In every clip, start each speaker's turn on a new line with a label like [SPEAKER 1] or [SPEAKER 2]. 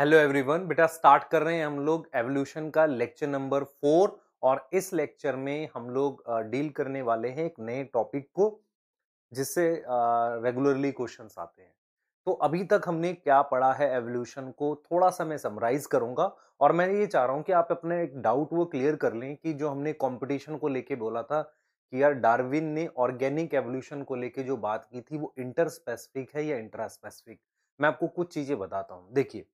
[SPEAKER 1] Hello everyone बेटा start कर रहे हैं हम लोग एवोल्यूशन का लेक्चर नंबर फोर और इस लेक्चर में हम लोग डील करने वाले हैं एक नए टॉपिक को जिससे रेगुलरली क्वेश्चन आते हैं तो अभी तक हमने क्या पढ़ा है एवोल्यूशन को थोड़ा सा मैं समराइज करूंगा और मैं ये चाह रहा हूँ कि आप अपने एक डाउट वो क्लियर कर लें कि जो हमने कॉम्पिटिशन को लेके बोला था कि यार डार्विन ने ऑर्गेनिक एवोल्यूशन को लेके जो बात की थी वो इंटर स्पेसिफिक है या इंट्रा स्पेसिफिक मैं आपको कुछ चीज़ें बताता हूँ देखिए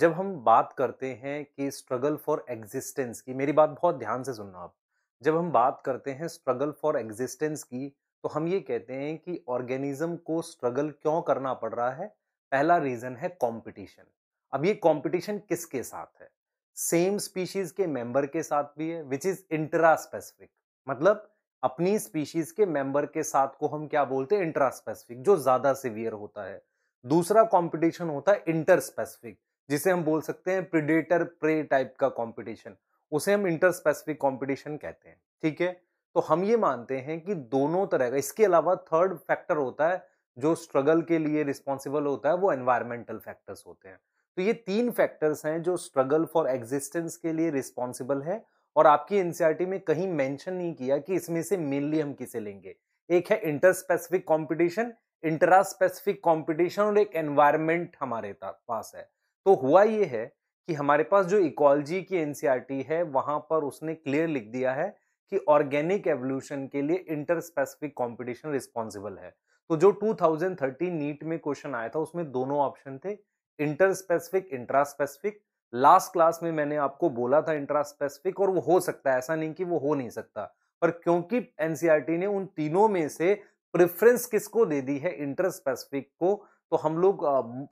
[SPEAKER 1] जब हम बात करते हैं कि स्ट्रगल फॉर एग्जिस्टेंस की मेरी बात बहुत ध्यान से सुनना आप जब हम बात करते हैं स्ट्रगल फॉर एग्जिस्टेंस की तो हम ये कहते हैं कि ऑर्गेनिज्म को स्ट्रगल क्यों करना पड़ रहा है पहला रीज़न है कंपटीशन अब ये कंपटीशन किसके साथ है सेम स्पीशीज़ के मेंबर के साथ भी है विच इज़ इंट्रा स्पेसिफिक मतलब अपनी स्पीशीज़ के मेंबर के साथ को हम क्या बोलते हैं इंट्रा स्पेसिफिक जो ज़्यादा सिवियर होता है दूसरा कंपटीशन होता है इंटर स्पेसिफिक जिसे हम बोल सकते हैं प्रिडेटर प्रे टाइप का कंपटीशन उसे हम इंटर स्पेसिफिक कंपटीशन कहते हैं ठीक है तो हम ये मानते हैं कि दोनों तरह का इसके अलावा थर्ड फैक्टर होता है जो स्ट्रगल के लिए रिस्पॉन्सिबल होता है वो एनवायरमेंटल फैक्टर्स होते हैं तो ये तीन फैक्टर्स हैं जो स्ट्रगल फॉर एग्जिस्टेंस के लिए रिस्पॉन्सिबल है और आपकी एनसीआरटी e में कहीं मेंशन नहीं किया कि इसमें से मेनली हम किसे लेंगे एक है inter specific competition intra specific competition और एक एनवायरमेंट हमारे पास है तो हुआ ये है कि हमारे पास जो इकोलॉजी की एन e है वहाँ पर उसने क्लियर लिख दिया है कि ऑर्गेनिक एवोल्यूशन के लिए इंटर स्पेसिफिक कॉम्पिटिशन रिस्पॉन्सिबल है तो जो 2013 नीट में क्वेश्चन आया था उसमें दोनों ऑप्शन थे inter specific intra specific last class में मैंने आपको बोला था इंट्रा स्पेसिफिक और वो हो सकता है ऐसा नहीं कि वो हो नहीं सकता पर क्योंकि एनसीआरटी e ने उन तीनों में से प्रेफरेंस किसको दे दी है इंटर स्पेसिफिक को तो हम लोग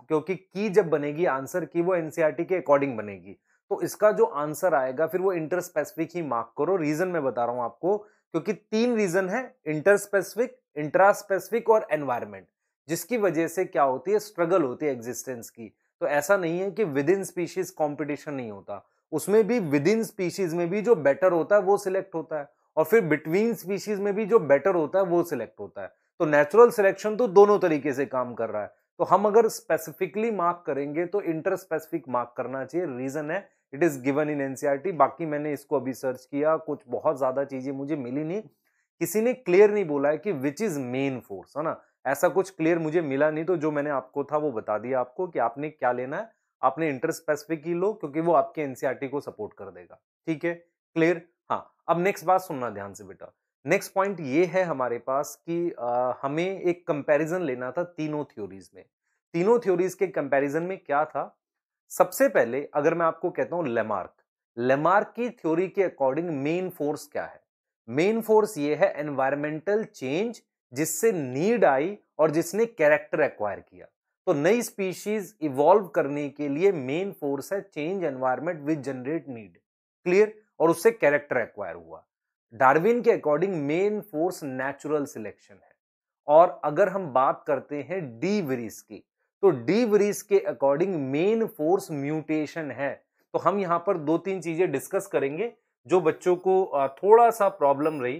[SPEAKER 1] क्योंकि की जब बनेगी आंसर की वो एनसीईआरटी e के अकॉर्डिंग बनेगी तो इसका जो आंसर आएगा फिर वो इंटर स्पेसिफिक ही मार्क करो रीजन में बता रहा हूं आपको क्योंकि तीन रीजन है इंटर स्पेसिफिक इंट्रा स्पेसिफिक और एनवायरमेंट जिसकी वजह से क्या होती है स्ट्रगल होती है एग्जिस्टेंस की तो ऐसा नहीं है कि विद इन स्पीशीज कॉम्पिटिशन नहीं होता उसमें भी विद इन स्पीशीज में भी जो बेटर होता है वो सिलेक्ट होता है और फिर बिटवीन स्पीशीज में भी जो बेटर होता है वो सिलेक्ट होता है तो नेचुरल सिलेक्शन तो दोनों तरीके से काम कर रहा है तो हम अगर स्पेसिफिकली मार्क करेंगे तो इंटर स्पेसिफिक मार्क करना चाहिए रीजन है it is given in NCR बाकी मैंने इसको अभी सर्च किया कुछ बहुत ज्यादा चीजें मुझे मिली नहीं किसी ने क्लियर नहीं बोला है कि विच इज मेन फोर्स है ना ऐसा कुछ क्लियर मुझे मिला नहीं तो जो मैंने आपको था वो बता दिया आपको कि आपने क्या लेना है आपने इंटर स्पेसिफिक ही लो क्योंकि वो आपके एनसीआरटी e को सपोर्ट कर देगा ठीक है क्लियर हाँ अब नेक्स्ट बात सुनना ध्यान से बेटा नेक्स्ट पॉइंट ये है हमारे पास कि आ, हमें एक कंपैरिजन लेना था तीनों थ्योरीज में तीनों थ्योरीज के कंपैरिजन में क्या था सबसे पहले अगर मैं आपको कहता हूँ लेमार्क लेमार्क की थ्योरी के अकॉर्डिंग मेन फोर्स क्या है मेन फोर्स ये है एनवायरमेंटल चेंज जिससे नीड आई और जिसने कैरेक्टर एक्वायर किया तो नई स्पीशीज इवॉल्व करने के लिए मेन फोर्स है change environment with generate need clear और उससे कैरेक्टर एक्वायर हुआ डार्विन के according main force natural selection है और अगर हम बात करते हैं डीवरीज की तो डीवरीज के अकॉर्डिंग मेन फोर्स म्यूटेशन है तो हम यहाँ पर दो तीन चीज़ें डिस्कस करेंगे जो बच्चों को थोड़ा सा प्रॉब्लम रही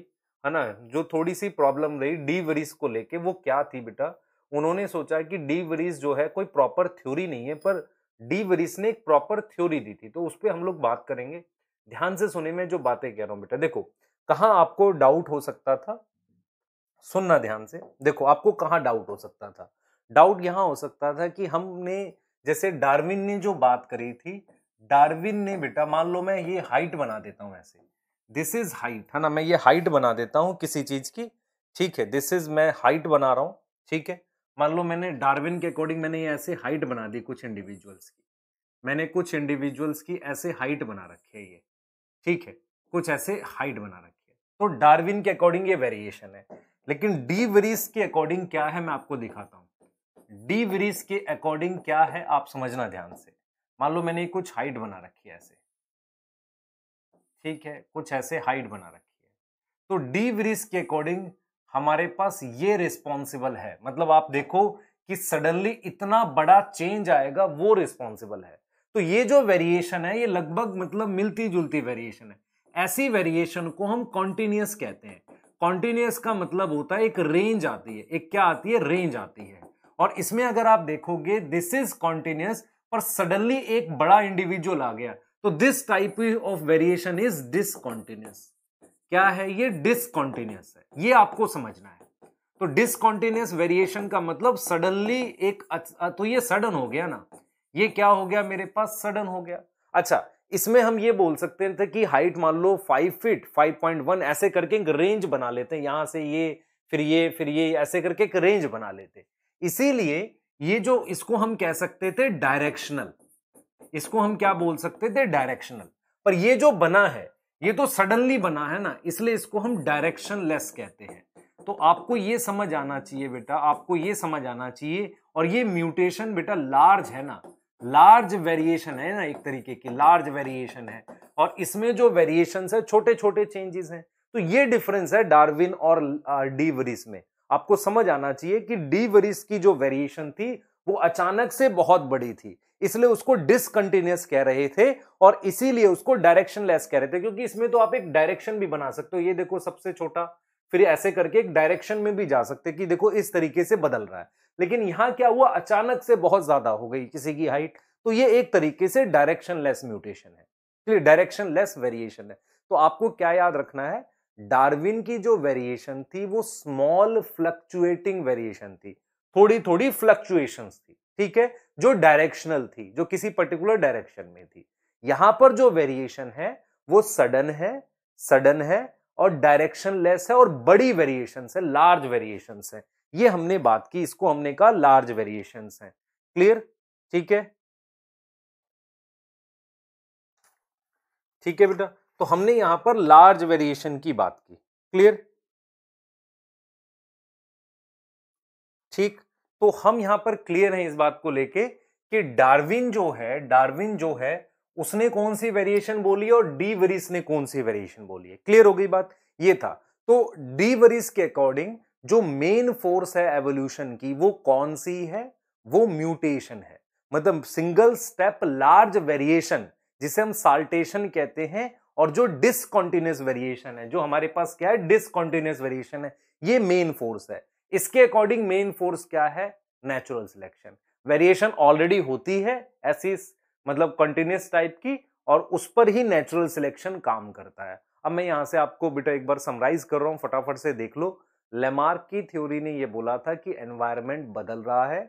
[SPEAKER 1] है ना जो थोड़ी सी प्रॉब्लम रही डी डीवरीज को लेके वो क्या थी बेटा उन्होंने सोचा कि डी डीवरीज जो है कोई प्रॉपर थ्योरी नहीं है पर डी डीवरीज ने एक प्रॉपर थ्योरी दी थी तो उस पर हम लोग बात करेंगे ध्यान से सुने में जो बातें कह रहा हूँ बेटा देखो कहा आपको डाउट हो सकता था सुनना ध्यान से देखो आपको कहाँ डाउट हो सकता था डाउट यहाँ हो सकता था कि हमने जैसे डार्विन ने जो बात करी थी डार्विन ने बेटा मान लो मैं ये हाइट बना देता हूँ ऐसे दिस इज हाइट है ना मैं ये हाइट बना देता हूँ किसी चीज की ठीक है दिस इज मैं हाइट बना रहा हूँ ठीक है मान लो मैंने डार्विन के अकॉर्डिंग मैंने ये ऐसे हाइट बना दी कुछ इंडिविजुअल्स की मैंने कुछ इंडिविजुअल्स की ऐसे हाइट बना रखी है ये ठीक है कुछ ऐसे हाइट बना रखी है तो डार्विन के अकॉर्डिंग ये वेरिएशन है लेकिन डी वरीस के अकॉर्डिंग क्या है मैं आपको दिखाता हूँ डी वरीस के अकॉर्डिंग क्या है आप समझना ध्यान से मान लो मैंने कुछ हाइट बना रखी है ऐसे ठीक है कुछ ऐसे हाइट बना रखी है तो डी वरीस के अकॉर्डिंग हमारे पास ये रिस्पॉन्सिबल है मतलब आप देखो कि सडनली इतना बड़ा चेंज आएगा वो रिस्पॉन्सिबल है तो ये जो वेरिएशन है ये लगभग मतलब मिलती जुलती वेरिएशन है ऐसी वेरिएशन को हम कॉन्टिन्यूस कहते हैं कॉन्टिन्यूस का मतलब होता है एक रेंज आती है एक क्या आती है रेंज आती है और इसमें अगर आप देखोगे दिस इज कॉन्टिन्यूस पर सडनली एक बड़ा इंडिविजुअल आ गया तो this type of variation is discontinuous क्या है ये डिसकॉन्टिन्यूस है ये आपको समझना है तो डिसकॉन्टिन्यूस वेरिएशन का मतलब सडनली एक अच्छा, तो ये सडन हो गया ना ये क्या हो गया मेरे पास सडन हो गया अच्छा इसमें हम ये बोल सकते थे कि हाइट मान लो five feet five point one ऐसे करके एक रेंज बना लेते हैं यहां से ये फिर ये फिर ये ऐसे करके एक रेंज बना लेते इसीलिए ये जो इसको हम कह सकते थे डायरेक्शनल इसको हम क्या बोल सकते थे डायरेक्शनल पर ये जो बना है ये तो सडनली बना है ना इसलिए इसको हम डायरेक्शन लेस कहते हैं तो आपको ये समझ आना चाहिए बेटा आपको ये समझ आना चाहिए और ये म्यूटेशन बेटा लार्ज है ना लार्ज वेरिएशन है ना एक तरीके की लार्ज वेरिएशन है और इसमें जो वेरिएशन है छोटे छोटे चेंजेस हैं तो ये डिफरेंस है डार्विन और वरिस में आपको समझ आना चाहिए कि वरिस की जो वेरिएशन थी वो अचानक से बहुत बड़ी थी इसलिए उसको डिसकंटिन्यूस कह रहे थे और इसीलिए उसको डायरेक्शन लेस कह रहे थे क्योंकि इसमें तो आप एक डायरेक्शन भी बना सकते हो ये देखो सबसे छोटा फिर ऐसे करके एक डायरेक्शन में भी जा सकते कि देखो इस तरीके से बदल रहा है लेकिन यहाँ क्या हुआ अचानक से बहुत ज्यादा हो गई किसी की हाइट तो ये एक तरीके से डायरेक्शन लेस म्यूटेशन है डायरेक्शन लेस वेरिएशन है तो आपको क्या याद रखना है डार्विन की जो वेरिएशन थी वो स्मॉल फ्लक्चुएटिंग वेरिएशन थी थोड़ी थोड़ी फ्लक्चुएशन थी ठीक है जो डायरेक्शनल थी जो किसी पर्टिकुलर डायरेक्शन में थी यहां पर जो वेरिएशन है वो सडन है सडन है और डायरेक्शन लेस है और बड़ी वेरिएशन है लार्ज वेरिएशन है ये हमने बात की इसको हमने कहा लार्ज वेरिएशन है क्लियर ठीक है
[SPEAKER 2] ठीक है बेटा तो हमने यहां पर लार्ज वेरिएशन की बात की क्लियर ठीक तो हम
[SPEAKER 1] यहां पर क्लियर हैं इस बात को लेके कि डार्विन जो है डार्विन जो है उसने कौन सी वेरिएशन बोली और डी वरिस ने कौन सी वेरिएशन बोली है क्लियर हो गई बात ये था तो डी वरिस के अकॉर्डिंग जो मेन फोर्स है एवोल्यूशन की वो कौन सी है वो म्यूटेशन है मतलब सिंगल स्टेप लार्ज वेरिएशन जिसे हम साल्टेशन कहते हैं और जो डिसकॉन्टिन्यूस वेरिएशन है जो हमारे पास क्या है डिसकॉन्टिन्यूस वेरिएशन है ये मेन फोर्स है इसके अकॉर्डिंग मेन फोर्स क्या है नेचुरल सिलेक्शन वेरिएशन ऑलरेडी होती है ऐसी मतलब कंटिन्यूस टाइप की और उस पर ही नेचुरल सिलेक्शन काम करता है अब मैं यहां से आपको बेटा एक बार समराइज कर रहा हूं फटाफट से देख लो लेमार्क की थ्योरी ने यह बोला था कि एनवायरनमेंट बदल रहा है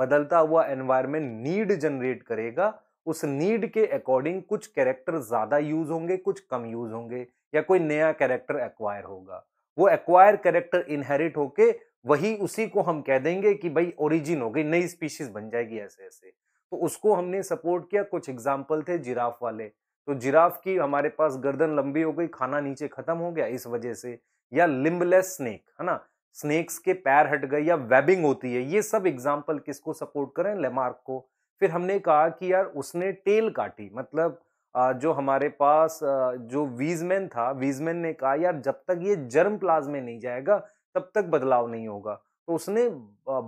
[SPEAKER 1] बदलता हुआ एनवायरनमेंट नीड जनरेट करेगा उस नीड के अकॉर्डिंग कुछ कैरेक्टर ज़्यादा यूज होंगे कुछ कम यूज होंगे या कोई नया कैरेक्टर एक्वायर होगा वो एक्वायर कैरेक्टर इनहेरिट होके वही उसी को हम कह देंगे कि भाई ओरिजिन हो गई नई स्पीशीज बन जाएगी ऐसे ऐसे तो उसको हमने सपोर्ट किया कुछ एग्जाम्पल थे जिराफ वाले तो जिराफ की हमारे पास गर्दन लंबी हो गई खाना नीचे ख़त्म हो गया इस वजह से या लिम्बलेस स्नेक है ना स्नेक्स के पैर हट गए या वेबिंग होती है ये सब एग्जाम्पल किसको सपोर्ट करें लेमार्क को फिर हमने कहा कि यार उसने टेल काटी मतलब जो हमारे पास जो वीजमैन था वीजमैन ने कहा यार जब तक ये जर्म प्लाज में नहीं जाएगा तब तक बदलाव नहीं होगा तो उसने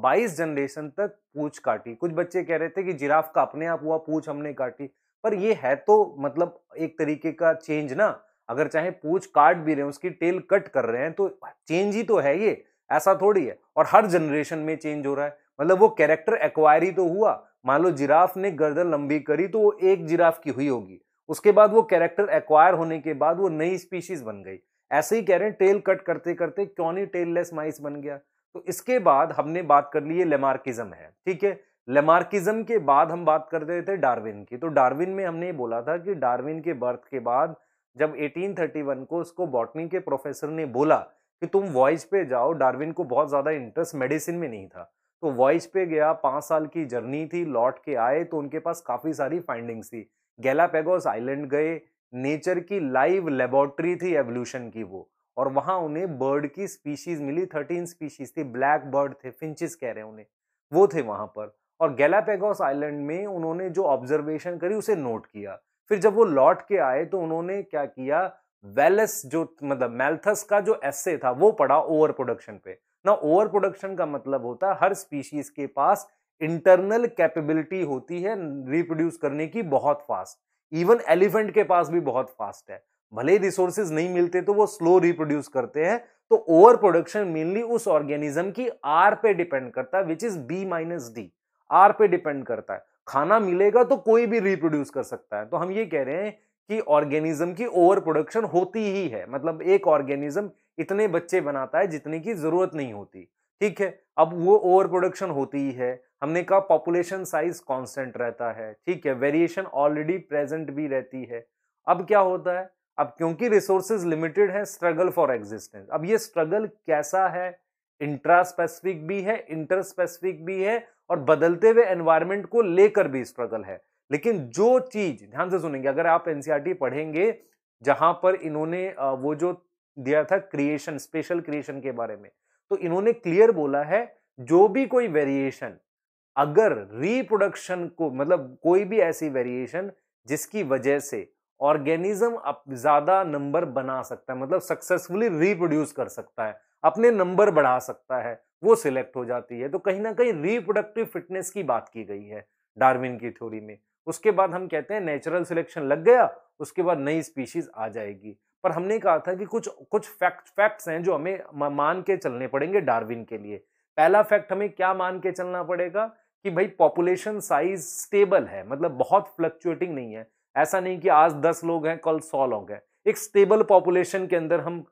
[SPEAKER 1] 22 जनरेशन तक पूछ काटी कुछ बच्चे कह रहे थे कि जिराफ का अपने आप हुआ पूछ हमने काटी पर ये है तो मतलब एक तरीके का चेंज ना अगर चाहे पूछ काट भी रहे हैं उसकी टेल कट कर रहे हैं तो चेंज ही तो है ये ऐसा थोड़ी है और हर जनरेशन में चेंज हो रहा है मतलब वो कैरेक्टर एक्वायरी तो हुआ मान लो जिराफ ने गर्दन लंबी करी तो वो एक जिराफ की हुई होगी उसके बाद वो कैरेक्टर एक्वायर होने के बाद वो नई स्पीशीज बन गई ऐसे ही कह रहे हैं टेल कट करते करते क्यों नहीं टेललेस माइस बन गया तो इसके बाद हमने बात कर ली ये लेमार्किज्म है ठीक है लेमार्किज्म के बाद हम बात कर रहे थे डार्विन की तो डार्विन में हमने बोला था कि डार्विन के बर्थ के बाद जब 1831 को उसको बॉटनी के प्रोफेसर ने बोला कि तुम वॉइस पे जाओ डार्विन को बहुत ज़्यादा इंटरेस्ट मेडिसिन में नहीं था तो वॉइस पे गया पाँच साल की जर्नी थी लौट के आए तो उनके पास काफ़ी सारी फाइंडिंग्स थी गैलापेगोस आइलैंड गए नेचर की लाइव लेबॉर्ट्री थी एवोल्यूशन की वो और वहाँ उन्हें बर्ड की स्पीशीज़ मिली थर्टीन स्पीशीज़ थी ब्लैक बर्ड थे फिंचिस कह रहे हैं उन्हें वो थे वहाँ पर और गैलापेगोस आइलैंड में उन्होंने जो ऑब्जर्वेशन करी उसे नोट किया फिर जब वो लौट के आए तो उन्होंने क्या किया वेलस जो मतलब मेल्थस का जो एसे था वो पड़ा ओवर प्रोडक्शन पे ना ओवर प्रोडक्शन का मतलब होता है हर स्पीशीज के पास इंटरनल कैपेबिलिटी होती है रिप्रोड्यूस करने की बहुत फास्ट इवन एलिफेंट के पास भी बहुत फास्ट है भले रिसोर्सेज नहीं मिलते तो वो स्लो रिप्रोड्यूस करते हैं तो ओवर प्रोडक्शन मेनली उस ऑर्गेनिज्म की आर पे डिपेंड करता है which is B minus D R पे डिपेंड करता है खाना मिलेगा तो कोई भी रिप्रोड्यूस कर सकता है तो हम ये कह रहे हैं कि ऑर्गेनिज्म की ओवर प्रोडक्शन होती ही है मतलब एक ऑर्गेनिज्म इतने बच्चे बनाता है जितने की ज़रूरत नहीं होती ठीक है अब वो ओवर प्रोडक्शन होती ही है हमने कहा पॉपुलेशन साइज कांस्टेंट रहता है ठीक है वेरिएशन ऑलरेडी प्रेजेंट भी रहती है अब क्या होता है अब क्योंकि रिसोर्सेज लिमिटेड है स्ट्रगल फॉर एग्जिस्टेंस अब ये स्ट्रगल कैसा है इंट्रा स्पेसिफिक भी है इंटर स्पेसिफिक भी है और बदलते हुए एनवायरमेंट को लेकर भी स्ट्रगल है लेकिन जो चीज ध्यान से सुनेंगे अगर आप एनसीईआरटी e पढ़ेंगे जहां पर इन्होंने वो जो दिया था क्रिएशन स्पेशल क्रिएशन के बारे में तो इन्होंने क्लियर बोला है जो भी कोई वेरिएशन अगर रिप्रोडक्शन को मतलब कोई भी ऐसी वेरिएशन जिसकी वजह से ऑर्गेनिज्म ज्यादा नंबर बना सकता है मतलब सक्सेसफुली रिप्रोड्यूस कर सकता है अपने नंबर बढ़ा सकता है वो सिलेक्ट हो जाती है तो कहीं ना कहीं रिप्रोडक्टिव फिटनेस की बात की गई है डार्विन की थ्योरी में उसके बाद हम कहते हैं नेचुरल सिलेक्शन लग गया उसके बाद नई स्पीशीज आ जाएगी पर हमने कहा था कि कुछ कुछ फैक्ट फैक्ट्स हैं जो हमें मान के चलने पड़ेंगे डार्विन के लिए पहला फैक्ट हमें क्या मान के चलना पड़ेगा कि भाई पॉपुलेशन साइज स्टेबल है मतलब बहुत फ्लक्चुएटिंग नहीं है ऐसा नहीं कि आज दस लोग हैं कल सौ लोग हैं एक स्टेबल पॉपुलेशन के अंदर हम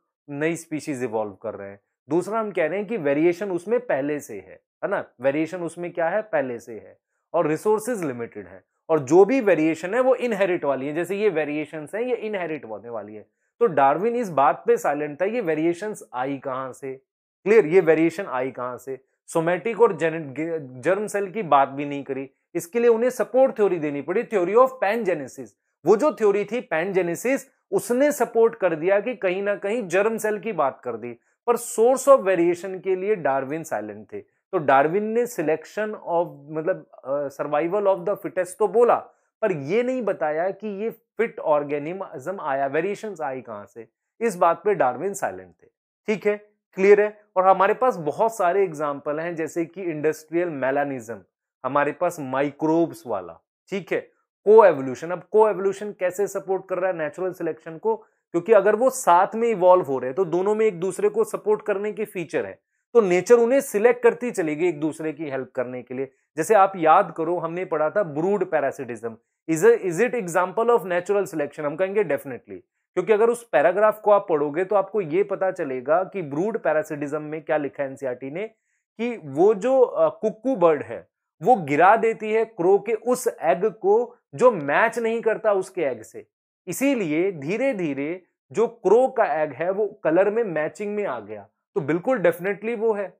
[SPEAKER 1] नई स्पीशीज इवॉल्व कर रहे हैं दूसरा हम कह रहे हैं कि वेरिएशन उसमें पहले से है है ना वेरिएशन उसमें क्या है पहले से है और रिसोर्सेज लिमिटेड है और जो भी वेरिएशन है वो इनहेरिट वाली है जैसे ये वेरिएशन है ये इनहेरिट होने वाली है तो डार्विन इस बात पे साइलेंट था ये वेरिएशन आई कहाँ से क्लियर ये वेरिएशन आई कहाँ से सोमेटिक और जर्म सेल की बात भी नहीं करी इसके लिए उन्हें सपोर्ट थ्योरी देनी पड़ी थ्योरी ऑफ पैन जेनेसिस वो जो थ्योरी थी पैन जेनेसिस उसने सपोर्ट कर दिया कि कहीं ना कहीं जर्म सेल की बात कर दी पर सोर्स ऑफ वेरिएशन के लिए डार्विन साइलेंट थे तो डार्विन ने सिलेक्शन ऑफ मतलब सर्वाइवल ऑफ द फिटेस्ट तो बोला पर ये नहीं बताया कि ये फिट ऑर्गेनिज्म आया वेरिएशंस आई कहां से इस बात पे डार्विन साइलेंट थे ठीक है क्लियर है और हमारे पास बहुत सारे एग्जाम्पल हैं जैसे कि इंडस्ट्रियल मेलानिज्म हमारे पास माइक्रोब्स वाला ठीक है को एवोल्यूशन अब को एवोल्यूशन कैसे सपोर्ट कर रहा है नेचुरल सिलेक्शन को क्योंकि अगर वो साथ में इवॉल्व हो रहे हैं तो दोनों में एक दूसरे को सपोर्ट करने के फीचर है तो नेचर उन्हें सिलेक्ट करती चलेगी एक दूसरे की हेल्प करने के लिए जैसे आप याद करो हमने पढ़ा था brood parasitism is is it example of natural selection हम कहेंगे डेफिनेटली क्योंकि अगर उस पैराग्राफ को आप पढ़ोगे तो आपको ये पता चलेगा कि ब्रूड पैरासिटिज्म में क्या लिखा है एनसीआरटी e ने कि वो जो कुक्कू बर्ड है वो गिरा देती है क्रो के उस एग को जो मैच नहीं करता उसके एग से इसीलिए धीरे धीरे जो क्रो का एग है वो कलर में मैचिंग में आ गया तो बिल्कुल डेफिनेटली वो है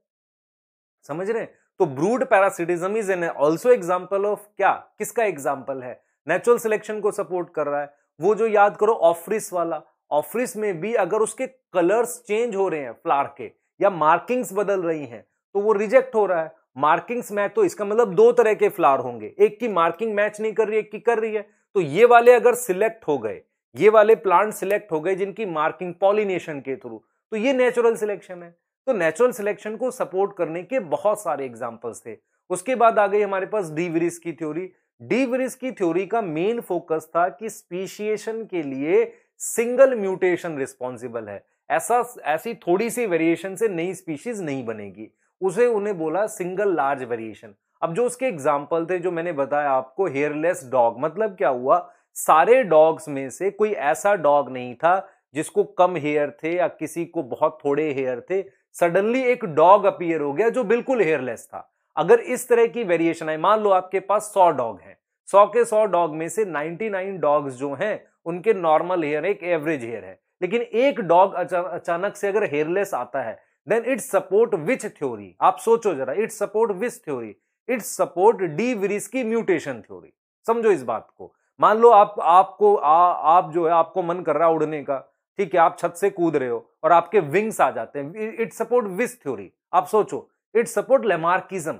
[SPEAKER 1] समझ रहे हैं तो brood parasitism is an also example of क्या किसका एग्जाम्पल है नेचुरल सिलेक्शन को सपोर्ट कर रहा है वो जो याद करो ऑफ्रिस वाला ऑफ्रिस में भी अगर उसके कलर्स चेंज हो रहे हैं फ्लावर के या मार्किंग्स बदल रही हैं तो वो रिजेक्ट हो रहा है मार्किंग्स मैच तो इसका मतलब दो तरह के फ्लावर होंगे एक की मार्किंग मैच नहीं कर रही है एक की कर रही है तो ये वाले अगर सिलेक्ट हो गए ये वाले प्लांट सिलेक्ट हो गए जिनकी मार्किंग पॉलिनेशन के थ्रू तो ये नेचुरल सिलेक्शन है तो नेचुरल सिलेक्शन को सपोर्ट करने के बहुत सारे एग्जाम्पल्स थे उसके बाद आ गई हमारे पास डीवरिस की थ्योरी डीवरिस की थ्योरी का मेन फोकस था कि स्पीशिएशन के लिए सिंगल म्यूटेशन रिस्पॉन्सिबल है ऐसा ऐसी थोड़ी सी वेरिएशन से नई स्पीशीज नहीं बनेगी उसे उन्हें बोला सिंगल लार्ज वेरिएशन अब जो उसके एग्जाम्पल थे जो मैंने बताया आपको हेयरलेस डॉग मतलब क्या हुआ सारे डॉग्स में से कोई ऐसा डॉग नहीं था जिसको कम हेयर थे या किसी को बहुत थोड़े हेयर थे सडनली एक डॉग अपीयर हो गया जो बिल्कुल हेयरलेस था अगर इस तरह की वेरिएशन आए मान लो आपके पास सौ डॉग हैं सौ के सौ डॉग में से नाइन्टी नाइन डॉग्स जो हैं उनके नॉर्मल हेयर एक एवरेज हेयर है लेकिन एक डॉग अचानक से अगर हेयरलेस आता है then it's support which theory आप सोचो जरा it's support which theory it's support de Vries की म्यूटेशन थ्योरी समझो इस बात को मान लो आप आपको आ, आप जो है आपको मन कर रहा है उड़ने का ठीक है आप छत से कूद रहे हो और आपके विंग्स आ जाते हैं इट सपोर्ट विस थ्योरी आप सोचो इट सपोर्ट लेमार्किज्म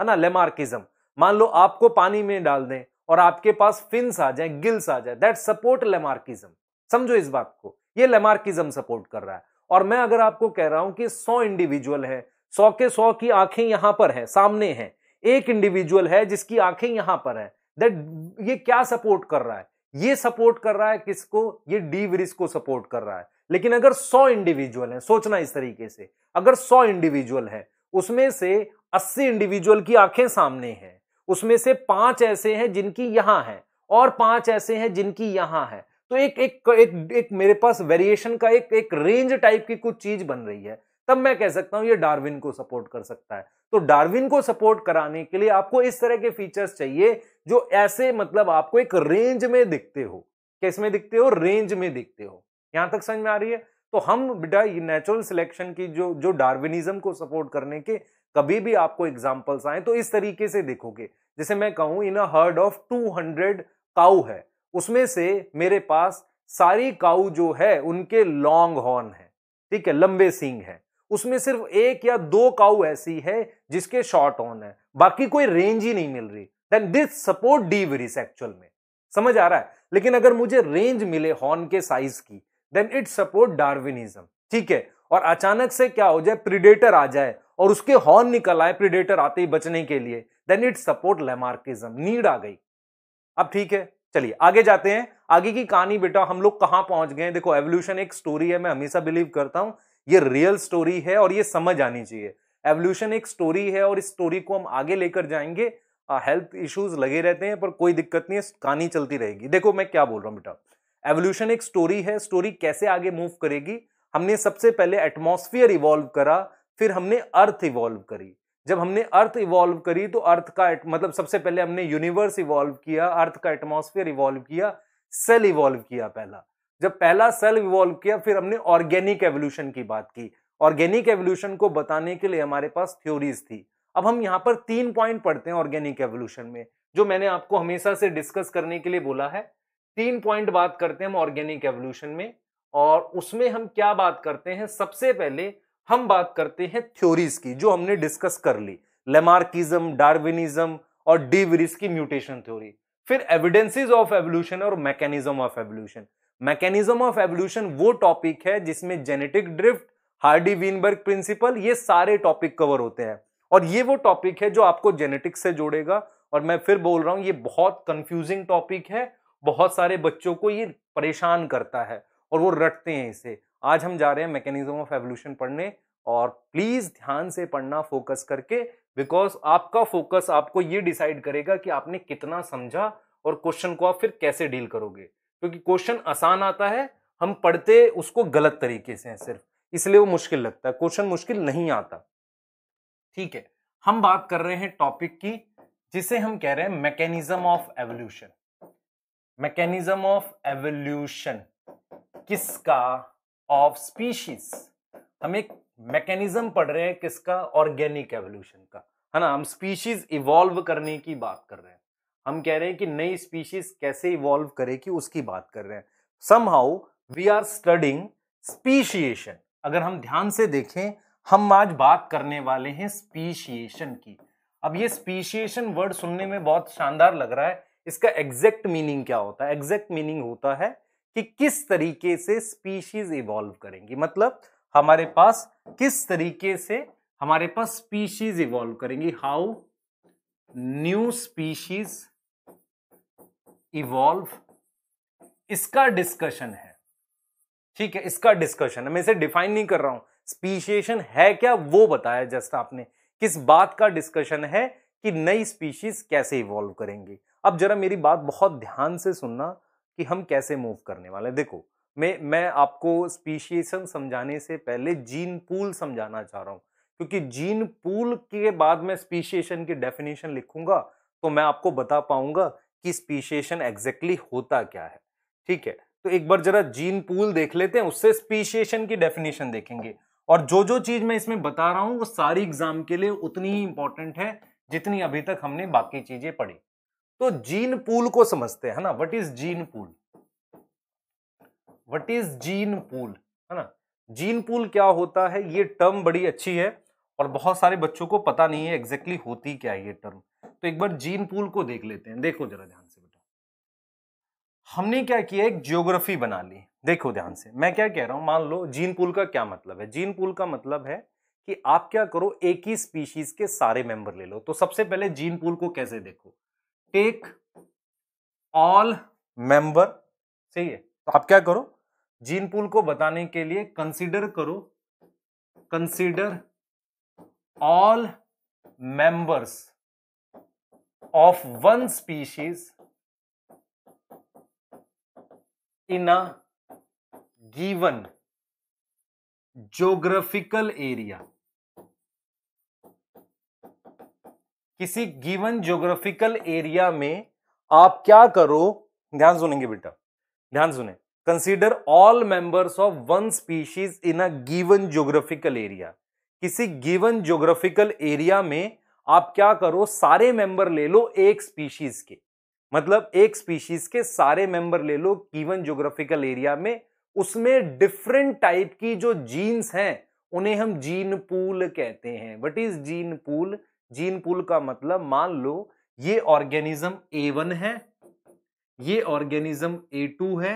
[SPEAKER 1] है ना लेमार्किज्म मान लो आपको पानी में डाल दें और आपके पास फिन्स आ जाए गिल्स आ जाए दैट सपोर्ट लेमार्किज्म समझो इस बात को ये लेमार्किज्म सपोर्ट कर रहा है और मैं अगर आपको कह रहा हूं कि सौ इंडिविजुअल है सौ के सौ की आंखें यहां पर है सामने हैं एक इंडिविजुअल है जिसकी आंखें यहां पर है दैट ये क्या सपोर्ट कर रहा है ये सपोर्ट कर रहा है किसको ये डीवरिस को सपोर्ट कर रहा है लेकिन अगर 100 इंडिविजुअल है सोचना इस तरीके से अगर 100 इंडिविजुअल है उसमें से 80 इंडिविजुअल की आंखें सामने हैं उसमें से पांच ऐसे हैं जिनकी यहां है और पांच ऐसे हैं जिनकी यहां है तो एक एक एक, एक मेरे पास वेरिएशन का एक एक रेंज टाइप की कुछ चीज बन रही है तब मैं कह सकता हूं ये डार्विन को सपोर्ट कर सकता है तो डार्विन को सपोर्ट कराने के लिए आपको इस तरह के फीचर्स चाहिए जो ऐसे मतलब आपको एक रेंज में दिखते हो किसमें में दिखते हो रेंज में दिखते हो यहां तक समझ में आ रही है तो हम बेटा ये नेचुरल सिलेक्शन की जो जो डार्विनिज्म को सपोर्ट करने के कभी भी आपको एग्जाम्पल्स आए तो इस तरीके से देखोगे जैसे मैं कहूं in herd of two hundred cow है उसमें से मेरे पास सारी काउ जो है उनके लॉन्ग हॉर्न है ठीक है लंबे सींग है उसमें सिर्फ एक या दो काउ ऐसी है जिसके शॉर्ट ऑन है बाकी कोई रेंज ही नहीं मिल रही then this support de Vries actual में समझ आ रहा है लेकिन अगर मुझे रेंज मिले हॉर्न के साइज की देन इट सपोर्ट डार्विनिज्म ठीक है और अचानक से क्या हो जाए प्रिडेटर आ जाए और उसके हॉर्न निकल आए प्रिडेटर आते ही बचने के लिए then it support Lamarckism need आ गई अब ठीक है चलिए आगे जाते हैं आगे की कहानी बेटा हम लोग कहां पहुंच गए देखो एवोल्यूशन एक स्टोरी है मैं हमेशा बिलीव करता हूं ये रियल स्टोरी है और ये समझ आनी चाहिए एवोल्यूशन एक स्टोरी है और इस स्टोरी को हम आगे लेकर जाएंगे हेल्थ इश्यूज लगे रहते हैं पर कोई दिक्कत नहीं है कहानी चलती रहेगी देखो मैं क्या बोल रहा हूँ बेटा एवोल्यूशन एक स्टोरी है स्टोरी कैसे आगे मूव करेगी हमने सबसे पहले एटमोस्फियर इवॉल्व करा फिर हमने अर्थ इवॉल्व करी जब हमने अर्थ इवॉल्व करी तो अर्थ का मतलब सबसे पहले हमने यूनिवर्स इवॉल्व किया अर्थ का एटमोस्फियर इवॉल्व किया सेल इवॉल्व किया पहला जब पहला सेल इवॉल्व किया फिर हमने ऑर्गेनिक एवोल्यूशन की बात की ऑर्गेनिक एवोल्यूशन को बताने के लिए हमारे पास थ्योरीज थी अब हम यहाँ पर तीन पॉइंट पढ़ते हैं ऑर्गेनिक एवोल्यूशन में जो मैंने आपको हमेशा से डिस्कस करने के लिए बोला है तीन पॉइंट बात करते हैं हम ऑर्गेनिक एवोल्यूशन में और उसमें हम क्या बात करते हैं सबसे पहले हम बात करते हैं थ्योरीज की जो हमने डिस्कस कर ली लेमार्किज्म डार्विनिज्म और डीवरिस की म्यूटेशन थ्योरी फिर एविडेंसेस ऑफ एवोल्यूशन और mechanism of evolution mechanism of evolution वो टॉपिक है जिसमें genetic drift Hardy Weinberg principle ये सारे टॉपिक कवर होते हैं और ये वो टॉपिक है जो आपको जेनेटिक्स से जोड़ेगा और मैं फिर बोल रहा हूँ ये बहुत कंफ्यूजिंग टॉपिक है बहुत सारे बच्चों को ये परेशान करता है और वो रटते हैं इसे आज हम जा रहे हैं मैकेनिज्म ऑफ एवोल्यूशन पढ़ने और प्लीज़ ध्यान से पढ़ना फोकस करके बिकॉज आपका फोकस आपको ये डिसाइड करेगा कि आपने कितना समझा और क्वेश्चन को आप फिर कैसे डील करोगे क्योंकि क्वेश्चन आसान आता है हम पढ़ते उसको गलत तरीके से हैं सिर्फ इसलिए वो मुश्किल लगता है क्वेश्चन मुश्किल नहीं आता ठीक है हम बात कर रहे हैं टॉपिक की जिसे हम कह रहे हैं mechanism of evolution mechanism of evolution किसका ऑफ स्पीशीज हम एक मैकेनिज्म पढ़ रहे हैं किसका ऑर्गेनिक एवोल्यूशन का है ना हम स्पीशीज इवॉल्व करने की बात कर रहे हैं हम कह रहे हैं कि नई स्पीशीज कैसे इवॉल्व करेगी उसकी बात कर रहे हैं somehow we are studying speciation अगर हम ध्यान से देखें हम आज बात करने वाले हैं स्पीशिएशन की अब ये स्पीशिएशन वर्ड सुनने में बहुत शानदार लग रहा है इसका एग्जैक्ट मीनिंग क्या होता है एग्जैक्ट मीनिंग होता है कि किस तरीके से स्पीशीज इवॉल्व करेंगी मतलब हमारे पास किस तरीके से हमारे पास स्पीशीज इवॉल्व करेंगी हाउ न्यू स्पीशीज इवॉल्व इसका डिस्कशन है ठीक है इसका डिस्कशन है मैं इसे डिफाइन नहीं कर रहा हूं स्पीशिएशन है क्या वो बताया जस्ट आपने किस बात का डिस्कशन है कि नई स्पीशीज कैसे इवॉल्व करेंगी अब जरा मेरी बात बहुत ध्यान से सुनना कि हम कैसे मूव करने वाले देखो मैं मैं आपको स्पीशिएशन समझाने से पहले जीन पूल समझाना चाह रहा हूं क्योंकि जीन पूल के बाद मैं स्पीशिएशन की डेफिनेशन लिखूंगा तो मैं आपको बता पाऊंगा कि स्पीशिएशन एग्जैक्टली होता क्या है ठीक है तो एक बार जरा जीन पूल देख लेते हैं उससे स्पीशिएशन की डेफिनेशन देखेंगे और जो जो चीज मैं इसमें बता रहा हूं वो सारी एग्जाम के लिए उतनी ही इंपॉर्टेंट है जितनी अभी तक हमने बाकी चीजें पढ़ी तो जीन पूल को समझते हैं ना what is gene pool what is gene pool है ना जीन पूल क्या होता है ये टर्म बड़ी अच्छी है और बहुत सारे बच्चों को पता नहीं है एग्जैक्टली exactly होती क्या है ये टर्म तो एक बार जीन पूल को देख लेते हैं देखो जरा ध्यान से बेटा हमने क्या किया एक जियोग्राफी बना ली देखो ध्यान से मैं क्या कह रहा हूं मान लो जीन पूल का क्या मतलब है जीन पूल का मतलब है कि आप क्या करो एक ही स्पीशीज के सारे मेंबर ले लो तो सबसे पहले जीन पूल को कैसे देखो टेक ऑल मेंबर सही है तो आप क्या करो जीन पूल को बताने के लिए कंसीडर करो consider all members
[SPEAKER 2] of one species in a given geographical
[SPEAKER 1] area किसी गिवन ज्योग्राफिकल एरिया में आप क्या करो ध्यान सुनेंगे बेटा ध्यान सुने consider all members of one species in a given geographical area किसी गिवन ज्योग्राफिकल एरिया में आप क्या करो सारे मेंबर ले लो एक स्पीशीज के मतलब एक स्पीशीज के सारे मेंबर ले लो कीवन ज्योग्राफिकल एरिया में उसमें डिफरेंट टाइप की जो जीन्स हैं उन्हें हम जीन पूल कहते हैं what is gene pool gene pool का मतलब मान लो ये ऑर्गेनिज्म ए वन है ये ऑर्गेनिज्म ए टू है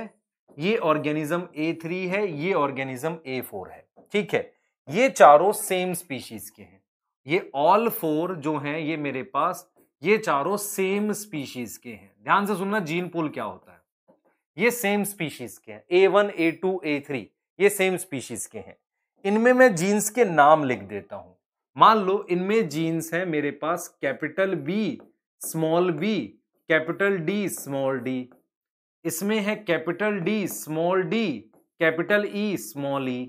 [SPEAKER 1] ये ऑर्गेनिज्म ए थ्री है ये ऑर्गेनिज्म ए फोर है ठीक है ये चारों सेम स्पीशीज के हैं ये ऑल फोर जो हैं ये मेरे पास ये चारों सेम स्पीशीज के हैं ध्यान से सुनना जीन पुल क्या होता है ये सेम स्पीशीज के हैं A one A two A three ये सेम स्पीशीज के हैं इनमें मैं जीन्स के नाम लिख देता हूं मान लो इनमें जीन्स हैं मेरे पास capital B small B capital D small D इसमें है capital D small D capital E small E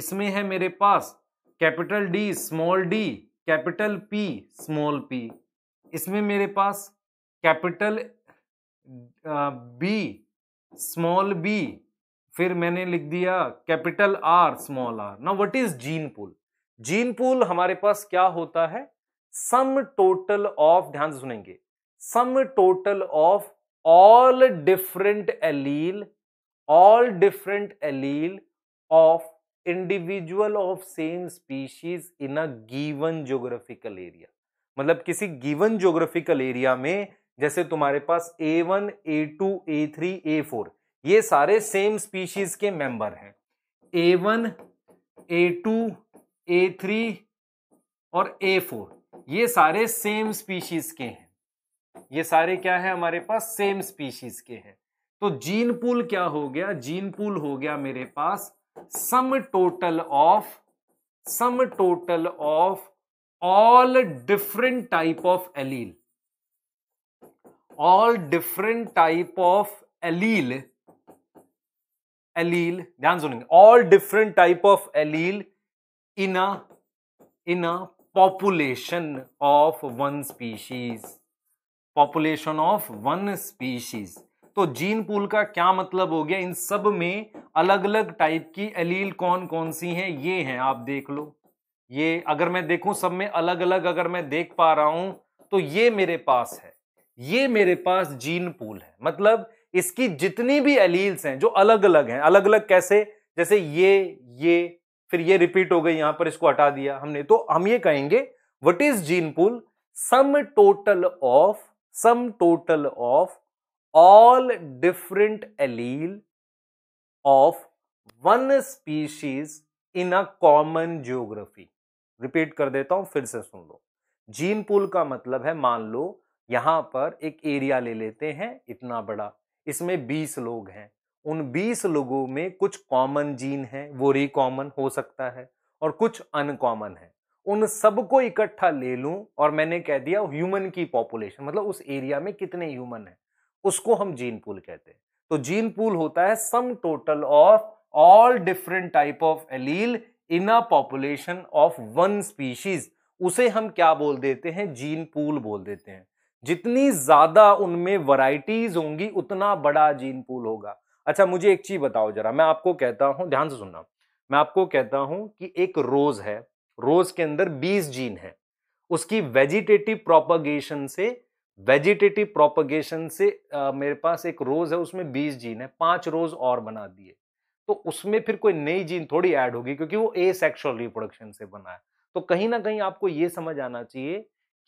[SPEAKER 1] इसमें है मेरे पास capital D small D capital P small P इसमें मेरे पास कैपिटल बी स्मॉल बी फिर मैंने लिख दिया कैपिटल आर स्मॉल आर ना what is gene pool gene pool हमारे पास क्या होता है सम टोटल ऑफ ध्यान से सुनेंगे sum total of all different allele all different allele of individual of same species in a given geographical area मतलब किसी गिवन ज्योग्राफिकल एरिया में जैसे तुम्हारे पास A one A two A three A four ये सारे सेम स्पीशीज के member हैं A one A two A three और ए फोर ये सारे सेम स्पीशीज के हैं ये सारे क्या है हमारे पास सेम स्पीशीज के हैं तो जीन पूल क्या हो गया जीन पूल हो गया मेरे पास sum total of sum total of all different type of allele all different type of allele allele all different type of allele in a in a population of one species population of one species तो gene pool का क्या मतलब हो गया इन सब में अलग अलग टाइप की एलील कौन कौन सी हैं ये हैं आप देख लो ये अगर मैं देखूं सब में अलग अलग अगर मैं देख पा रहा हूं तो ये मेरे पास है ये मेरे पास जीन पूल है मतलब इसकी जितनी भी एलील्स हैं जो अलग अलग हैं अलग अलग कैसे जैसे ये ये फिर ये रिपीट हो गई यहां पर इसको हटा दिया हमने तो हम ये कहेंगे what is gene pool sum total of sum total of all different allele of one species in a common geography. Repeat कर देता हूं फिर से सुन लो जीन पूल का मतलब है मान लो यहां पर एक एरिया ले लेते हैं इतना बड़ा इसमें 20 लोग हैं उन 20 लोगों में कुछ कॉमन जीन है वो रिकॉमन हो सकता है और कुछ अनकॉमन है उन सबको इकट्ठा ले लूं और मैंने कह दिया ह्यूमन की पॉपुलेशन मतलब उस एरिया में कितने ह्यूमन है उसको हम जीन पूल कहते हैं तो जीन पूल होता है sum total of all different type of allele in a population of one species उसे हम क्या बोल देते हैं जीन पूल बोल देते हैं जितनी ज्यादा उनमें वराइटीज होंगी उतना बड़ा जीन पूल होगा अच्छा मुझे एक चीज बताओ जरा मैं आपको कहता हूं ध्यान से सुनना मैं आपको कहता हूं कि एक रोज है रोज के अंदर 20 जीन है उसकी वेजिटेटिव प्रोपगेशन से वेजिटेटिव प्रोपगेशन से आ, मेरे पास एक रोज है उसमें बीस जीन है पांच रोज और बना दिए तो उसमें फिर कोई नई जीन थोड़ी ऐड होगी क्योंकि वो ए सेक्शुअल रिप्रोडक्शन से बना है तो कहीं ना कहीं आपको ये समझ आना चाहिए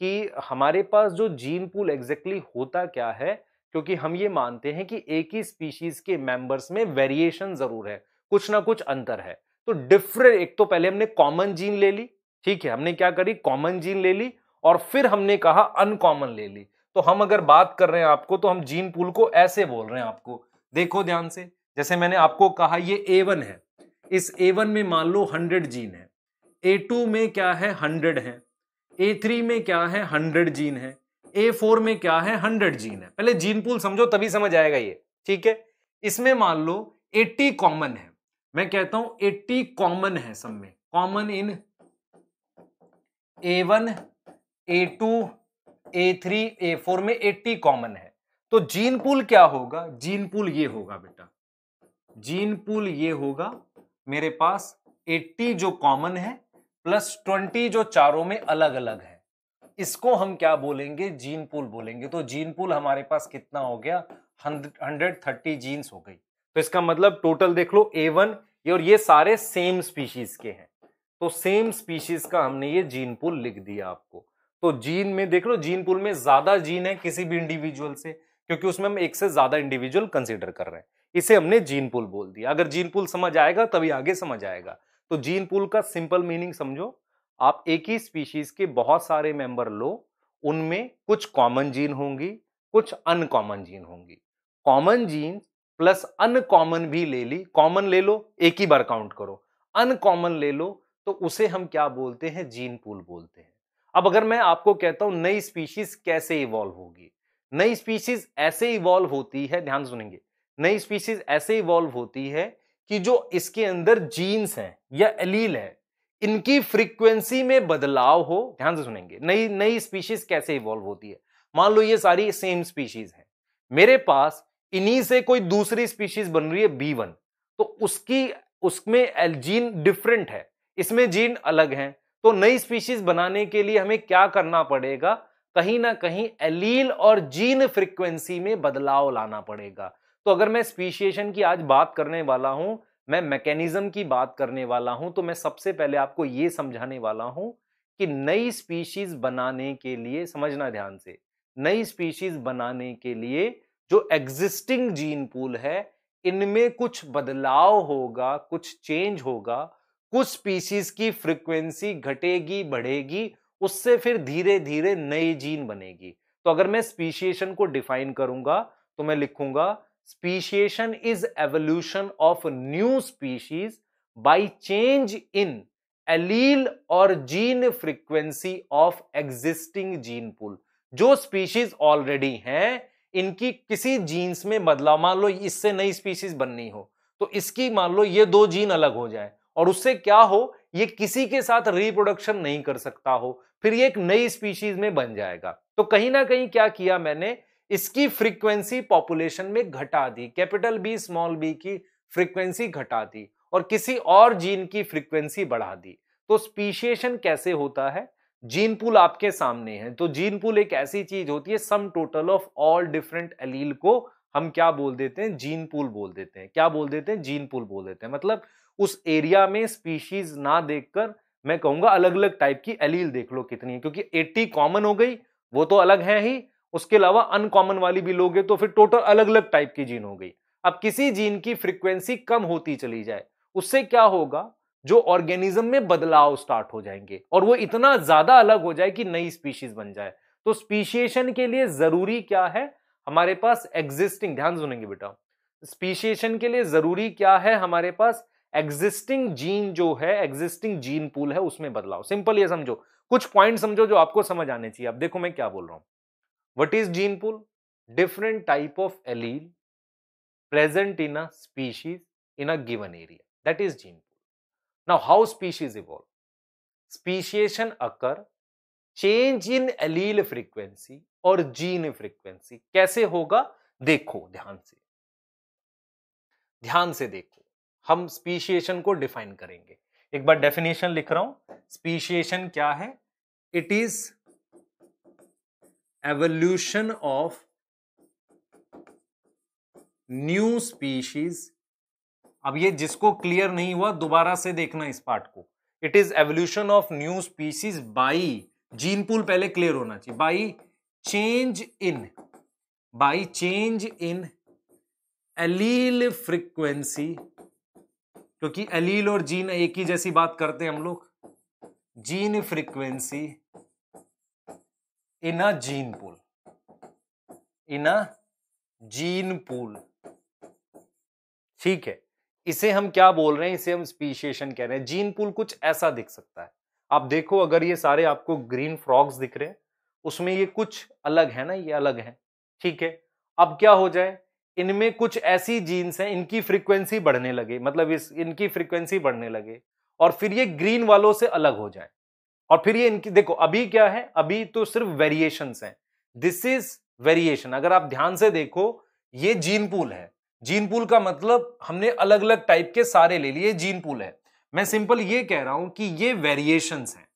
[SPEAKER 1] कि हमारे पास जो जीन पूल एग्जैक्टली होता क्या है क्योंकि हम ये मानते हैं कि एक ही स्पीशीज के मेंबर्स में वेरिएशन जरूर है कुछ ना कुछ अंतर है तो डिफरेंट एक तो पहले हमने कॉमन जीन ले ली ठीक है हमने क्या करी कॉमन जीन ले ली और फिर हमने कहा अनकॉमन ले ली तो हम अगर बात कर रहे हैं आपको तो हम जीन पूल को ऐसे बोल रहे हैं आपको देखो ध्यान से जैसे मैंने आपको कहा ये ए वन है इस ए वन में मान लो हंड्रेड जीन है ए टू में क्या है हंड्रेड है ए थ्री में क्या है हंड्रेड जीन है ए फोर में क्या है हंड्रेड जीन है पहले जीन पूल समझो तभी समझ आएगा ये ठीक है इसमें मान लो एट्टी कॉमन है मैं कहता हूं एट्टी कॉमन है सब में common in A one A two A three A four में एट्टी कॉमन है तो जीन पूल क्या होगा जीन पूल ये होगा बेटा जीन पूल ये होगा मेरे पास एट्टी जो कॉमन है प्लस ट्वेंटी जो चारों में अलग अलग है इसको हम क्या बोलेंगे जीन पूल बोलेंगे तो जीन पूल हमारे पास कितना हो गया हंड्रेड थर्टी जीन्स हो गई तो इसका मतलब टोटल देख लो ए वन ये और ये सारे सेम स्पीशीज के हैं तो सेम स्पीशीज का हमने ये जीन पूल लिख दिया आपको तो जीन में देख लो जीन पुल में ज्यादा जीन है किसी भी इंडिविजुअल से क्योंकि उसमें हम एक से ज्यादा इंडिविजुअल कंसिडर कर रहे हैं इसे हमने जीन पुल बोल दिया अगर जीन पुल समझ आएगा तभी आगे समझ आएगा तो जीन पुल का सिंपल मीनिंग समझो आप एक ही स्पीशीज के बहुत सारे मेंबर लो उनमें कुछ कॉमन जीन होंगी कुछ अनकॉमन जीन होंगी कॉमन जीन प्लस अनकॉमन भी ले ली कॉमन ले लो एक ही बार काउंट करो अनकॉमन ले लो तो उसे हम क्या बोलते हैं जीन पुल बोलते हैं अब अगर मैं आपको कहता हूं नई स्पीशीज कैसे इवॉल्व होगी नई स्पीशीज ऐसे इवॉल्व होती है ध्यान सुनेंगे नई स्पीशीज ऐसे इवॉल्व होती है कि जो इसके अंदर जीन्स हैं या एलील है इनकी फ्रीक्वेंसी में बदलाव हो ध्यान से सुनेंगे नई नई स्पीशीज कैसे इवॉल्व होती है मान लो ये सारी सेम स्पीशीज है मेरे पास इन्हीं से कोई दूसरी स्पीशीज बन रही है बी वन तो उसकी उसमें जीन डिफरेंट है इसमें जीन अलग हैं तो नई स्पीशीज बनाने के लिए हमें क्या करना पड़ेगा कहीं ना कहीं एलील और जीन फ्रिक्वेंसी में बदलाव लाना पड़ेगा तो अगर मैं स्पीशिएशन की आज बात करने वाला हूं मैं मैकेनिज्म की बात करने वाला हूं तो मैं सबसे पहले आपको ये समझाने वाला हूं कि नई स्पीशीज बनाने के लिए समझना ध्यान से नई स्पीशीज बनाने के लिए जो एग्जिस्टिंग जीन पूल है इनमें कुछ बदलाव होगा कुछ चेंज होगा कुछ स्पीशीज की फ्रीक्वेंसी घटेगी बढ़ेगी उससे फिर धीरे धीरे नई जीन बनेगी तो अगर मैं स्पीशिएशन को डिफाइन करूंगा तो मैं लिखूंगा speciation is evolution of new species by change in allele और gene frequency of existing gene pool जो स्पीशीज ऑलरेडी हैं इनकी किसी जीन्स में बदलाव मान लो इससे नई स्पीशीज बननी हो तो इसकी मान लो ये दो जीन अलग हो जाए और उससे क्या हो ये किसी के साथ रिप्रोडक्शन नहीं कर सकता हो फिर ये एक नई स्पीशीज में बन जाएगा तो कहीं ना कहीं क्या किया मैंने इसकी फ्रीक्वेंसी पॉपुलेशन में घटा दी कैपिटल बी स्मॉल बी की फ्रीक्वेंसी घटा दी और किसी और जीन की फ्रीक्वेंसी बढ़ा दी तो स्पीशिएशन कैसे होता है जीन पूल आपके सामने है तो जीन पूल एक ऐसी चीज होती है sum total of all different allele को हम क्या बोल देते हैं जीन पूल बोल देते हैं क्या बोल देते हैं जीन पूल बोल देते हैं मतलब उस एरिया में स्पीशीज ना देखकर मैं कहूंगा अलग अलग टाइप की एलील देख लो कितनी है क्योंकि 80 कॉमन हो गई वो तो अलग है ही उसके अलावा अनकॉमन वाली भी लोगे तो फिर टोटल अलग अलग टाइप की जीन हो गई अब किसी जीन की फ्रिक्वेंसी कम होती चली जाए उससे क्या होगा जो ऑर्गेनिज्म में बदलाव स्टार्ट हो जाएंगे और वो इतना ज्यादा अलग हो जाए कि नई स्पीशीज बन जाए तो स्पीशिएशन के लिए जरूरी क्या है हमारे पास एग्जिस्टिंग ध्यान सुनेंगे बेटा स्पीशिएशन के लिए जरूरी क्या है हमारे पास एग्जिस्टिंग जीन जो है एग्जिस्टिंग जीन पूल है उसमें बदलाव सिंपल ये समझो कुछ पॉइंट समझो जो आपको समझ आने चाहिए अब देखो मैं क्या बोल रहा हूं what is gene pool different type of allele present in a species in a given area that is gene pool now how species evolve speciation occur change in allele frequency और जीन फ्रीक्वेंसी कैसे होगा देखो ध्यान से ध्यान से देखो हम स्पीशिएशन को डिफाइन करेंगे एक बार डेफिनेशन लिख रहा हूं स्पीशिएशन क्या है it is evolution of new species अब ये जिसको क्लियर नहीं हुआ दोबारा से देखना इस पार्ट को it is evolution of new species by gene pool पहले क्लियर होना चाहिए by change in by change in allele frequency क्योंकि एलील और जीन एक ही जैसी बात करते हैं हम लोग gene frequency in a gene pool in a gene pool ठीक है इसे हम क्या बोल रहे हैं इसे हम स्पीशिएशन कह रहे हैं जीन पुल कुछ ऐसा दिख सकता है आप देखो अगर ये सारे आपको ग्रीन फ्रॉग्स दिख रहे हैं उसमें ये कुछ अलग है ना ये अलग है ठीक है अब क्या हो जाए इनमें कुछ ऐसी जीन्स हैं इनकी फ्रीक्वेंसी बढ़ने लगे मतलब इस इनकी फ्रीक्वेंसी बढ़ने लगे और फिर ये ग्रीन वालों से अलग हो जाए और फिर ये इनकी देखो अभी क्या है अभी तो सिर्फ वेरिएशन हैं दिस इज वेरिएशन अगर आप ध्यान से देखो ये जीन पूल है जीन पूल का मतलब हमने अलग अलग टाइप के सारे ले लिए जीन पूल है मैं सिंपल ये कह रहा हूं कि ये वेरिएशन हैं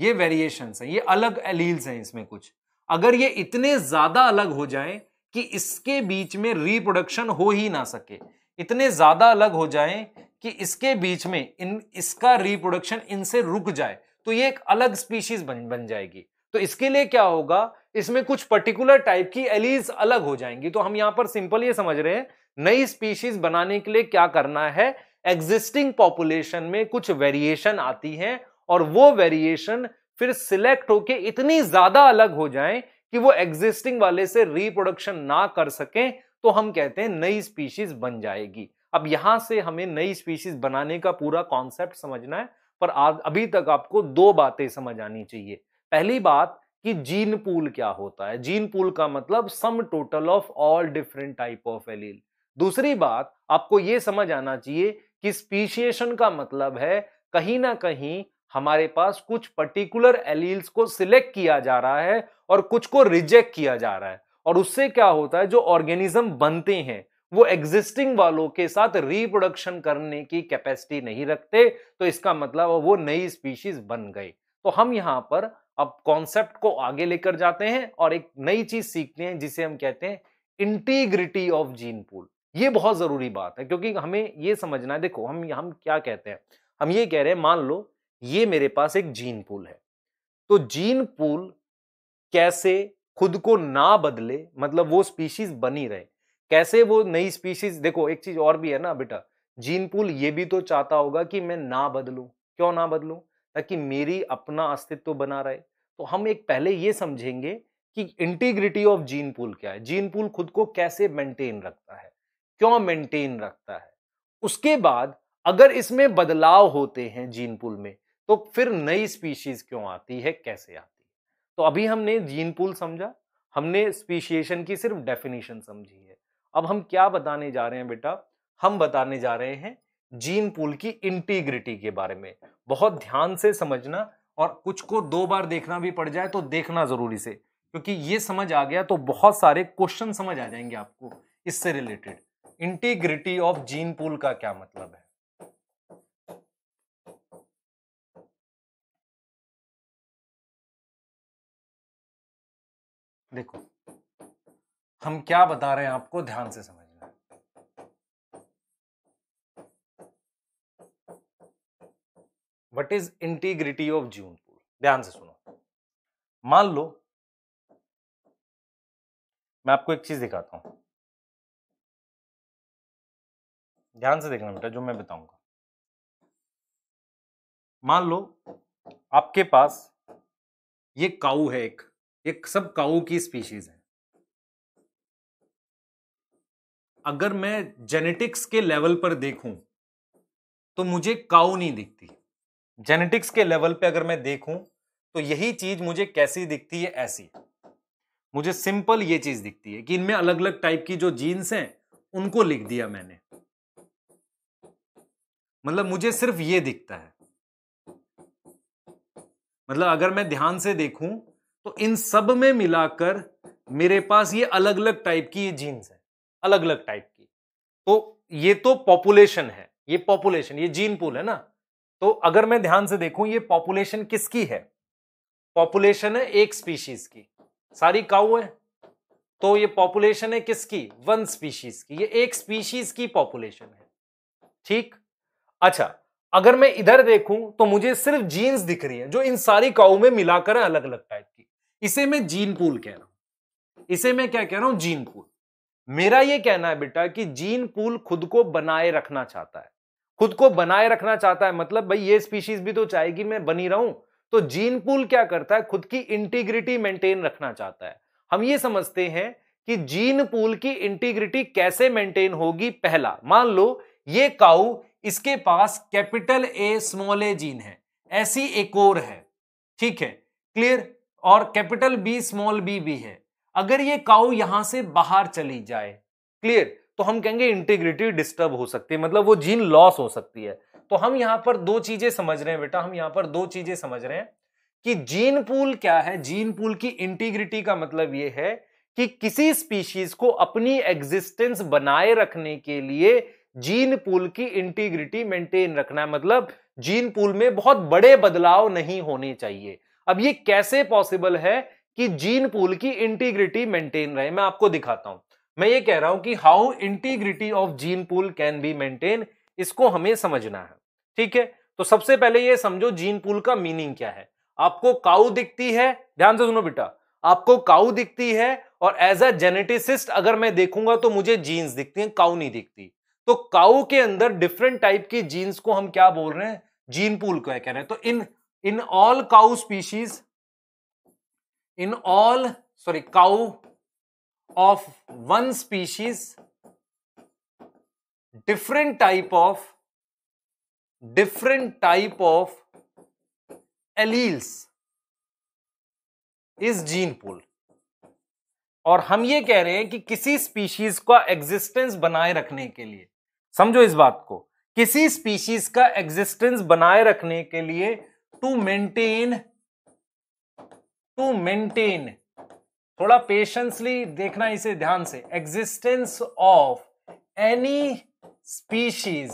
[SPEAKER 1] ये वेरिएशन हैं ये अलग एलील्स हैं इसमें कुछ अगर ये इतने ज्यादा अलग हो जाएं कि इसके बीच में रिप्रोडक्शन हो ही ना सके इतने ज्यादा अलग हो जाएं कि इसके बीच में इन इसका रिप्रोडक्शन इनसे रुक जाए तो ये एक अलग स्पीशीज बन बन जाएगी तो इसके लिए क्या होगा इसमें कुछ पर्टिकुलर टाइप की एलिज अलग हो जाएंगी तो हम यहां पर सिंपल ये समझ रहे हैं नई स्पीशीज बनाने के लिए क्या करना है एग्जिस्टिंग पॉपुलेशन में कुछ वेरिएशन आती है और वो वेरिएशन फिर सिलेक्ट होके इतनी ज्यादा अलग हो जाएं कि वो एग्जिस्टिंग वाले से रिप्रोडक्शन ना कर सकें तो हम कहते हैं नई स्पीशीज बन जाएगी अब यहां से हमें नई स्पीशीज बनाने का पूरा कॉन्सेप्ट समझना है पर आज अभी तक आपको दो बातें समझ आनी चाहिए पहली बात कि जीन पूल क्या होता है जीन पूल का मतलब sum total of all different type of allele दूसरी बात आपको यह समझ आना चाहिए कि स्पीशिएशन का मतलब है कहीं ना कहीं हमारे पास कुछ पर्टिकुलर एलील्स को सिलेक्ट किया जा रहा है और कुछ को रिजेक्ट किया जा रहा है और उससे क्या होता है जो ऑर्गेनिज्म बनते हैं वो एग्जिस्टिंग वालों के साथ रिप्रोडक्शन करने की कैपेसिटी नहीं रखते तो इसका मतलब वो नई स्पीशीज बन गई तो हम यहां पर अब कॉन्सेप्ट को आगे लेकर जाते हैं और एक नई चीज सीखते हैं जिसे हम कहते हैं इंटीग्रिटी ऑफ जीन पूल ये बहुत जरूरी बात है क्योंकि हमें ये समझना है देखो हम हम क्या कहते हैं हम ये कह रहे हैं मान लो ये मेरे पास एक जीन पूल है तो जीन पूल कैसे खुद को ना बदले मतलब वो स्पीशीज बनी रहे कैसे वो नई स्पीशीज देखो एक चीज और भी है ना बेटा जीन पूल ये भी तो चाहता होगा कि मैं ना बदलूं क्यों ना बदलूं ताकि मेरी अपना अस्तित्व बना रहे तो हम एक पहले ये समझेंगे कि इंटीग्रिटी ऑफ जीन पूल क्या है जीन पूल खुद को कैसे मेंटेन रखता है क्यों मेंटेन रखता है उसके बाद अगर इसमें बदलाव होते हैं जीन पूल में तो फिर नई स्पीशीज क्यों आती है कैसे आती है तो अभी हमने जीन पूल समझा हमने स्पीशिएशन की सिर्फ डेफिनेशन समझी है अब हम क्या बताने जा रहे हैं बेटा हम बताने जा रहे हैं जीन पूल की इंटीग्रिटी के बारे में बहुत ध्यान से समझना और कुछ को दो बार देखना भी पड़ जाए तो देखना जरूरी से क्योंकि ये समझ आ गया तो बहुत सारे क्वेश्चन समझ आ जाएंगे आपको इससे related integrity of gene pool का क्या मतलब है देखो हम क्या बता रहे हैं आपको ध्यान से समझना what is integrity
[SPEAKER 3] of gene pool ध्यान से सुनो मान लो मैं आपको एक चीज दिखाता हूं ध्यान से देखना बेटा जो मैं बताऊंगा मान लो
[SPEAKER 1] आपके पास ये काऊ है एक ये सब काऊ की स्पीशीज है अगर मैं जेनेटिक्स के लेवल पर देखूं तो मुझे काऊ नहीं दिखती जेनेटिक्स के लेवल पे अगर मैं देखूं तो यही चीज मुझे कैसी दिखती है ऐसी मुझे सिंपल ये चीज दिखती है कि इनमें अलग अलग टाइप की जो जीन्स हैं उनको लिख दिया मैंने मतलब मुझे सिर्फ ये दिखता है मतलब अगर मैं ध्यान से देखूं तो इन सब में मिलाकर मेरे पास ये अलग अलग टाइप की जीन्स है अलग अलग टाइप की तो ये तो पॉपुलेशन है ये पॉपुलेशन ये जीन पूल है ना तो अगर मैं ध्यान से देखूं ये पॉपुलेशन किसकी है पॉपुलेशन है एक स्पीशीज की सारी काउ है तो ये पॉपुलेशन है किसकी वन स्पीशीज की ये एक स्पीशीज की पॉपुलेशन है ठीक अच्छा अगर मैं इधर देखूं तो मुझे सिर्फ जीन्स दिख रही है जो इन सारी काउ में मिलाकर अलग अलग टाइप इसे मैं जीन पूल कह रहा हूं इसे मैं क्या कह रहा हूं जीन पूल मेरा यह कहना है बेटा कि जीन पूल खुद को बनाए रखना चाहता है खुद को बनाए रखना चाहता है मतलब भाई ये स्पीशीज भी तो चाहेगी मैं बनी रहूं तो जीन पूल क्या करता है खुद की इंटीग्रिटी मेंटेन रखना चाहता है हम ये समझते हैं कि जीन पूल की इंटीग्रिटी कैसे मेंटेन होगी पहला मान लो ये काउ इसके पास capital A small A gene है ऐसी एक और है ठीक है क्लियर और कैपिटल बी स्मॉल बी भी है अगर ये काउ यहां से बाहर चली जाए क्लियर तो हम कहेंगे इंटीग्रिटी डिस्टर्ब हो सकती है मतलब वो जीन लॉस हो सकती है तो हम यहां पर दो चीजें समझ रहे हैं बेटा हम यहां पर दो चीजें समझ रहे हैं कि जीन पूल क्या है जीन पूल की इंटीग्रिटी का मतलब यह है कि किसी स्पीशीज को अपनी एग्जिस्टेंस बनाए रखने के लिए जीन पूल की इंटीग्रिटी मेंटेन रखना है मतलब जीन पूल में बहुत बड़े बदलाव नहीं होने चाहिए अब ये कैसे पॉसिबल है कि जीन पूल की इंटीग्रिटी मेंटेन रहे मैं आपको दिखाता हूं मैं ये कह रहा हूं कि how integrity of gene pool can be maintain इसको हमें समझना है ठीक है तो सबसे पहले ये समझो जीन पूल का मीनिंग क्या है आपको काउ दिखती है ध्यान से सुनो बेटा आपको काउ दिखती है और एज अ जेनेटिसिस्ट अगर मैं देखूंगा तो मुझे जीन्स दिखती हैं काउ नहीं दिखती तो काउ के अंदर डिफरेंट टाइप की जीन्स को हम क्या बोल रहे हैं जीन पूल को है कह रहे हैं तो in in all cow species in all sorry cow of one species different type of different type of alleles is gene pool और हम ये कह रहे हैं कि किसी स्पीशीज का एग्जिस्टेंस बनाए रखने के लिए समझो इस बात को किसी स्पीशीज का एग्जिस्टेंस बनाए रखने के लिए टू मेंटेन टू मेंटेन थोड़ा पेशेंसली देखना इसे ध्यान से existence of any species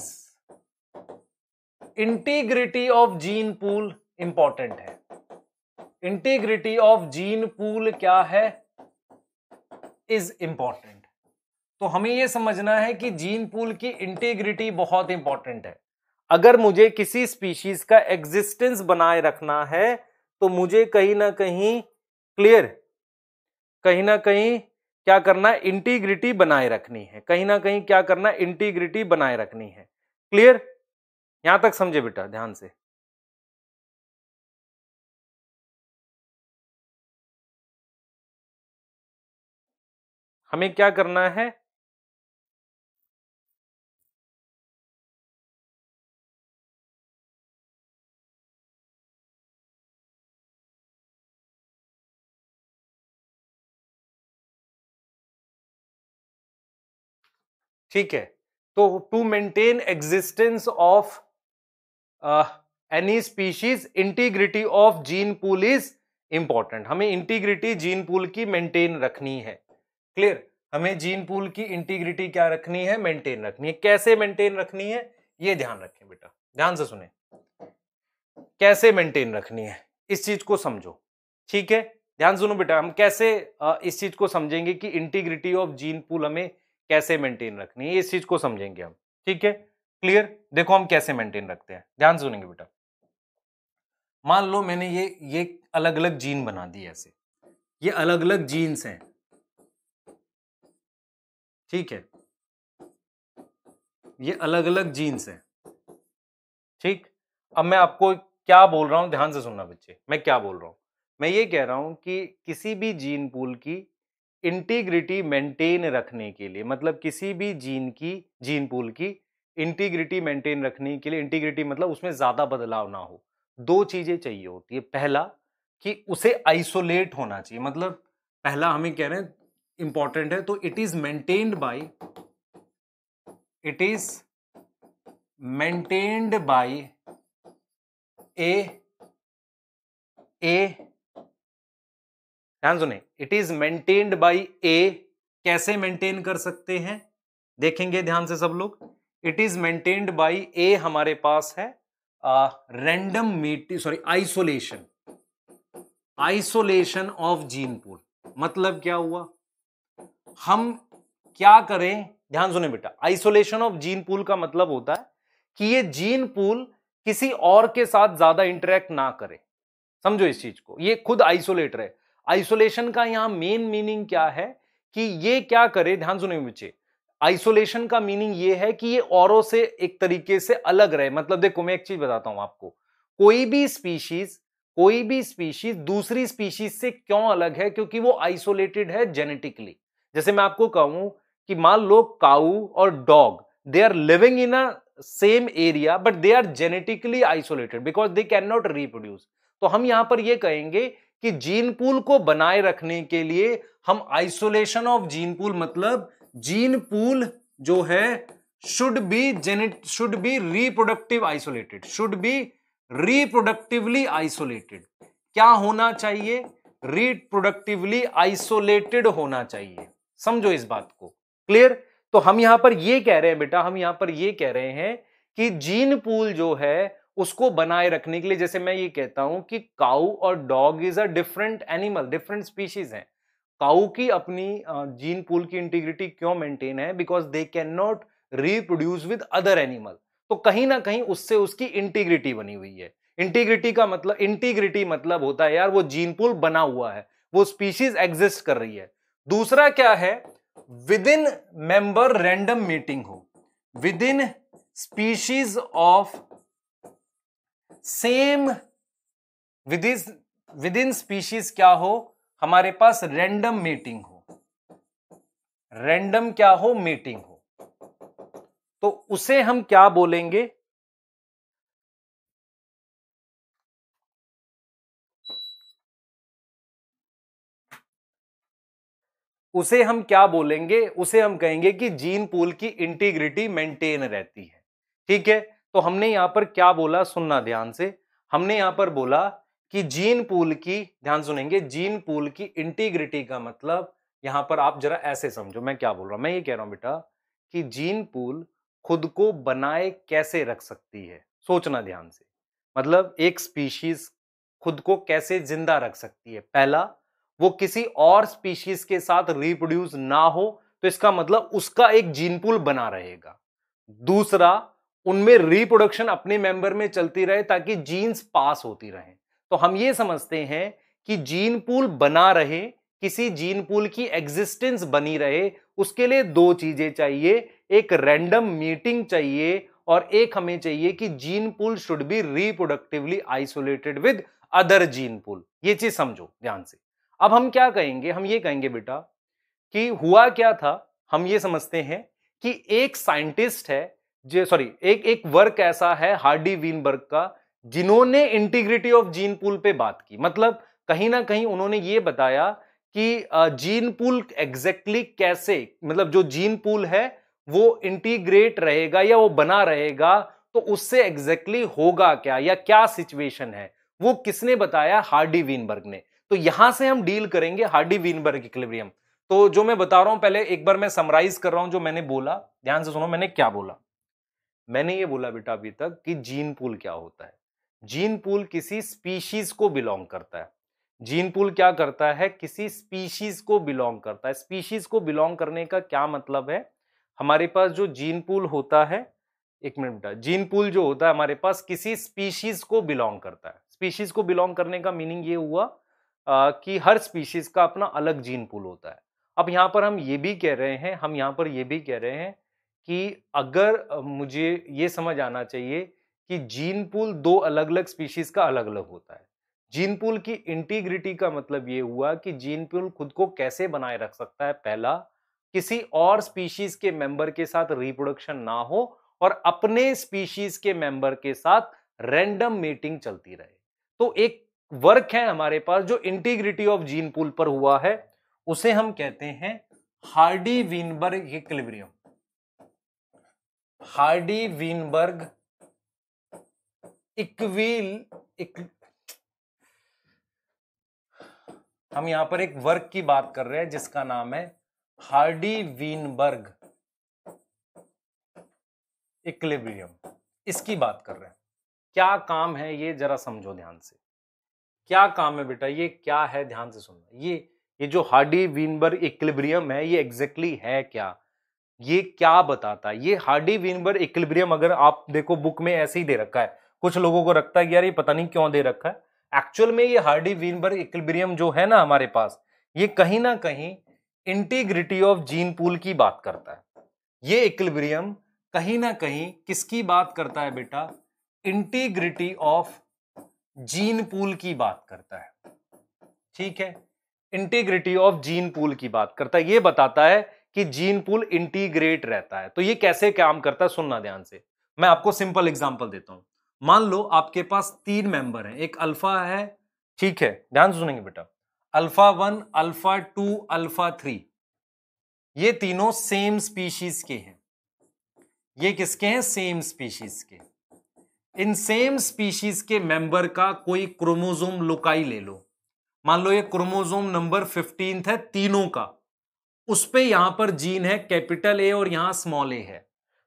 [SPEAKER 1] integrity of gene pool important है इंटीग्रिटी ऑफ जीन पूल क्या है इज इंपॉर्टेंट तो हमें यह समझना है कि जीन पूल की इंटीग्रिटी बहुत इंपॉर्टेंट है अगर मुझे किसी स्पीशीज का एग्जिस्टेंस बनाए रखना है तो मुझे कहीं ना कहीं क्लियर कहीं ना कहीं क्या करना इंटीग्रिटी बनाए रखनी है कहीं ना कहीं क्या करना इंटीग्रिटी बनाए रखनी है क्लियर यहां तक समझे बेटा ध्यान से
[SPEAKER 3] हमें क्या करना है ठीक है तो to
[SPEAKER 1] maintain existence of any species integrity of gene pool is important हमें इंटीग्रिटी जीन पूल की मेंटेन रखनी है क्लियर हमें जीन पूल की इंटीग्रिटी क्या रखनी है मेंटेन रखनी है कैसे मेंटेन रखनी है ये ध्यान रखें बेटा ध्यान से सुने कैसे मेंटेन रखनी है इस चीज को समझो ठीक है ध्यान सुनो बेटा हम कैसे uh, इस चीज को समझेंगे कि इंटीग्रिटी ऑफ जीन पूल हमें कैसे मेंटेन रखनी है इस चीज को समझेंगे हम ठीक है क्लियर देखो हम कैसे मेंटेन रखते हैं ध्यान सुनेंगे बेटा मान लो मैंने ये ये अलग अलग जीन बना दी ऐसे ये अलग अलग जीन्स हैं
[SPEAKER 2] ठीक है ये
[SPEAKER 1] अलग अलग जीन्स हैं ठीक अब मैं आपको क्या बोल रहा हूं ध्यान से सुनना बच्चे मैं क्या बोल रहा हूं मैं ये कह रहा हूं कि किसी भी जीन पूल की इंटीग्रिटी मेंटेन रखने के लिए मतलब किसी भी जीन की जीन पूल की इंटीग्रिटी मेंटेन रखने के लिए इंटीग्रिटी मतलब उसमें ज़्यादा बदलाव ना हो दो चीज़ें चाहिए होती है पहला कि उसे आइसोलेट होना चाहिए मतलब पहला हमें कह रहे हैं इंपॉर्टेंट है तो it is maintained by it is maintained by a a ध्यान सुने it is maintained by a कैसे मेंटेन कर सकते हैं देखेंगे ध्यान से सब लोग it is maintained by a हमारे पास है random meet sorry isolation isolation of gene pool मतलब क्या हुआ हम क्या करें ध्यान सुने बेटा आइसोलेशन ऑफ जीन पूल का मतलब होता है कि ये जीन पूल किसी और के साथ ज्यादा इंटरेक्ट ना करे समझो इस चीज को ये खुद आइसोलेट रहे आइसोलेशन का यहां मेन मीनिंग क्या है कि ये क्या करे ध्यान सुने बच्चे आइसोलेशन का मीनिंग ये है कि ये औरों से एक तरीके से अलग रहे मतलब देखो मैं एक चीज बताता हूं आपको कोई भी स्पीशीज कोई भी स्पीशीज दूसरी स्पीशीज से क्यों अलग है क्योंकि वो आइसोलेटेड है जेनेटिकली जैसे मैं आपको कहूं कि मान लो काऊ और dog they are living in a same area but they are genetically isolated because they can not reproduce तो हम यहां पर यह कहेंगे कि जीन पूल को बनाए रखने के लिए हम आइसोलेशन ऑफ जीन पूल मतलब जीन पूल जो है should be genet should be reproductive isolated should be reproductively isolated क्या होना चाहिए रिप्रोडक्टिवली आइसोलेटेड होना चाहिए समझो इस बात को क्लियर तो हम यहां पर यह कह रहे हैं बेटा हम यहां पर यह कह रहे हैं कि जीन पूल जो है उसको बनाए रखने के लिए जैसे मैं ये कहता हूं कि काऊ और dog is a different animal different species हैं काऊ की अपनी जीन पूल की इंटीग्रिटी क्यों मेंटेन है because they can not reproduce with other animal तो कहीं ना कहीं उससे उसकी इंटीग्रिटी बनी हुई है इंटीग्रिटी का मतलब इंटीग्रिटी मतलब होता है यार वो जीन पूल बना हुआ है वो स्पीशीज एग्जिस्ट कर रही है दूसरा क्या है within member random meeting हो within species of same within within species क्या हो हमारे पास रैंडम मीटिंग हो रैंडम क्या हो मीटिंग हो तो उसे
[SPEAKER 3] हम क्या बोलेंगे
[SPEAKER 1] उसे हम क्या बोलेंगे उसे हम कहेंगे कि जीन पूल की इंटीग्रिटी मेंटेन रहती है ठीक है तो हमने यहां पर क्या बोला सुनना ध्यान से हमने यहां पर बोला कि जीन पूल की ध्यान सुनेंगे जीन पूल की इंटीग्रिटी का मतलब यहां पर आप जरा ऐसे समझो मैं क्या बोल रहा हूं मैं ये कह रहा हूं बेटा कि जीन पूल खुद को बनाए कैसे रख सकती है सोचना ध्यान से मतलब एक स्पीशीज खुद को कैसे जिंदा रख सकती है पहला वो किसी और स्पीशीज के साथ रिप्रोड्यूस ना हो तो इसका मतलब उसका एक जीन पूल बना रहेगा दूसरा उनमें रिप्रोडक्शन अपने मेंबर में चलती रहे ताकि जीन्स पास होती रहे तो हम ये समझते हैं कि जीन पूल बना रहे किसी जीन पूल की एग्जिस्टेंस बनी रहे उसके लिए दो चीजें चाहिए एक रैंडम मीटिंग चाहिए और एक हमें चाहिए कि gene pool should be reproductively isolated with other gene pool ये चीज समझो ध्यान से अब हम क्या कहेंगे हम ये कहेंगे बेटा कि हुआ क्या था हम ये समझते हैं कि एक साइंटिस्ट है सॉरी एक एक वर्क ऐसा है हार्डी वीनबर्ग का जिन्होंने इंटीग्रिटी ऑफ जीन पूल पे बात की मतलब कहीं ना कहीं उन्होंने ये बताया कि जीन पूल एग्जैक्टली कैसे मतलब जो जीन पूल है वो इंटीग्रेट रहेगा या वो बना रहेगा तो उससे एग्जैक्टली होगा क्या या क्या सिचुएशन है वो किसने बताया हार्डी वीनबर्ग ने तो यहां से हम डील करेंगे हार्डी वीनबर्ग इक्लिब्रियम तो जो मैं बता रहा हूं पहले एक बार मैं समराइज कर रहा हूं जो मैंने बोला ध्यान से सुनो मैंने क्या बोला मैंने ये बोला बेटा अभी तक कि जीन पूल क्या होता है जीन पूल किसी स्पीशीज को बिलोंग करता है जीन पूल क्या करता है किसी स्पीशीज को बिलोंग करता है स्पीशीज को बिलोंग करने का क्या मतलब है हमारे पास जो जीन पूल होता है एक मिनट बेटा जीन पूल जो होता है हमारे पास किसी स्पीशीज को बिलोंग करता है स्पीशीज को बिलोंग करने का मीनिंग ये हुआ आ, कि हर स्पीशीज का अपना अलग जीन पूल होता है अब यहाँ पर हम ये भी कह रहे हैं हम यहाँ पर ये भी कह रहे हैं कि अगर मुझे ये समझ आना चाहिए कि जीन पूल दो अलग अलग स्पीशीज का अलग अलग होता है जीन पूल की इंटीग्रिटी का मतलब ये हुआ कि जीन पूल खुद को कैसे बनाए रख सकता है पहला किसी और स्पीशीज के मेंबर के साथ रिप्रोडक्शन ना हो और अपने स्पीशीज के मेंबर के साथ रैंडम मीटिंग चलती रहे तो एक वर्क है हमारे पास जो इंटीग्रिटी ऑफ जीन पूल पर हुआ है उसे हम कहते हैं Hardy Weinberg equilibrium Hardy Weinberg इक्वील इक... हम यहां पर एक वर्ग की बात कर रहे हैं जिसका नाम है हार्डी वीनबर्ग इक्लिब्रियम इसकी बात कर रहे हैं क्या काम है ये जरा समझो ध्यान से क्या काम है बेटा ये क्या है ध्यान से सुनना ये ये जो हार्डी वीनबर्ग इक्लिब्रियम है ये एग्जैक्टली exactly है क्या ये क्या बताता है ये हार्डी विनबर इक्लिब्रियम अगर आप देखो बुक में ऐसे ही दे रखा है कुछ लोगों को रखता है यार ये पता नहीं क्यों दे रखा है एक्चुअल में ये हार्डी विनबर इक्लिब्रियम जो है ना हमारे पास ये कहीं ना कहीं इंटीग्रिटी ऑफ जीन पूल की बात करता है ये इक्लिब्रियम कहीं ना कहीं किसकी बात करता है बेटा इंटीग्रिटी ऑफ जीन पूल की बात करता है ठीक है इंटीग्रिटी ऑफ जीन पूल की बात करता है ये बताता है कि जीन पूल इंटीग्रेट रहता है तो ये कैसे काम करता है सुनना ध्यान से मैं आपको सिंपल एग्जाम्पल देता हूं मान लो आपके पास तीन मेंबर हैं एक अल्फा है ठीक है ध्यान से सुनेंगे बेटा alpha one alpha two alpha three ये तीनों सेम स्पीशीज के हैं ये किसके हैं सेम स्पीशीज के इन सेम स्पीशीज के मेंबर का कोई क्रोमोजोम लुकाई ले लो मान लो ये क्रोमोजोम नंबर फिफ्टींथ है तीनों का उस पर यहां पर जीन है कैपिटल ए और यहां स्मॉल ए है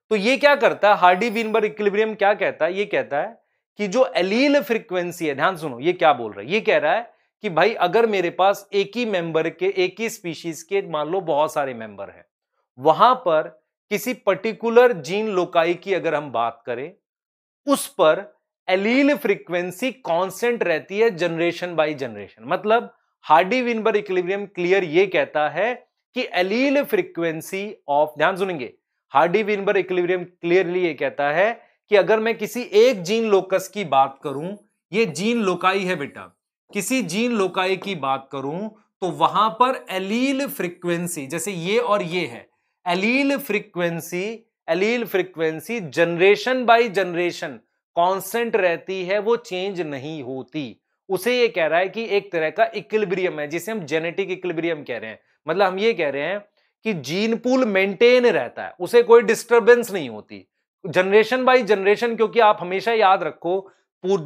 [SPEAKER 1] तो ये क्या करता है हार्डी विनबर इक्विलिब्रियम क्या कहता है ये कहता है कि जो एलील फ्रीक्वेंसी है ध्यान सुनो ये क्या बोल रहा है ये कह रहा है कि भाई अगर मेरे पास एक ही मेंबर के एक ही स्पीशीज के मान लो बहुत सारे मेंबर हैं वहां पर किसी पर्टिकुलर जीन लोकाई की अगर हम बात करें उस पर एलील फ्रीक्वेंसी कांस्टेंट रहती है जनरेशन बाय जनरेशन मतलब हार्डी विनबर इक्विलिब्रियम क्लियर ये कहता है कि एलील फ्रीक्वेंसी ऑफ ध्यान सुनेंगे हार्डी विनबर इक्लिब्रियम क्लियरली ये कहता है कि अगर मैं किसी एक जीन लोकस की बात करूं ये जीन लोकाई है बेटा किसी जीन लोकाई की बात करूं तो वहां पर एलील फ्रीक्वेंसी जैसे ये और ये है allele frequency allele frequency generation by generation constant रहती है वो चेंज नहीं होती उसे ये कह रहा है कि एक तरह का इक्विलिब्रियम है जिसे हम जेनेटिक इक्विलिब्रियम कह रहे हैं मतलब हम ये कह रहे हैं कि जीन पूल मेंटेन रहता है उसे कोई डिस्टरबेंस नहीं होती जनरेशन बाय जनरेशन क्योंकि आप हमेशा याद रखो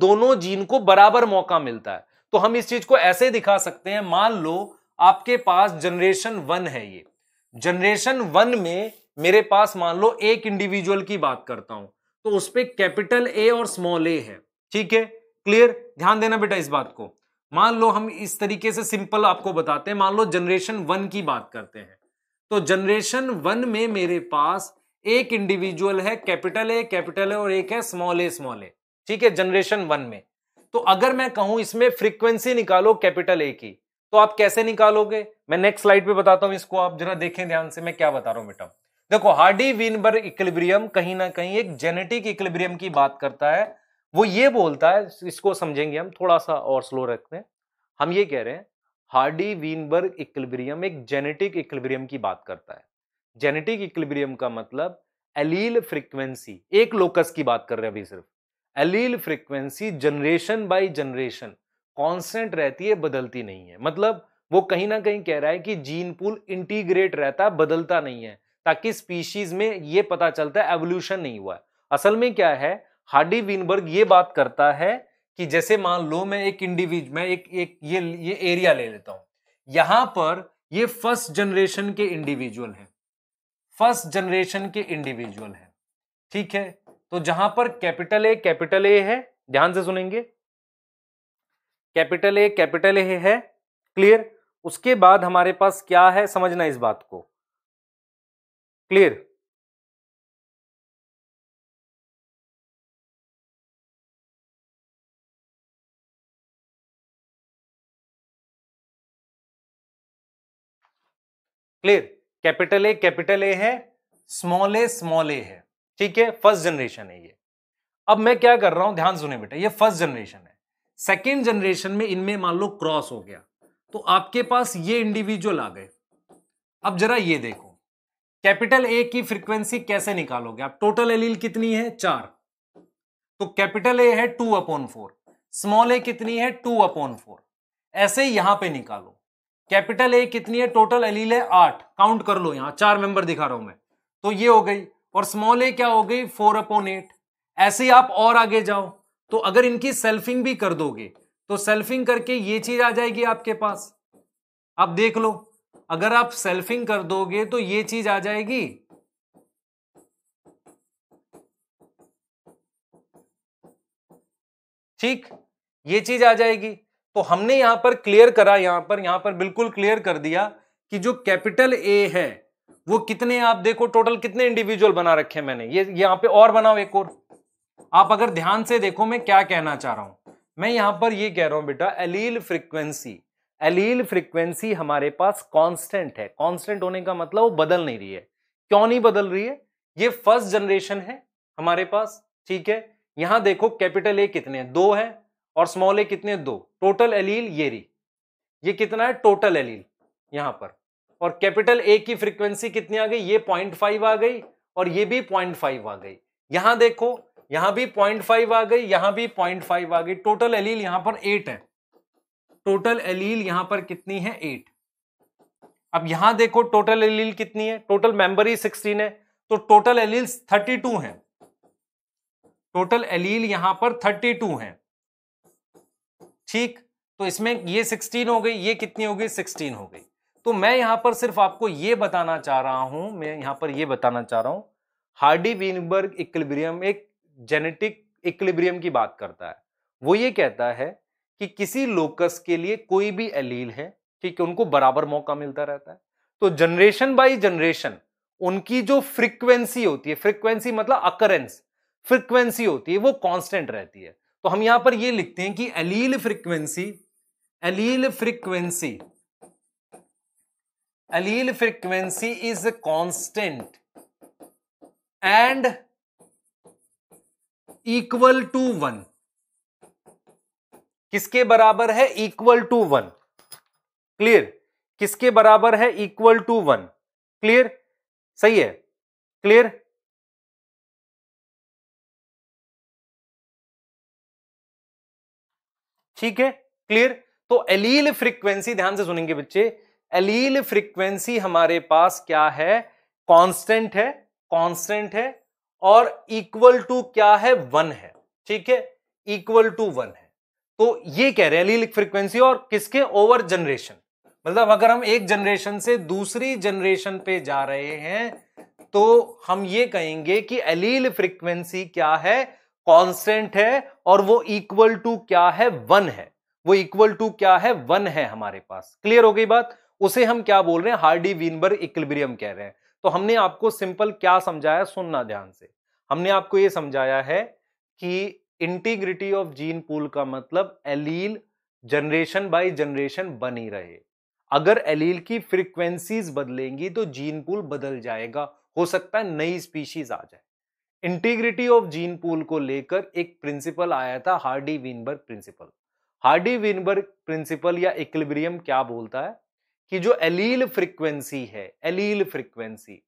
[SPEAKER 1] दोनों जीन को बराबर मौका मिलता है तो हम इस चीज को ऐसे दिखा सकते हैं मान लो आपके पास जनरेशन वन है ये जनरेशन वन में मेरे पास मान लो एक इंडिविजुअल की बात करता हूं तो उस पर कैपिटल ए और स्मॉल ए है ठीक है क्लियर ध्यान देना बेटा इस बात को मान लो हम इस तरीके से सिंपल आपको बताते हैं मान लो जनरेशन वन की बात करते हैं तो जनरेशन वन में मेरे पास एक इंडिविजुअल है कैपिटल ए कैपिटल ए और एक है स्मॉल ए स्मॉल ए ठीक है जनरेशन वन में तो अगर मैं कहूं इसमें फ्रीक्वेंसी निकालो कैपिटल ए की तो आप कैसे निकालोगे मैं नेक्स्ट स्लाइड पे बताता हूं इसको आप जरा देखें ध्यान से मैं क्या बता रहा हूं बेटा देखो हार्डी विनबर इक्लिब्रियम कहीं ना कहीं एक जेनेटिक इक्लिब्रियम की बात करता है वो ये बोलता है इसको समझेंगे हम थोड़ा सा और स्लो रखते हैं हम ये कह रहे हैं हार्डी वीनबर्ग इक्लिब्रियम एक जेनेटिक इक्लिब्रियम की बात करता है जेनेटिक इक्लिब्रियम का मतलब एलील फ्रीक्वेंसी एक लोकस की बात कर रहे हैं अभी सिर्फ allele frequency generation by generation constant रहती है बदलती नहीं है मतलब वो कहीं ना कहीं कह रहा है कि जीन पूल इंटीग्रेट रहता है बदलता नहीं है ताकि स्पीशीज में ये पता चलता है एवोल्यूशन नहीं हुआ है असल में क्या है हार्डी वीनबर्ग ये बात करता है कि जैसे मान लो मैं एक इंडिविज मैं एक एक ये ये एरिया ले लेता हूं यहां पर ये फर्स्ट जनरेशन के इंडिविजुअल हैं फर्स्ट जनरेशन के इंडिविजुअल हैं ठीक है तो जहां पर कैपिटल ए कैपिटल ए है ध्यान से सुनेंगे कैपिटल ए कैपिटल ए है क्लियर उसके बाद हमारे पास क्या है समझना इस
[SPEAKER 3] बात को clear
[SPEAKER 2] clear
[SPEAKER 1] capital A capital A है स्मॉल ए स्मॉल ए है ठीक है फर्स्ट जनरेशन है ये अब मैं क्या कर रहा हूं ध्यान सुने बेटा ये फर्स्ट जनरेशन है सेकेंड जनरेशन में इनमें मान लो क्रॉस हो गया तो आपके पास ये इंडिविजुअल आ गए अब जरा ये देखो कैपिटल ए की फ्रीक्वेंसी कैसे निकालोगे आप टोटल एलील कितनी है चार तो कैपिटल ए है two upon four small A कितनी है टू अपॉन फोर ऐसे यहां पे निकालो कैपिटल ए कितनी है टोटल अलील है आठ काउंट कर लो यहाँ चार मेंबर दिखा रहा हूं मैं तो ये हो गई और स्मॉल ए क्या हो गई फोर अपॉन एट ऐसे ही आप और आगे जाओ तो अगर इनकी सेल्फिंग भी कर दोगे तो सेल्फिंग करके ये चीज आ जाएगी आपके पास आप देख लो अगर आप सेल्फिंग कर दोगे तो ये चीज आ जाएगी ठीक ये चीज आ जाएगी तो हमने यहां पर क्लियर करा यहां पर यहां पर बिल्कुल क्लियर कर दिया कि जो कैपिटल ए है वो कितने आप देखो टोटल कितने इंडिविजुअल बना रखे हैं मैंने ये यहां पे और बनाओ एक और आप अगर ध्यान से देखो मैं क्या कहना चाह रहा हूं मैं यहां पर ये कह रहा हूं बेटा एलील फ्रीक्वेंसी एलील फ्रीक्वेंसी हमारे पास कांस्टेंट है कांस्टेंट होने का मतलब वो बदल नहीं रही है क्यों नहीं बदल रही है ये फर्स्ट जनरेशन है हमारे पास ठीक है यहां देखो कैपिटल ए कितने है? दो है और स्मॉल ए कितने दो टोटल एलील ये री ये कितना है टोटल एलील यहां पर और कैपिटल ए की फ्रीक्वेंसी कितनी आ गई ये पॉइंट फाइव आ गई और ये भी पॉइंट फाइव आ गई यहां देखो यहां भी पॉइंट फाइव आ गई यहां भी पॉइंट फाइव आ गई टोटल एलील यहां पर एट है टोटल एलील यहां पर कितनी है एट अब यहां देखो टोटल एलील कितनी है टोटल मेंबर ही सिक्सटीन है तो टोटल एलील थर्टी टू है टोटल एलील यहां पर थर्टी टू है ठीक तो इसमें ये सिक्सटीन हो गई ये कितनी हो गई सिक्सटीन हो गई तो मैं यहां पर सिर्फ आपको ये बताना चाह रहा हूं मैं यहां पर ये बताना चाह रहा हूं हार्डी वीनबर्ग इक्लिब्रियम एक जेनेटिक इक्लिब्रियम की बात करता है वो ये कहता है कि किसी लोकस के लिए कोई भी अलील है ठीक है उनको बराबर मौका मिलता रहता है तो जनरेशन बाई जनरेशन उनकी जो फ्रीक्वेंसी होती है फ्रीक्वेंसी मतलब अकरेंस फ्रीक्वेंसी होती है वो कांस्टेंट रहती है तो हम यहां पर ये लिखते हैं कि allele frequency allele frequency allele frequency is constant and equal to one किसके बराबर है इक्वल टू वन क्लियर किसके बराबर है इक्वल टू वन
[SPEAKER 3] क्लियर सही है क्लियर ठीक है
[SPEAKER 1] क्लियर तो एलील फ्रीक्वेंसी ध्यान से सुनेंगे बच्चे एलील फ्रीक्वेंसी हमारे पास क्या है कांस्टेंट है कांस्टेंट है और इक्वल टू क्या है वन है ठीक है इक्वल टू वन है तो ये कह रहे हैं एलील फ्रीक्वेंसी और किसके ओवर जनरेशन मतलब अगर हम एक जनरेशन से दूसरी जनरेशन पे जा रहे हैं तो हम ये कहेंगे कि एलील फ्रीक्वेंसी क्या है कांस्टेंट है और वो इक्वल टू क्या है वन है वो इक्वल टू क्या है वन है हमारे पास क्लियर हो गई बात उसे हम क्या बोल रहे हैं हार्डी वीनबर इक्विलिब्रियम कह रहे हैं तो हमने आपको सिंपल क्या समझाया सुनना ध्यान से हमने आपको ये समझाया है कि इंटीग्रिटी ऑफ जीन पूल का मतलब एलील जनरेशन बाय जनरेशन बनी रहे अगर एलील की फ्रीक्वेंसीज बदलेंगी तो जीन पूल बदल जाएगा हो सकता है नई स्पीशीज आ जाए इंटीग्रिटी ऑफ जीन पूल को लेकर एक प्रिंसिपल आया था Hardy Weinberg principle Hardy Weinberg principle या इक्लिब्रियम क्या बोलता है कि जो एलील फ्रीक्वेंसी है एलील फ्रीक्वेंसी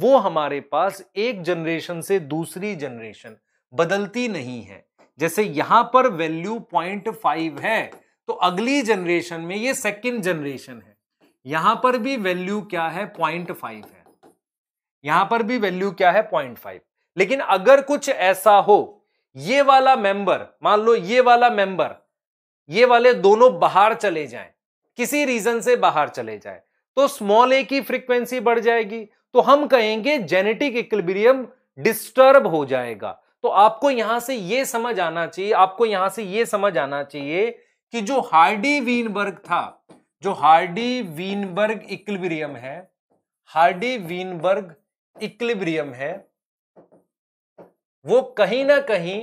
[SPEAKER 1] वो हमारे पास एक जनरेशन से दूसरी जनरेशन बदलती नहीं है जैसे यहां पर वैल्यू पॉइंट फाइव है तो अगली जनरेशन में ये सेकंड जनरेशन है यहां पर भी वैल्यू क्या है पॉइंट फाइव है यहां पर भी वैल्यू क्या है पॉइंट फाइव लेकिन अगर कुछ ऐसा हो ये वाला मेंबर मान लो ये वाला मेंबर ये वाले दोनों बाहर चले जाएं किसी रीजन से बाहर चले जाएं तो स्मॉल ए की फ्रीक्वेंसी बढ़ जाएगी तो हम कहेंगे जेनेटिक इक्विलिब्रियम डिस्टर्ब हो जाएगा तो आपको यहां से यह समझ आना चाहिए आपको यहां से यह समझ आना चाहिए कि जो हार्डी वीनबर्ग था जो हार्डी वीनबर्ग इक्विलिब्रियम है हार्डी वीनबर्ग इक्विलिब्रियम है वो कहीं ना कहीं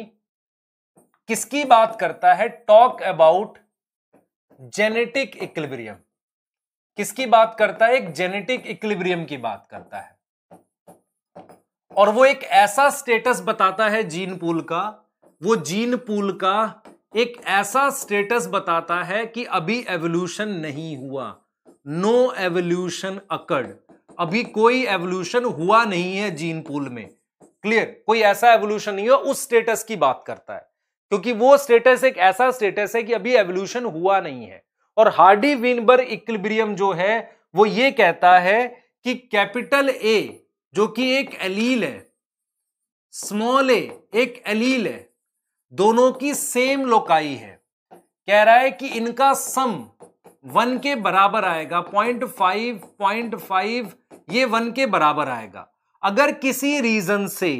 [SPEAKER 1] किसकी बात करता है टॉक अबाउट जेनेटिक इक्लिब्रियम किसकी बात करता है एक जेनेटिक इक्लिब्रियम की बात करता है और वो एक ऐसा स्टेटस बताता है जीन पूल का वो जीन पूल का एक ऐसा स्टेटस बताता है कि अभी एवोल्यूशन नहीं हुआ नो एवोल्यूशन अकड़ अभी कोई एवोल्यूशन हुआ नहीं है जीन पूल में क्लियर कोई ऐसा एवोल्यूशन नहीं हो उस स्टेटस की बात करता है क्योंकि वो स्टेटस एक ऐसा स्टेटस है कि अभी एवोल्यूशन हुआ नहीं है और हार्डी विनबर इक्लिब्रियम जो है वो ये कहता है कि कैपिटल ए जो कि एक एलील है स्मॉल ए एक एलील है दोनों की सेम लोकाई है कह रहा है कि इनका सम वन के बराबर आएगा पॉइंट फाइव पॉइंट फाइव ये वन के बराबर आएगा अगर किसी रीजन से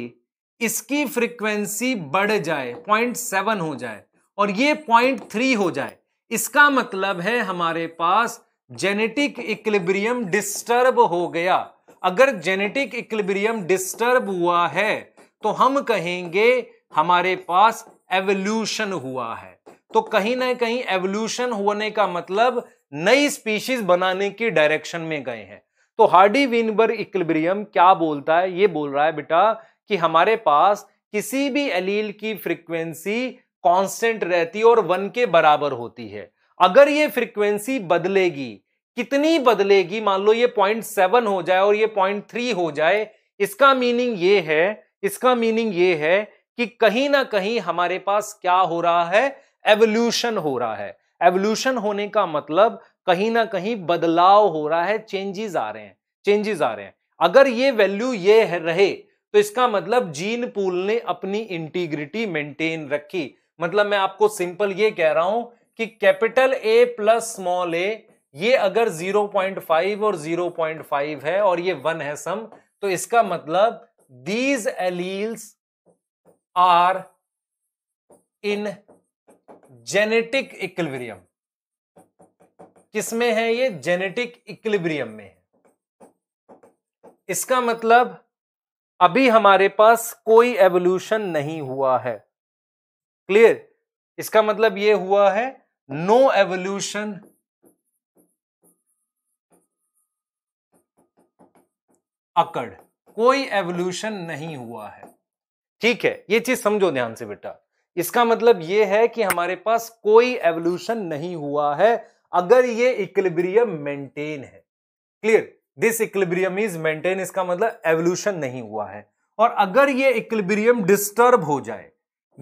[SPEAKER 1] इसकी फ्रीक्वेंसी बढ़ जाए पॉइंट सेवन हो जाए और ये पॉइंट थ्री हो जाए इसका मतलब है हमारे पास जेनेटिक इक्लिब्रियम डिस्टर्ब हो गया अगर जेनेटिक इक्लिब्रियम डिस्टर्ब हुआ है तो हम कहेंगे हमारे पास एवोल्यूशन हुआ है तो कहीं ना कहीं एवोल्यूशन होने का मतलब नई स्पीशीज बनाने की डायरेक्शन में गए हैं तो हार्डी विनबर इक्लिब्रियम क्या बोलता है ये बोल रहा है बेटा कि हमारे पास किसी भी एलील की फ्रिक्वेंसी कांस्टेंट रहती है और वन के बराबर होती है अगर ये फ्रीक्वेंसी बदलेगी कितनी बदलेगी मान लो ये पॉइंट सेवन हो जाए और ये पॉइंट थ्री हो जाए इसका मीनिंग ये है इसका मीनिंग ये है कि कहीं ना कहीं हमारे पास क्या हो रहा है एवोल्यूशन हो रहा है एवोल्यूशन होने का मतलब कहीं ना कहीं बदलाव हो रहा है चेंजेस आ रहे हैं चेंजेस आ रहे हैं अगर ये वैल्यू ये रहे तो इसका मतलब जीन पूल ने अपनी इंटीग्रिटी मेंटेन रखी मतलब मैं आपको सिंपल ये कह रहा हूं कि capital A plus small A ये अगर 0.5 और 0.5 है और ये वन है सम तो इसका मतलब these alleles are in genetic equilibrium किसमें है ये जेनेटिक इक्लिब्रियम में है इसका मतलब अभी हमारे पास कोई एवोल्यूशन नहीं हुआ है क्लियर इसका मतलब ये हुआ है नो एवोल्यूशन अकड़ कोई एवोल्यूशन नहीं हुआ है ठीक है ये चीज समझो ध्यान से बेटा इसका मतलब यह है कि हमारे पास कोई एवोल्यूशन नहीं हुआ है अगर ये इक्लिब्रियम मेंटेन है clear this equilibrium is maintain इसका मतलब एवोल्यूशन नहीं हुआ है और अगर ये इक्लिब्रियम डिस्टर्ब हो जाए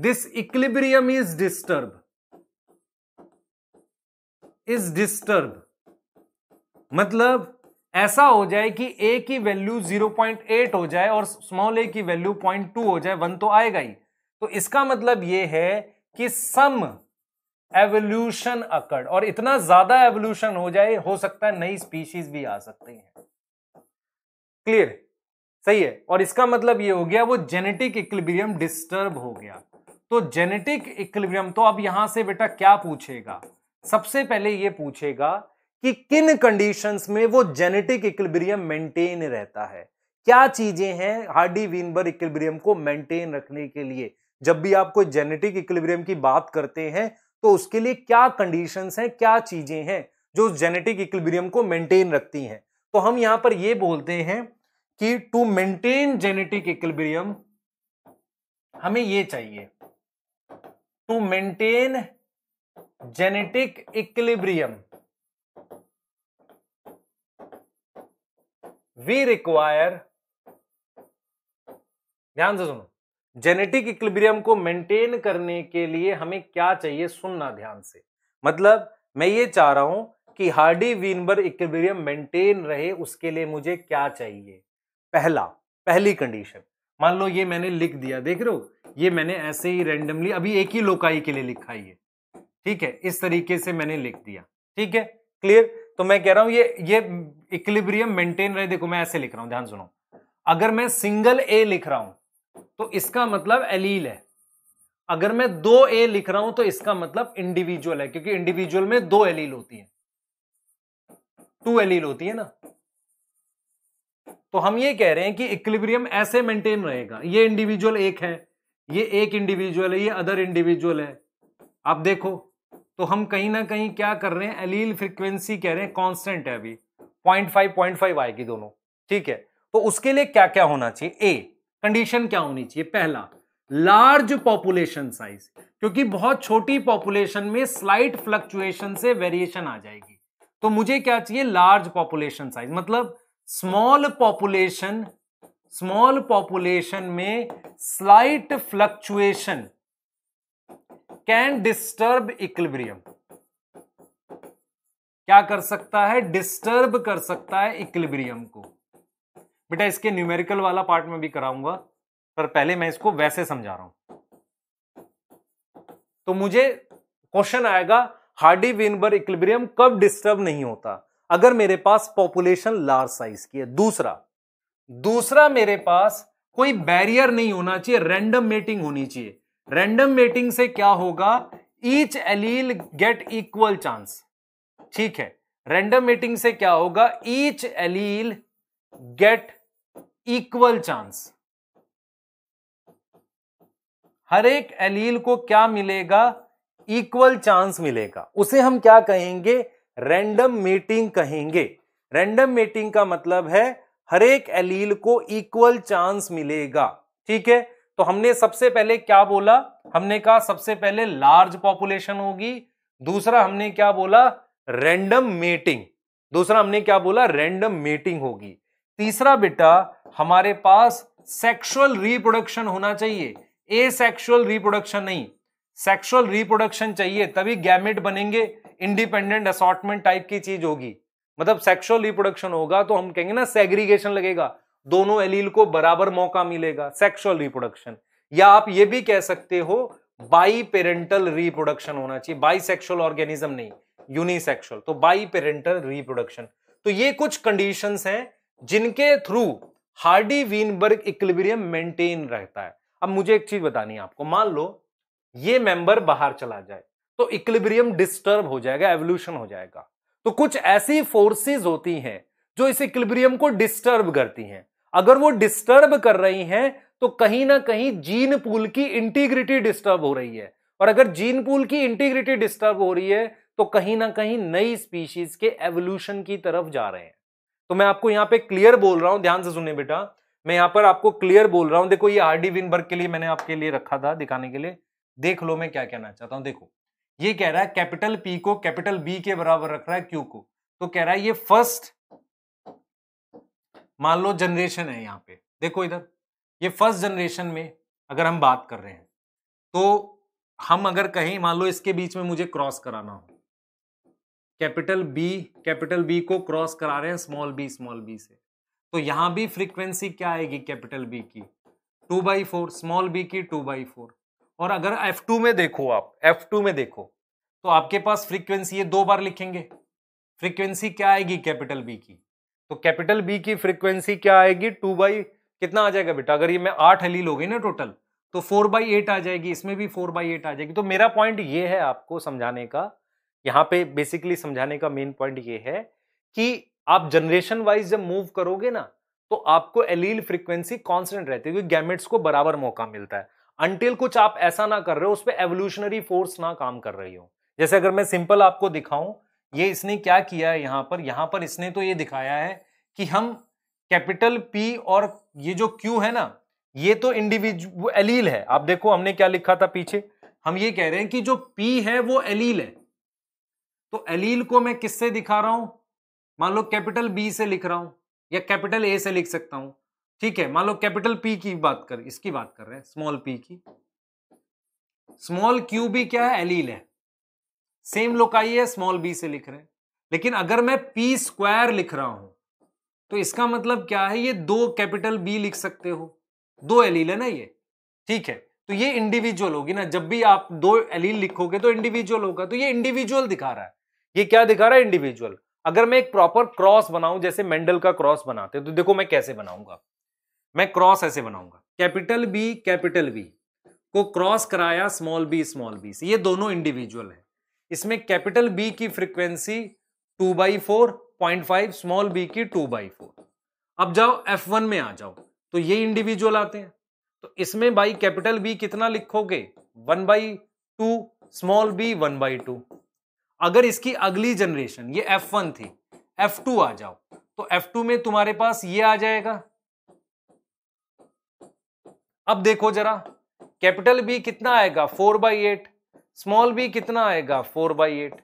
[SPEAKER 1] this equilibrium is disturb is disturb मतलब ऐसा हो जाए कि ए की वैल्यू 0.8 हो जाए और स्मॉल ए की वैल्यू 0.2 हो जाए वन तो आएगा ही तो इसका मतलब यह है कि सम एवोल्यूशन अकड़ और इतना ज्यादा एवोल्यूशन हो जाए हो सकता है नई स्पीशीज भी आ सकती हैं क्लियर सही है और इसका मतलब ये हो गया वो जेनेटिक इक्लिबियम डिस्टर्ब हो गया तो जेनेटिक इक्लिबियम तो अब यहां से बेटा क्या पूछेगा सबसे पहले ये पूछेगा कि किन कंडीशंस में वो जेनेटिक इक्लिबियम मेंटेन रहता है क्या चीजें हैं हार्डी वीनबर इक्लिबियम को मेंटेन रखने के लिए जब भी आप कोई जेनेटिक इक्लिबियम की बात करते हैं तो उसके लिए क्या कंडीशंस हैं क्या चीजें हैं जो जेनेटिक इक्विलिब्रियम को मेंटेन रखती हैं तो हम यहां पर यह बोलते हैं कि टू मेंटेन जेनेटिक इक्विलिब्रियम हमें यह चाहिए to maintain genetic equilibrium we require ध्यान से सुनो जेनेटिक इक्लिब्रियम को मेंटेन करने के लिए हमें क्या चाहिए सुनना ध्यान से मतलब मैं ये चाह रहा हूं कि हार्डी वीनबर इक्लिब्रियम मेंटेन रहे उसके लिए मुझे क्या चाहिए पहला पहली कंडीशन मान लो ये मैंने लिख दिया देख रहे हो ये मैंने ऐसे ही रेंडमली अभी एक ही लोकाई के लिए लिखा है ठीक है इस तरीके से मैंने लिख दिया ठीक है क्लियर तो मैं कह रहा हूं ये ये इक्लिब्रियम मेंटेन रहे देखो मैं ऐसे लिख रहा हूं ध्यान सुनो अगर मैं सिंगल ए लिख रहा हूं तो इसका मतलब एलील है अगर मैं दो ए लिख रहा हूं तो इसका मतलब इंडिविजुअल है क्योंकि इंडिविजुअल में दो एलील होती है टू एलील होती है ना तो हम ये कह रहे हैं कि इक्विब्रियम ऐसे मेंटेन रहेगा ये इंडिविजुअल एक है ये एक इंडिविजुअल है ये अदर इंडिविजुअल है आप देखो तो हम कहीं ना कहीं क्या कर रहे हैं एलील फ्रीक्वेंसी कह रहे हैं कांस्टेंट है अभी पॉइंट फाइव पॉइंट फाइव आएगी दोनों ठीक है तो उसके लिए क्या क्या होना चाहिए ए कंडीशन क्या होनी चाहिए पहला लार्ज पॉपुलेशन साइज क्योंकि बहुत छोटी पॉपुलेशन में स्लाइट फ्लक्चुएशन से वेरिएशन आ जाएगी तो मुझे क्या चाहिए लार्ज पॉपुलेशन साइज मतलब स्मॉल पॉपुलेशन स्मॉल पॉपुलेशन में slight fluctuation can disturb equilibrium क्या कर सकता है डिस्टर्ब कर सकता है इक्विलिब्रियम को बेटा इसके न्यूमेरिकल वाला पार्ट में भी कराऊंगा पर पहले मैं इसको वैसे समझा रहा हूं तो मुझे क्वेश्चन आएगा हार्डी विनबर इक्लिब्रियम कब डिस्टर्ब नहीं होता अगर मेरे पास पॉपुलेशन लार्ज साइज की है दूसरा दूसरा मेरे पास कोई बैरियर नहीं होना चाहिए रैंडम मेटिंग होनी चाहिए रैंडम मेटिंग से क्या होगा each allele get equal chance ठीक है रैंडम मेटिंग से क्या होगा each allele get equal chance हर एक एलील को क्या मिलेगा इक्वल चांस मिलेगा उसे हम क्या कहेंगे रैंडम मीटिंग कहेंगे रैंडम मीटिंग का मतलब है हर एक एलील को इक्वल चांस मिलेगा ठीक है तो हमने सबसे पहले क्या बोला हमने कहा सबसे पहले लार्ज पॉपुलेशन होगी दूसरा हमने क्या बोला रैंडम मीटिंग दूसरा हमने क्या बोला रैंडम मीटिंग होगी तीसरा बेटा हमारे पास सेक्सुअल रिप्रोडक्शन होना चाहिए ए सेक्सुअल रिप्रोडक्शन नहीं सेक्सुअल रिप्रोडक्शन चाहिए तभी गैमेट बनेंगे इंडिपेंडेंट असॉटमेंट टाइप की चीज होगी मतलब सेक्सुअल रिप्रोडक्शन होगा तो हम कहेंगे ना सेग्रीगेशन लगेगा दोनों एलील को बराबर मौका मिलेगा सेक्सुअल रिप्रोडक्शन या आप ये भी कह सकते हो बाई पेरेंटल रिप्रोडक्शन होना चाहिए बाई सेक्शुअल ऑर्गेनिज्म नहीं यूनिसेक्सुअल तो बाई पेरेंटल रिप्रोडक्शन तो ये कुछ कंडीशंस हैं जिनके through Hardy Weinberg equilibrium maintain रहता है अब मुझे एक चीज बतानी है आपको मान लो ये मेंबर बाहर चला जाए तो इक्लिबरियम डिस्टर्ब हो जाएगा एवोल्यूशन हो जाएगा तो कुछ ऐसी फोर्सेस होती हैं जो इस इक्लिबरियम को डिस्टर्ब करती हैं अगर वो डिस्टर्ब कर रही हैं तो कहीं ना कहीं जीन पूल की इंटीग्रिटी डिस्टर्ब हो रही है और अगर जीन पूल की इंटीग्रिटी डिस्टर्ब हो रही है तो कहीं ना कहीं नई स्पीशीज के एवोल्यूशन की तरफ जा रहे हैं तो मैं आपको यहाँ पे क्लियर बोल रहा हूँ ध्यान से सुने बेटा मैं यहाँ पर आपको क्लियर बोल रहा हूँ देखो ये आर डी विनबर्ग के लिए मैंने आपके लिए रखा था दिखाने के लिए देख लो मैं क्या कहना चाहता हूँ देखो ये कह रहा है कैपिटल पी को कैपिटल बी के बराबर रख रहा है क्यू को तो कह रहा है ये फर्स्ट मान लो जनरेशन है यहाँ पे देखो इधर ये फर्स्ट जनरेशन में अगर हम बात कर रहे हैं तो हम अगर कहीं मान लो इसके बीच में मुझे क्रॉस कराना हो कैपिटल बी कैपिटल बी को क्रॉस करा रहे हैं स्मॉल बी स्मॉल बी से तो यहाँ भी फ्रीक्वेंसी क्या आएगी कैपिटल बी की two by four small B की टू बाई फोर और अगर एफ टू में देखो आप एफ टू में देखो तो आपके पास फ्रीक्वेंसी ये दो बार लिखेंगे फ्रीक्वेंसी क्या आएगी कैपिटल बी की तो कैपिटल बी की फ्रीक्वेंसी क्या आएगी टू बाई कितना आ जाएगा बेटा अगर ये मैं आठ हली लोगे ना टोटल तो फोर बाई एट आ जाएगी इसमें भी फोर बाई एट आ जाएगी तो मेरा पॉइंट ये है आपको समझाने का यहाँ पे बेसिकली समझाने का मेन पॉइंट ये है कि आप जनरेशन वाइज जब मूव करोगे ना तो आपको एलील फ्रीक्वेंसी कॉन्स्टेंट रहती है क्योंकि गैमेट्स को बराबर मौका मिलता है अनटिल कुछ आप ऐसा ना कर रहे हो उस पर एवोल्यूशनरी फोर्स ना काम कर रही हो जैसे अगर मैं सिंपल आपको दिखाऊं ये इसने क्या किया है यहां पर यहां पर इसने तो ये दिखाया है कि हम कैपिटल पी और ये जो क्यू है ना ये तो इंडिविजुअल एलील है आप देखो हमने क्या लिखा था पीछे हम ये कह रहे हैं कि जो पी है वो एलील है तो एलील को मैं किससे दिखा रहा हूं मान लो कैपिटल बी से लिख रहा हूं या कैपिटल ए से लिख सकता हूं ठीक है मान लो कैपिटल पी की बात कर इसकी बात कर रहे हैं स्मॉल पी की स्मॉल क्यू भी क्या है एलील है सेम लोकाई है स्मॉल बी से लिख रहे हैं लेकिन अगर मैं पी स्क्वायर लिख रहा हूं तो इसका मतलब क्या है ये दो कैपिटल बी लिख सकते हो दो एलील है ना ये ठीक है तो ये इंडिविजुअल होगी ना जब भी आप दो एलील लिखोगे तो इंडिविजुअल होगा तो ये इंडिविजुअल दिखा रहा है ये क्या दिखा रहा है इंडिविजुअल अगर मैं एक प्रॉपर क्रॉस बनाऊं जैसे मेंडल का क्रॉस बनाते तो देखो मैं कैसे बनाऊंगा मैं क्रॉस ऐसे बनाऊंगा कैपिटल बी कैपिटल बी को क्रॉस कराया स्मॉल बी स्मॉल बी से ये दोनों इंडिविजुअल है इसमें कैपिटल बी की frequency two by four point five small B की टू बाई फोर अब जाओ एफ वन में आ जाओ तो ये इंडिविजुअल आते हैं तो इसमें बाई कैपिटल बी कितना लिखोगे one by two small b one by two अगर इसकी अगली जनरेशन ये F1 थी F2 आ जाओ तो F2 में तुम्हारे पास ये आ जाएगा अब देखो जरा कैपिटल B कितना आएगा four by eight small b कितना आएगा फोर बाई एट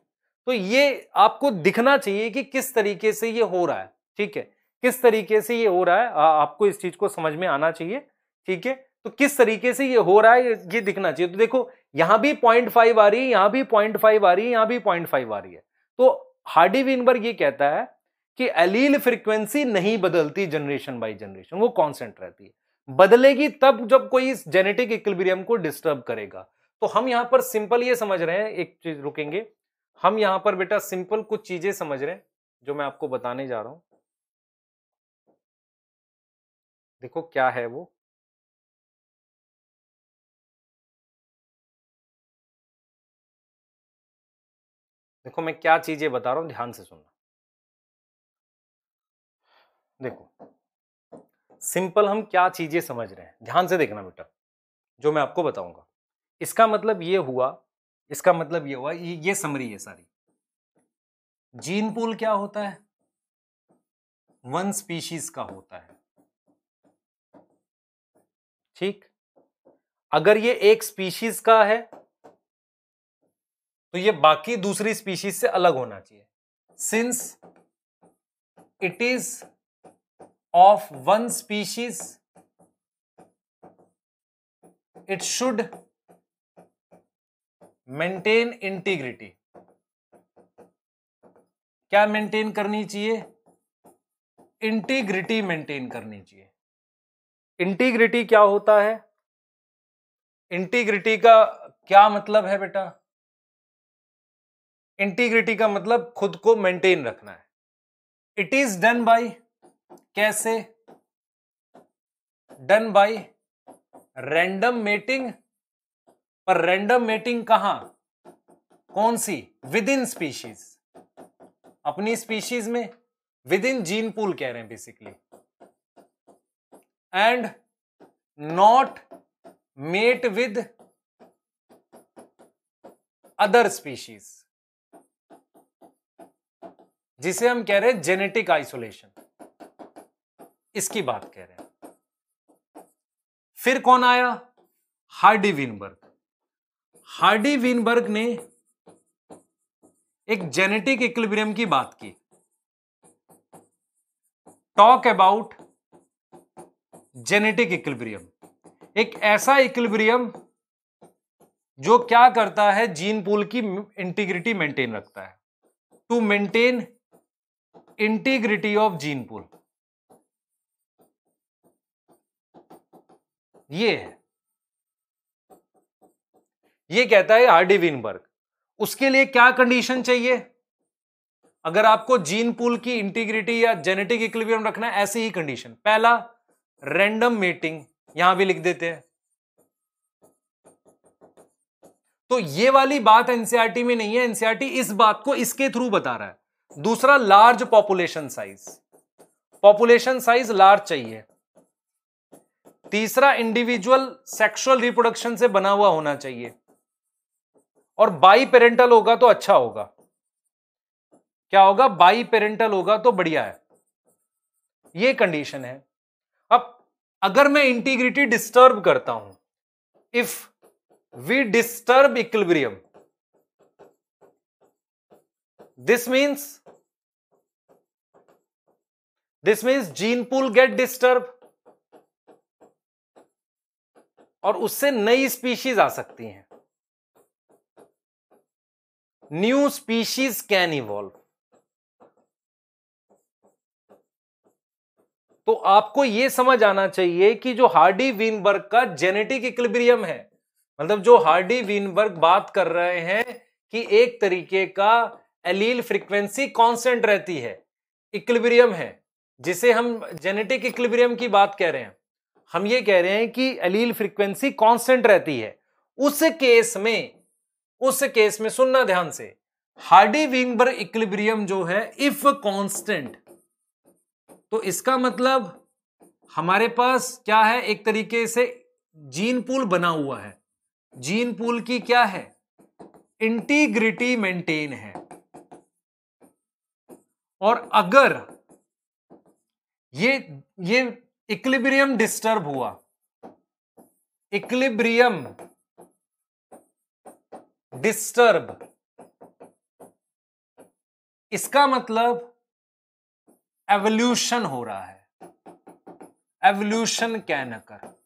[SPEAKER 1] तो ये आपको दिखना चाहिए कि किस तरीके से ये हो रहा है ठीक है किस तरीके से ये हो रहा है आ, आपको इस चीज को समझ में आना चाहिए ठीक है तो किस तरीके से ये हो रहा है ये दिखना चाहिए तो देखो यहां भी पॉइंट फाइव आ रही है यहां भी पॉइंट फाइव आ रही है यहां भी पॉइंट फाइव आ रही है तो हार्डी विनबर्ग ये कहता है कि एलील फ्रीक्वेंसी नहीं बदलती जनरेशन बाय जनरेशन वो कॉन्सेंट रहती है बदलेगी तब जब कोई इस जेनेटिक इक्विलिब्रियम को डिस्टर्ब करेगा तो हम यहां पर सिंपल ये समझ रहे हैं एक चीज रुकेंगे हम यहां पर बेटा सिंपल कुछ चीजें समझ रहे हैं जो मैं आपको बताने जा रहा हूं
[SPEAKER 3] देखो क्या है वो देखो मैं क्या चीजें बता रहा हूं ध्यान से सुनना देखो
[SPEAKER 1] सिंपल हम क्या चीजें समझ रहे हैं ध्यान से देखना बेटा जो मैं आपको बताऊंगा इसका मतलब ये हुआ इसका मतलब ये हुआ ये, ये समरी है सारी जीन पूल क्या होता है वन स्पीशीज का होता
[SPEAKER 2] है ठीक अगर ये एक
[SPEAKER 1] स्पीशीज का है तो ये बाकी दूसरी स्पीशीज से अलग होना चाहिए since it is of
[SPEAKER 2] one species it should
[SPEAKER 1] maintain integrity क्या मेंटेन करनी चाहिए इंटीग्रिटी मेंटेन
[SPEAKER 2] करनी चाहिए इंटीग्रिटी क्या होता है इंटीग्रिटी का क्या मतलब है बेटा इंटीग्रिटी का मतलब
[SPEAKER 1] खुद को मेंटेन रखना है इट इज डन बाय कैसे डन बाय रैंडम मेटिंग पर रैंडम मेटिंग कहा कौन सी विद इन स्पीशीज अपनी स्पीशीज में विद इन जीन पूल कह रहे हैं basically and not mate with other species जिसे हम कह रहे हैं जेनेटिक आइसोलेशन इसकी बात कह रहे हैं फिर कौन आया हार्डी विनबर्ग हार्डी विनबर्ग ने एक जेनेटिक इक्विलिब्रियम की बात की टॉक अबाउट जेनेटिक इक्विलिब्रियम एक ऐसा इक्विलिब्रियम जो क्या करता है जीन पूल की इंटीग्रिटी मेंटेन रखता है to maintain integrity of gene pool ये है ये कहता है आरडी विनबर्ग उसके लिए क्या कंडीशन चाहिए अगर आपको जीन पूल की इंटीग्रिटी या जेनेटिक इक्विलिब्रियम रखना है ऐसी ही कंडीशन पहला रैंडम मेटिंग यहां भी लिख देते हैं तो ये वाली बात एनसीआरटी e में नहीं है एनसीआरटी e इस बात को इसके थ्रू बता रहा है दूसरा large population size population size large चाहिए तीसरा इंडिविजुअल सेक्सुअल रिप्रोडक्शन से बना हुआ होना चाहिए और बाई पेरेंटल होगा तो अच्छा होगा क्या होगा बाई पेरेंटल होगा तो बढ़िया है ये कंडीशन है अब अगर मैं इंटीग्रिटी डिस्टर्ब करता हूं if we disturb equilibrium this means this means gene pool get disturb और उससे नई स्पीशीज आ सकती हैं न्यू स्पीशीज कैन इवॉल्व तो आपको यह समझ आना चाहिए कि जो हार्डी वीनबर्ग का जेनेटिक इक्लिबरियम है मतलब जो हार्डी वीनबर्ग बात कर रहे हैं कि एक तरीके का एलील फ्रीक्वेंसी कांस्टेंट रहती है इक्लिब्रियम है जिसे हम जेनेटिक इक्लिब्रियम की बात कह रहे हैं हम ये कह रहे हैं कि एलील फ्रीक्वेंसी कांस्टेंट रहती है उस केस में उस केस में सुनना ध्यान से हार्डी विंगबर इक्लिब्रियम जो है इफ कांस्टेंट तो इसका मतलब हमारे पास क्या है एक तरीके से जीन पूल बना हुआ है जीन पूल की क्या है इंटीग्रिटी मेंटेन है और अगर ये ये इक्लिब्रियम डिस्टर्ब हुआ इक्लिब्रियम डिस्टर्ब इसका मतलब एवोल्यूशन हो रहा है एवोल्यूशन कैन अकर कर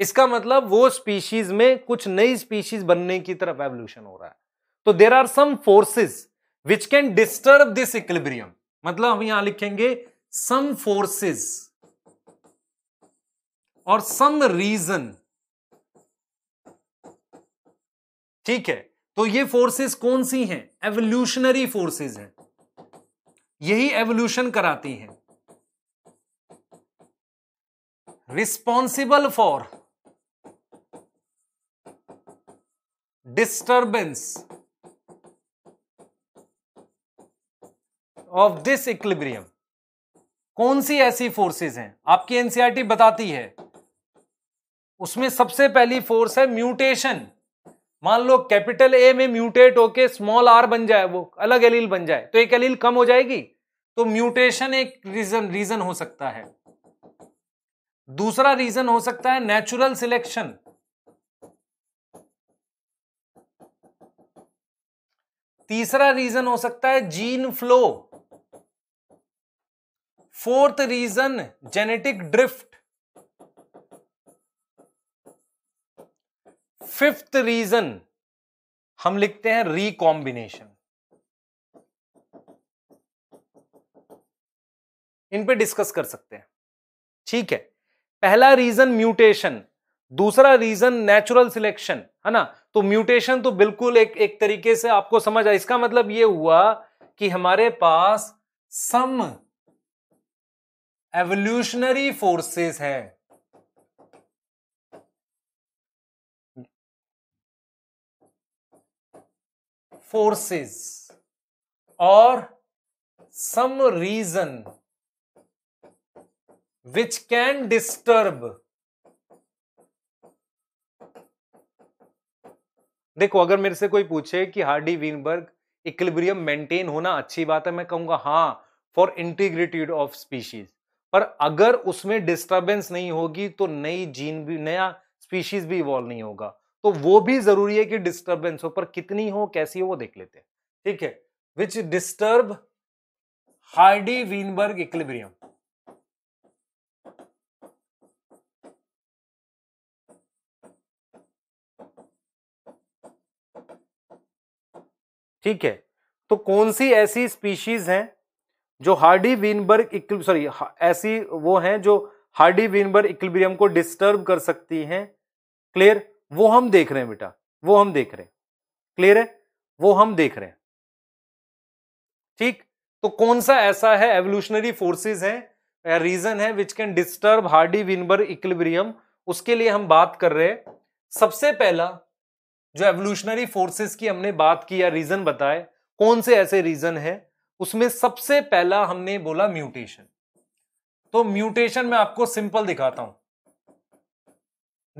[SPEAKER 1] इसका मतलब वो स्पीशीज में कुछ नई स्पीशीज बनने की तरफ एवोल्यूशन हो रहा है तो there are some forces which can disturb this equilibrium मतलब हम यहां लिखेंगे सम फोर्सेस और सम रीजन ठीक है तो ये फोर्सेस कौन सी हैं एवोल्यूशनरी फोर्सेस हैं यही एवोल्यूशन कराती हैं responsible for
[SPEAKER 2] disturbance
[SPEAKER 1] of this equilibrium कौन सी ऐसी फोर्सेस हैं आपकी एनसीईआरटी e बताती है उसमें सबसे पहली फोर्स है म्यूटेशन मान लो कैपिटल ए में म्यूटेट होके स्मॉल आर बन जाए वो अलग एलील बन जाए तो एक एलील कम हो जाएगी तो म्यूटेशन एक रीजन रीजन हो सकता है दूसरा रीजन हो सकता है नेचुरल सिलेक्शन तीसरा रीजन हो सकता है gene flow fourth reason genetic drift fifth reason हम लिखते हैं रिकॉम्बिनेशन इन पे डिस्कस कर सकते हैं ठीक है पहला रीजन म्यूटेशन दूसरा रीजन नेचुरल सिलेक्शन है ना तो म्यूटेशन तो बिल्कुल एक एक तरीके से आपको समझ आया इसका मतलब यह हुआ कि हमारे पास सम एवोल्यूशनरी फोर्सेस हैं
[SPEAKER 2] फोर्सेस
[SPEAKER 1] और some reason which can disturb देखो अगर मेरे से कोई पूछे कि हार्डी वीनबर्ग इक्लिब्रियम मेंटेन होना अच्छी बात है मैं कहूंगा हां फॉर इंटीग्रिटी ऑफ स्पीशीज पर अगर उसमें डिस्टर्बेंस नहीं होगी तो नई जीन भी नया स्पीशीज भी इवॉल्व नहीं होगा तो वो भी जरूरी है कि डिस्टर्बेंस हो पर कितनी हो कैसी हो वो देख लेते हैं ठीक है which disturb Hardy Weinberg equilibrium ठीक है तो कौन सी ऐसी स्पीशीज हैं जो हार्डी वीनबर्ग सॉरी ऐसी वो हैं जो हार्डी वीनबर्ग इक्लिब्रियम को डिस्टर्ब कर सकती हैं क्लियर वो हम देख रहे हैं बेटा वो हम देख रहे हैं क्लियर है वो हम देख रहे हैं ठीक तो कौन सा ऐसा है एवोल्यूशनरी फोर्सेस है रीजन है which can disturb Hardy Weinberg equilibrium उसके लिए हम बात कर रहे हैं सबसे पहला जो एवोल्यूशनरी फोर्सेस की हमने बात की या रीजन बताए कौन से ऐसे रीजन है उसमें सबसे पहला हमने बोला म्यूटेशन तो म्यूटेशन में आपको सिंपल दिखाता हूं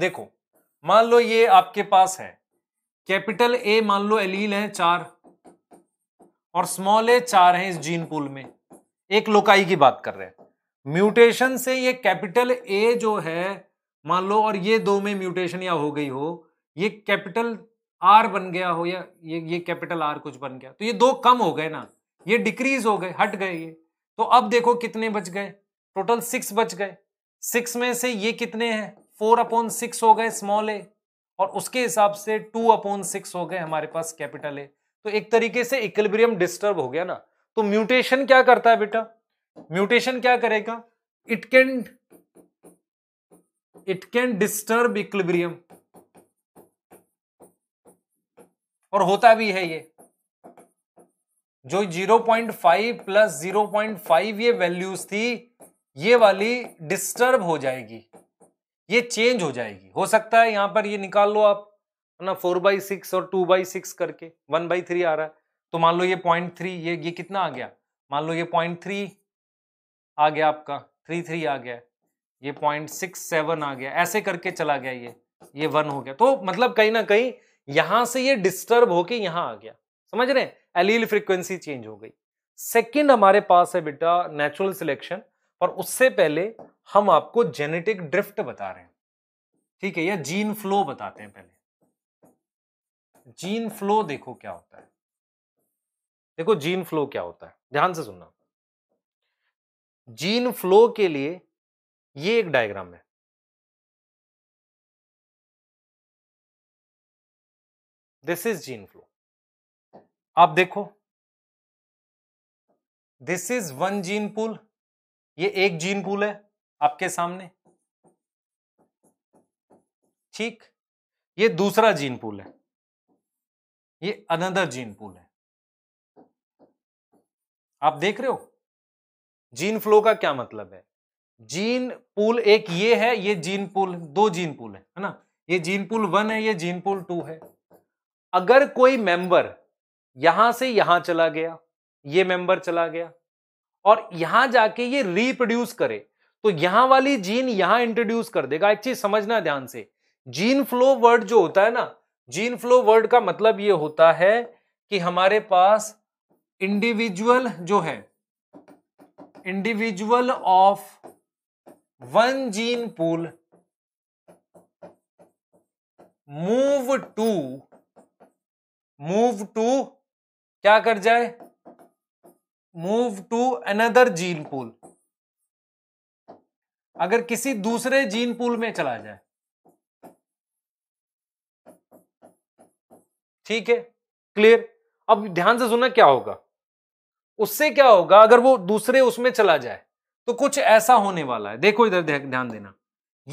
[SPEAKER 1] देखो मान लो ये आपके पास है कैपिटल ए मान लो एलील है चार और स्मॉल ए चार है इस जीन पूल में एक लोकाई की बात कर रहे हैं म्यूटेशन से ये कैपिटल ए जो है मान लो और ये दो में म्यूटेशन या हो गई हो ये कैपिटल आर बन गया हो या ये ये कैपिटल आर कुछ बन गया तो ये दो कम हो गए ना ये डिक्रीज हो गए हट गए ये तो अब देखो कितने बच गए टोटल सिक्स बच गए सिक्स में से ये कितने हैं फोर अपॉन सिक्स हो गए स्मॉल ए और उसके हिसाब से टू अपॉन सिक्स हो गए हमारे पास कैपिटल ए तो एक तरीके से इक्विलिब्रियम डिस्टर्ब हो गया ना तो म्यूटेशन क्या करता है बेटा म्यूटेशन क्या करेगा it can it can disturb equilibrium और होता भी है ये जो 0.5 प्लस जीरो ये वैल्यूज थी ये वाली डिस्टर्ब हो जाएगी ये चेंज हो जाएगी हो सकता है यहां पर ये निकाल लो आप है ना फोर बाई सिक्स और टू बाई सिक्स करके वन बाई थ्री आ रहा है तो मान लो ये पॉइंट थ्री ये ये कितना आ गया मान लो ये पॉइंट थ्री आ गया आपका थ्री थ्री आ गया ये पॉइंट सिक्स सेवन आ गया ऐसे करके चला गया ये ये वन हो गया तो मतलब कहीं ना कहीं यहां से ये डिस्टर्ब होके यहां आ गया समझ रहे हैं एलील फ्रीक्वेंसी चेंज हो गई सेकंड हमारे पास है बेटा नेचुरल सिलेक्शन और उससे पहले हम आपको जेनेटिक ड्रिफ्ट बता रहे हैं ठीक है या जीन फ्लो बताते हैं पहले जीन फ्लो देखो क्या होता है
[SPEAKER 2] देखो जीन फ्लो क्या होता है ध्यान से सुनना जीन
[SPEAKER 3] फ्लो के लिए ये एक डायग्राम है दिस इज जीन फ्लो आप देखो this is one gene pool ये
[SPEAKER 2] एक जीन पुल है आपके सामने ठीक ये दूसरा जीन पुल है ये अनदर जीन पुल है
[SPEAKER 1] आप देख रहे हो जीन फ्लो का क्या मतलब है जीन पुल एक ये है ये जीन पुल दो जीन पुल है है ना ये जीन पुल वन है ये जीन पुल टू है अगर कोई मेंबर यहां से यहां चला गया ये मेंबर चला गया और यहां जाके ये रिप्रोड्यूस करे तो यहां वाली जीन यहां इंट्रोड्यूस कर देगा एक चीज समझना ध्यान से जीन फ्लो वर्ड जो होता है ना जीन फ्लो वर्ड का मतलब ये होता है कि हमारे पास इंडिविजुअल जो है individual of one gene pool move to move to क्या कर जाए move to another gene pool अगर किसी दूसरे जीन पूल में चला जाए ठीक है क्लियर अब ध्यान से सुना क्या होगा उससे क्या होगा अगर वो दूसरे उसमें चला जाए तो कुछ ऐसा होने वाला है देखो इधर ध्यान देना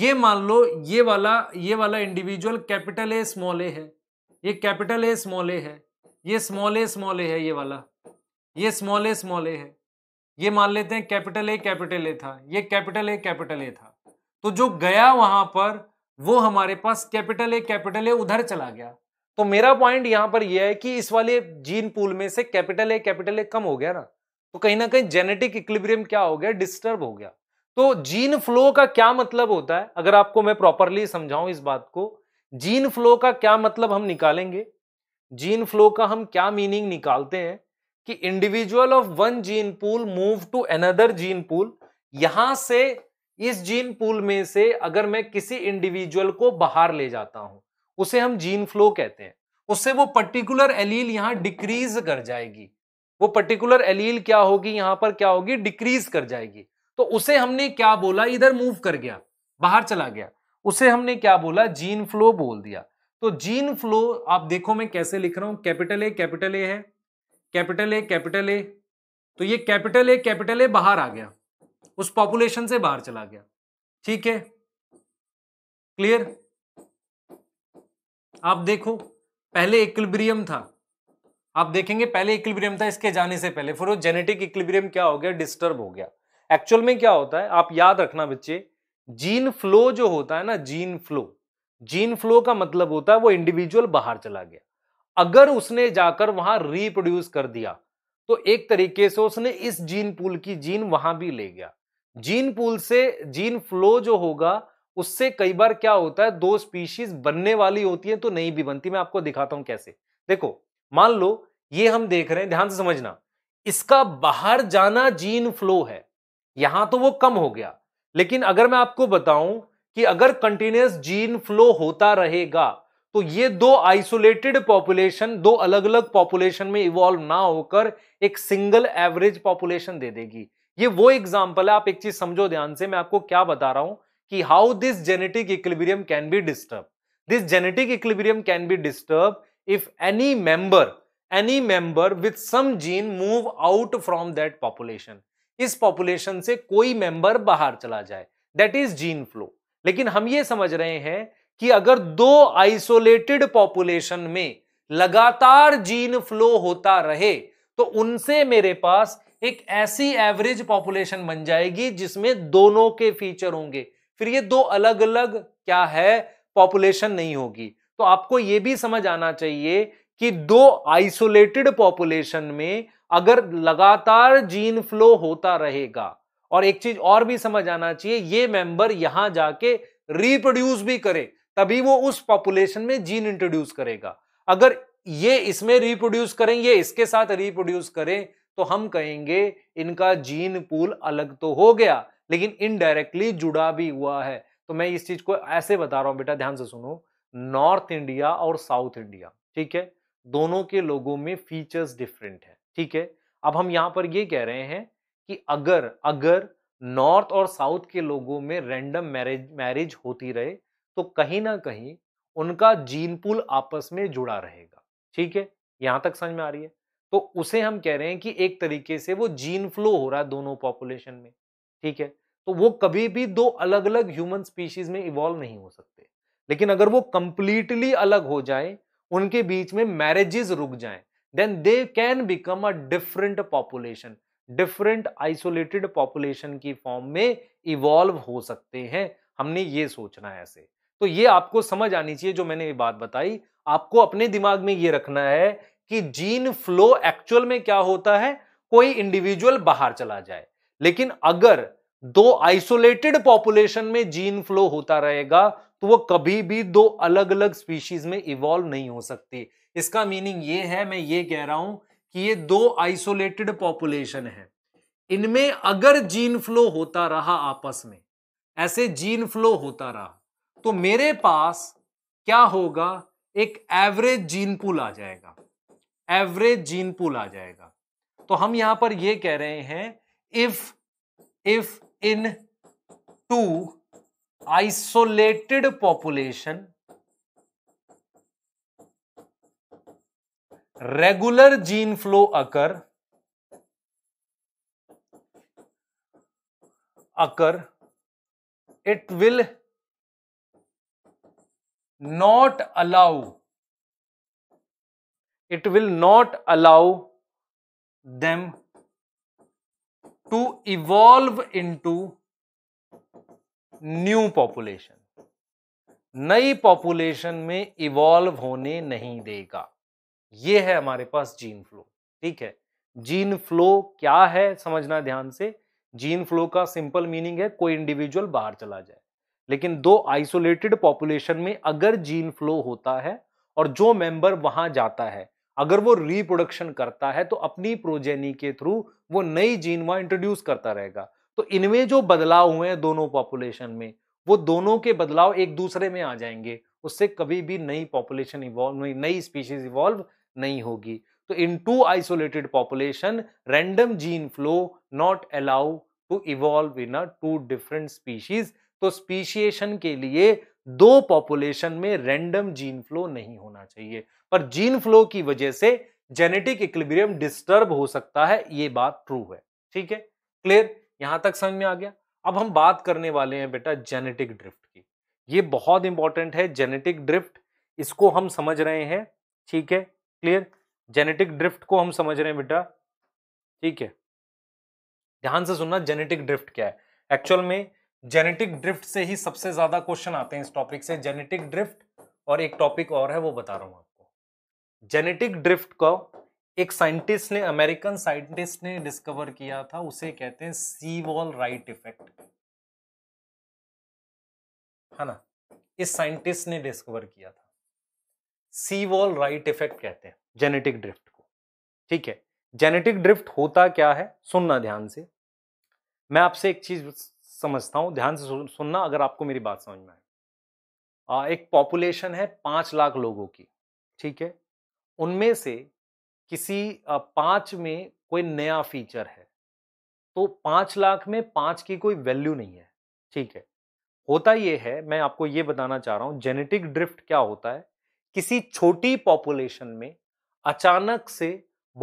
[SPEAKER 1] ये मान लो ये वाला ये वाला individual capital A small a है ये कैपिटल ए स्मॉल ए है ये स्मॉल ए है ये वाला ये स्मॉल ए है ये मान लेते हैं कैपिटल ए कैपिटल ए था ये कैपिटल ए कैपिटल ए था तो जो गया वहां पर वो हमारे पास कैपिटल ए कैपिटल ए उधर चला गया तो मेरा पॉइंट यहां पर यह है कि इस वाले जीन पूल में से कैपिटल ए कैपिटल ए कम हो गया ना तो कहीं ना कहीं जेनेटिक इक्लिब्रियम क्या हो गया डिस्टर्ब हो गया तो जीन फ्लो का क्या मतलब होता है अगर आपको मैं प्रॉपरली समझाऊं इस बात को जीन फ्लो का क्या मतलब हम निकालेंगे जीन फ्लो का हम क्या मीनिंग निकालते हैं कि individual of one gene pool move to another gene pool यहां से इस जीन पूल में से अगर मैं किसी इंडिविजुअल को बाहर ले जाता हूं उसे हम जीन फ्लो कहते हैं उससे वो पर्टिकुलर एलील यहां डिक्रीज कर जाएगी वो पर्टिकुलर एलील क्या होगी यहां पर क्या होगी डिक्रीज कर जाएगी तो उसे हमने क्या बोला इधर मूव कर गया बाहर चला गया उसे हमने क्या बोला जीन फ्लो बोल दिया तो जीन फ्लो आप देखो मैं कैसे लिख रहा हूं कैपिटल ए कैपिटल ए है कैपिटल ए कैपिटल ए तो ये कैपिटल ए कैपिटल ए बाहर आ गया उस पॉपुलेशन से बाहर चला गया ठीक है क्लियर आप देखो पहले इक्लिब्रियम था आप देखेंगे पहले इक्लिब्रियम था इसके जाने से पहले फिर वो जेनेटिक इक्लिब्रियम क्या हो गया डिस्टर्ब हो गया एक्चुअल में क्या होता है आप याद रखना बच्चे जीन फ्लो जो होता है ना जीन फ्लो जीन फ्लो का मतलब होता है वो इंडिविजुअल बाहर चला गया अगर उसने जाकर वहां रिप्रोड्यूस कर दिया तो एक तरीके से उसने इस जीन पूल की जीन वहां भी ले गया जीन पूल से जीन फ्लो जो होगा उससे कई बार क्या होता है दो स्पीशीज बनने वाली होती है तो नहीं भी बनती मैं आपको दिखाता हूं कैसे देखो मान लो ये हम देख रहे हैं ध्यान से समझना इसका बाहर जाना जीन फ्लो है यहां तो वो कम हो गया लेकिन अगर मैं आपको बताऊं कि अगर कंटिन्यूस जीन फ्लो होता रहेगा तो ये दो आइसोलेटेड पॉपुलेशन दो अलग अलग पॉपुलेशन में इवॉल्व ना होकर एक सिंगल एवरेज पॉपुलेशन दे देगी ये वो एग्जाम्पल है आप एक चीज समझो ध्यान से मैं आपको क्या बता रहा हूं कि how this genetic equilibrium can be disturb this genetic equilibrium can be disturb if any member any member with some gene move out from that population इस पॉपुलेशन से कोई मेंबर बाहर चला जाए दैट इज जीन फ्लो लेकिन हम ये समझ रहे हैं कि अगर दो आइसोलेटेड पॉपुलेशन में लगातार जीन फ्लो होता रहे तो उनसे मेरे पास एक ऐसी एवरेज पॉपुलेशन बन जाएगी जिसमें दोनों के फीचर होंगे फिर ये दो अलग अलग क्या है पॉपुलेशन नहीं होगी तो आपको ये भी समझ आना चाहिए कि दो आइसोलेटेड पॉपुलेशन में अगर लगातार जीन फ्लो होता रहेगा और एक चीज और भी समझ आना चाहिए ये मेंबर यहां जाके रिप्रोड्यूस भी करे तभी वो उस पॉपुलेशन में जीन इंट्रोड्यूस करेगा अगर ये इसमें रिप्रोड्यूस करें ये इसके साथ रिप्रोड्यूस करें तो हम कहेंगे इनका जीन पूल अलग तो हो गया लेकिन इनडायरेक्टली जुड़ा भी हुआ है तो मैं इस चीज को ऐसे बता रहा हूं बेटा ध्यान से सुनो नॉर्थ इंडिया और साउथ इंडिया ठीक है दोनों के लोगों में फीचर्स डिफरेंट है ठीक है अब हम यहां पर ये कह रहे हैं कि अगर अगर नॉर्थ और साउथ के लोगों में रैंडम मैरिज मैरिज होती रहे तो कहीं ना कहीं उनका जीन पुल आपस में जुड़ा रहेगा ठीक है यहां तक समझ में आ रही है तो उसे हम कह रहे हैं कि एक तरीके से वो जीन फ्लो हो रहा है दोनों पॉपुलेशन में ठीक है तो वो कभी भी दो अलग अलग ह्यूमन स्पीशीज में इवॉल्व नहीं हो सकते लेकिन अगर वो कंप्लीटली अलग हो जाए उनके बीच में मैरिजेस रुक जाए then they can become a different population different isolated population की फॉर्म में इवॉल्व हो सकते हैं हमने ये सोचना है ऐसे तो ये आपको समझ आनी चाहिए जो मैंने ये बात बताई आपको अपने दिमाग में ये रखना है कि जीन फ्लो एक्चुअल में क्या होता है कोई इंडिविजुअल बाहर चला जाए लेकिन अगर दो आइसोलेटेड पॉपुलेशन में जीन फ्लो होता रहेगा तो वो कभी भी दो अलग अलग स्पीशीज में इवॉल्व नहीं हो सकती इसका मीनिंग ये है मैं ये कह रहा हूं कि ये दो आइसोलेटेड पॉपुलेशन है इनमें अगर जीन फ्लो होता रहा आपस में ऐसे जीन फ्लो होता रहा तो मेरे पास क्या होगा एक एवरेज जीन पूल आ जाएगा एवरेज जीन पूल आ जाएगा तो हम यहां पर यह कह रहे हैं if if in two isolated population regular gene flow
[SPEAKER 2] occur occur it will
[SPEAKER 1] not allow it will not allow them to evolve into new population नई पॉपुलेशन में इवॉल्व होने नहीं देगा ये है हमारे पास जीन फ्लो ठीक है जीन फ्लो क्या है समझना ध्यान से जीन फ्लो का सिंपल मीनिंग है कोई इंडिविजुअल बाहर चला जाए लेकिन दो आइसोलेटेड पॉपुलेशन में अगर जीन फ्लो होता है और जो मेंबर वहां जाता है अगर वो रिप्रोडक्शन करता है तो अपनी प्रोजेनी के थ्रू वो नई जीन वहां इंट्रोड्यूस करता रहेगा तो इनमें जो बदलाव हुए हैं दोनों पॉपुलेशन में वो दोनों के बदलाव एक दूसरे में आ जाएंगे उससे कभी भी नई पॉपुलेशन इवॉल्व नई स्पीशीज इवॉल्व नहीं होगी तो in two isolated population random gene flow not allow to evolve in a two different species तो स्पीशिएशन के लिए दो पॉपुलेशन में रैंडम जीन फ्लो नहीं होना चाहिए पर जीन फ्लो की वजह से जेनेटिक इक्लिब्रियम डिस्टर्ब हो सकता है ये बात ट्रू है ठीक है क्लियर यहां तक समझ में आ गया अब हम बात करने वाले हैं बेटा जेनेटिक ड्रिफ्ट की ये बहुत इंपॉर्टेंट है जेनेटिक ड्रिफ्ट इसको हम समझ रहे हैं ठीक है क्लियर जेनेटिक ड्रिफ्ट को हम समझ रहे हैं बेटा ठीक है ध्यान से सुनना जेनेटिक ड्रिफ्ट क्या है एक्चुअल में जेनेटिक ड्रिफ्ट से ही सबसे ज्यादा क्वेश्चन आते हैं इस टॉपिक से जेनेटिक ड्रिफ्ट और एक टॉपिक और है वो बता रहा हूं आपको जेनेटिक ड्रिफ्ट को एक साइंटिस्ट ने अमेरिकन साइंटिस्ट ने डिस्कवर किया था उसे कहते हैं सी वॉल राइट इफेक्ट है ना इस साइंटिस्ट ने डिस्कवर किया था सी वॉल राइट इफेक्ट कहते हैं जेनेटिक ड्रिफ्ट को ठीक है जेनेटिक ड्रिफ्ट होता क्या है सुनना ध्यान से मैं आपसे एक चीज़ समझता हूं ध्यान से सुनना अगर आपको मेरी बात समझ में आए एक पॉपुलेशन है पांच लाख लोगों की ठीक है उनमें से किसी पांच में कोई नया फीचर है तो पांच लाख में पांच की कोई वैल्यू नहीं है ठीक है होता यह है मैं आपको ये बताना चाह रहा हूँ जेनेटिक ड्रिफ्ट क्या होता है किसी छोटी पॉपुलेशन में अचानक से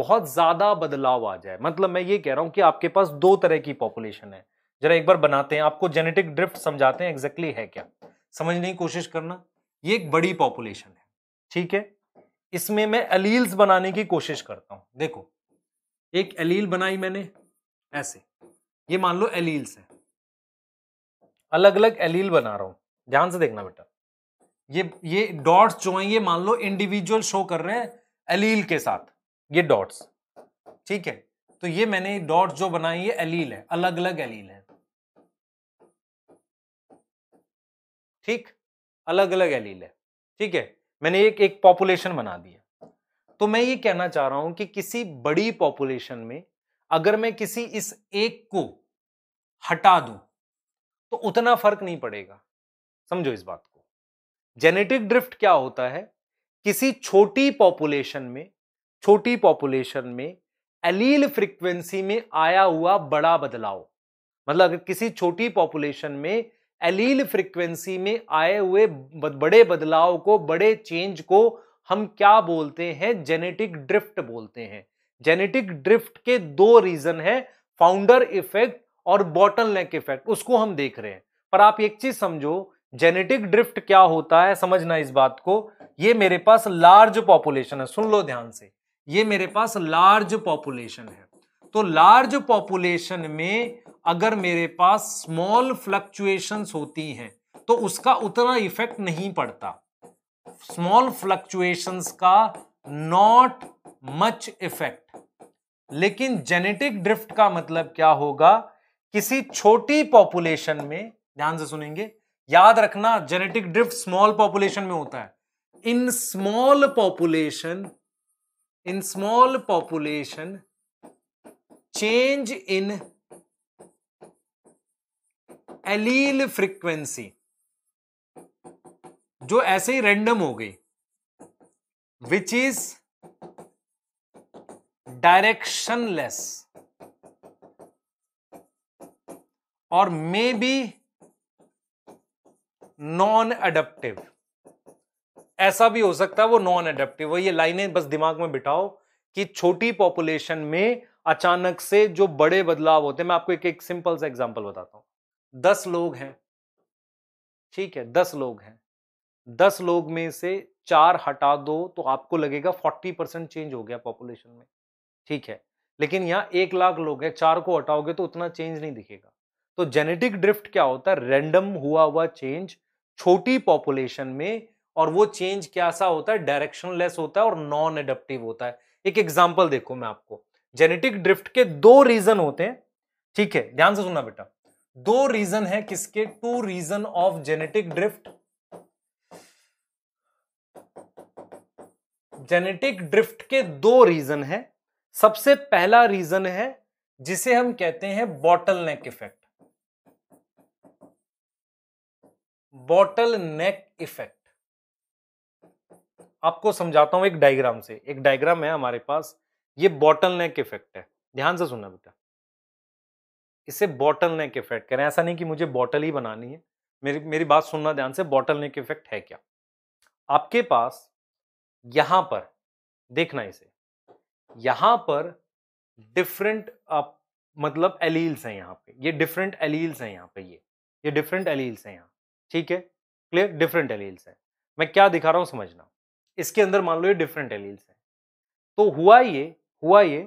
[SPEAKER 1] बहुत ज्यादा बदलाव आ जाए मतलब मैं ये कह रहा हूं कि आपके पास दो तरह की पॉपुलेशन है जरा एक बार बनाते हैं आपको जेनेटिक ड्रिफ्ट समझाते हैं एग्जैक्टली है क्या समझने की कोशिश करना ये एक बड़ी पॉपुलेशन है ठीक है इसमें मैं अलील्स बनाने की कोशिश करता हूं देखो एक एलील बनाई मैंने ऐसे ये मान लो अलील्स है अलग अलग एलील बना रहा हूं ध्यान से देखना बेटा ये ये डॉट्स जो हैं ये मान लो इंडिविजुअल शो कर रहे हैं एलील के साथ ये डॉट्स ठीक है तो ये मैंने डॉट्स जो बनाए ये एलील है अलग अलग एलील है
[SPEAKER 2] ठीक अलग अलग एलील है
[SPEAKER 1] ठीक है मैंने एक एक पॉपुलेशन बना दिया तो मैं ये कहना चाह रहा हूं कि किसी बड़ी पॉपुलेशन में अगर मैं किसी इस एक को हटा दूं तो उतना फर्क नहीं पड़ेगा समझो इस बात को जेनेटिक ड्रिफ्ट क्या होता है किसी छोटी पॉपुलेशन में छोटी पॉपुलेशन में एलील फ्रीक्वेंसी में आया हुआ बड़ा बदलाव मतलब अगर किसी छोटी पॉपुलेशन में एलील फ्रीक्वेंसी में आए हुए बड़े बदलाव को बड़े चेंज को हम क्या बोलते हैं जेनेटिक ड्रिफ्ट बोलते हैं जेनेटिक ड्रिफ्ट के दो रीजन है फाउंडर इफेक्ट और बॉटल नेक इफेक्ट उसको हम देख रहे हैं पर आप एक चीज समझो जेनेटिक ड्रिफ्ट क्या होता है समझना इस बात को ये मेरे पास लार्ज पॉपुलेशन है सुन लो ध्यान से ये मेरे पास लार्ज पॉपुलेशन है तो लार्ज पॉपुलेशन में अगर मेरे पास स्मॉल फ्लक्चुएशंस होती हैं तो उसका उतना इफेक्ट नहीं पड़ता स्मॉल फ्लक्चुएशंस का नॉट मच इफेक्ट लेकिन जेनेटिक ड्रिफ्ट का मतलब क्या होगा किसी छोटी पॉपुलेशन में ध्यान से सुनेंगे याद रखना जेनेटिक ड्रिफ्ट स्मॉल पॉपुलेशन में होता है in small population in small population change in allele frequency जो ऐसे ही रैंडम हो गई विच इज डायरेक्शनलेस और मे बी नॉन एडेप्टिव ऐसा भी हो सकता है वो नॉन एडेप्टिव ये लाइनें बस दिमाग में बिठाओ कि छोटी पॉपुलेशन में अचानक से जो बड़े बदलाव होते हैं मैं आपको एक एक सिंपल सा एग्जांपल बताता हूं दस लोग हैं ठीक है दस लोग हैं दस लोग में से चार हटा दो तो आपको लगेगा फोर्टी परसेंट चेंज हो गया पॉपुलेशन में ठीक है लेकिन यहां एक लाख लोग हैं चार को हटाओगे तो उतना चेंज नहीं दिखेगा तो जेनेटिक ड्रिफ्ट क्या होता है रैंडम हुआ हुआ चेंज छोटी पॉपुलेशन में और वो चेंज क्या सा होता है डायरेक्शनलेस होता है और नॉन एडेप्टिव होता है एक एग्जाम्पल देखो मैं आपको जेनेटिक ड्रिफ्ट के दो रीजन होते हैं ठीक है ध्यान से सुनना बेटा दो रीजन है किसके two reason of genetic drift genetic drift के दो रीजन है सबसे पहला रीजन है जिसे हम कहते हैं bottleneck effect bottleneck effect आपको समझाता हूं एक डायग्राम से एक डायग्राम है हमारे पास ये बॉटल नेक इफेक्ट है ध्यान से सुनना बेटा इसे बॉटल नेक इफेक्ट करें ऐसा नहीं कि मुझे बॉटल ही बनानी है मेरी मेरी बात सुनना ध्यान से बॉटल नेक इफेक्ट है क्या आपके पास यहां पर देखना इसे यहां पर डिफरेंट मतलब एलील्स हैं यहाँ पे ये डिफरेंट एलील्स हैं यहाँ पे ये ये डिफरेंट एलील्स हैं यहाँ ठीक है क्लियर डिफरेंट एलील्स है मैं क्या दिखा रहा हूं समझना इसके अंदर मान लो ये डिफरेंट एलील्स है तो हुआ ये हुआ ये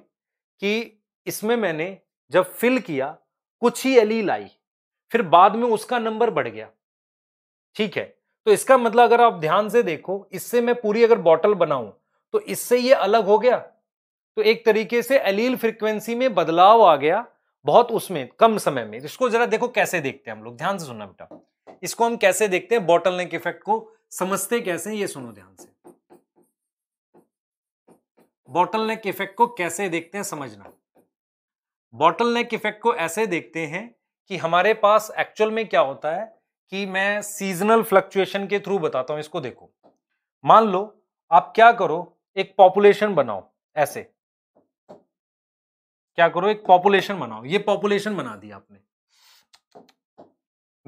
[SPEAKER 1] कि इसमें मैंने जब फिल किया कुछ ही एलील आई फिर बाद में उसका नंबर बढ़ गया ठीक है तो इसका मतलब अगर आप ध्यान से देखो इससे मैं पूरी अगर बॉटल बनाऊं तो इससे ये अलग हो गया तो एक तरीके से अलील फ्रिक्वेंसी में बदलाव आ गया बहुत उसमें कम समय में इसको जरा देखो कैसे देखते हैं हम लोग ध्यान से सुनना बेटा इसको हम कैसे देखते हैं बॉटल नेक इफेक्ट को समझते कैसे ये सुनो ध्यान से बॉटल नेक इफेक्ट को कैसे देखते हैं समझना बॉटल नेक इफेक्ट को ऐसे देखते हैं कि हमारे पास एक्चुअल में क्या होता है कि मैं सीजनल फ्लक्चुएशन के थ्रू बताता हूं इसको देखो मान लो आप क्या करो एक पॉपुलेशन बनाओ ऐसे क्या करो एक पॉपुलेशन बनाओ ये पॉपुलेशन बना दिया आपने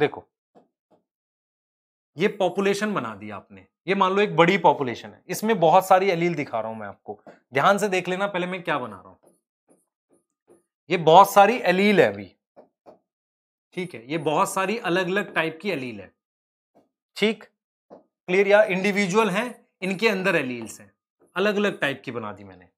[SPEAKER 1] देखो ये पॉपुलेशन बना दिया आपने ये मान लो एक बड़ी पॉपुलेशन है इसमें बहुत सारी अलील दिखा रहा हूं मैं आपको ध्यान से देख लेना पहले मैं क्या बना रहा हूं ये बहुत सारी अलील है अभी ठीक है ये बहुत सारी अलग अलग टाइप की अलील है ठीक क्लियर या इंडिविजुअल हैं इनके अंदर अलील्स हैं अलग अलग टाइप की बना दी मैंने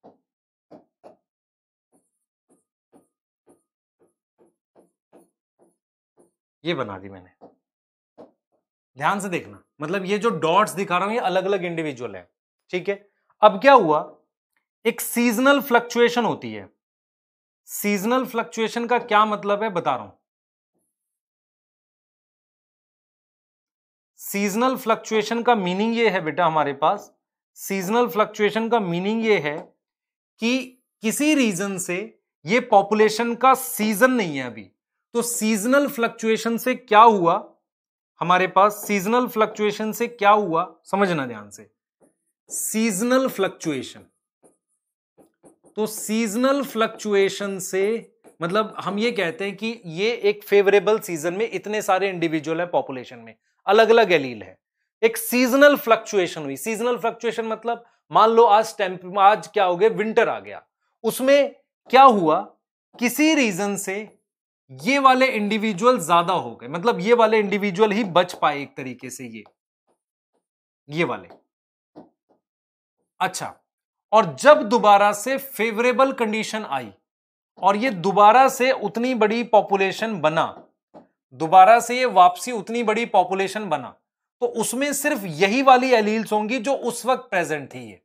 [SPEAKER 1] ये बना दी मैंने ध्यान से देखना मतलब ये जो डॉट्स दिखा रहा हूं ये अलग अलग इंडिविजुअल है ठीक है अब क्या हुआ एक सीजनल फ्लक्चुएशन होती है सीजनल फ्लक्चुएशन का क्या मतलब है बता रहा हूं
[SPEAKER 2] सीजनल फ्लक्चुएशन का मीनिंग ये है बेटा
[SPEAKER 1] हमारे पास सीजनल फ्लक्चुएशन का मीनिंग ये है कि किसी रीजन से ये पॉपुलेशन का सीजन नहीं है अभी तो सीजनल फ्लक्चुएशन से क्या हुआ हमारे पास सीजनल फ्लक्चुएशन से क्या हुआ समझना ध्यान से सीजनल फ्लक्चुएशन तो सीजनल फ्लक्चुएशन से मतलब हम ये कहते हैं कि ये एक फेवरेबल सीजन में इतने सारे इंडिविजुअल है पॉपुलेशन में अलग अलग एलील है एक सीजनल फ्लक्चुएशन हुई सीजनल फ्लक्चुएशन मतलब मान लो आज टेम्प आज क्या हो गया विंटर आ गया उसमें क्या हुआ किसी रीजन से ये वाले इंडिविजुअल ज्यादा हो गए मतलब ये वाले इंडिविजुअल ही बच पाए एक तरीके से ये ये वाले अच्छा और जब दोबारा से फेवरेबल कंडीशन आई और ये दोबारा से उतनी बड़ी पॉपुलेशन बना दोबारा से ये वापसी उतनी बड़ी पॉपुलेशन बना तो उसमें सिर्फ यही वाली एलील्स होंगी जो उस वक्त प्रेजेंट थी ये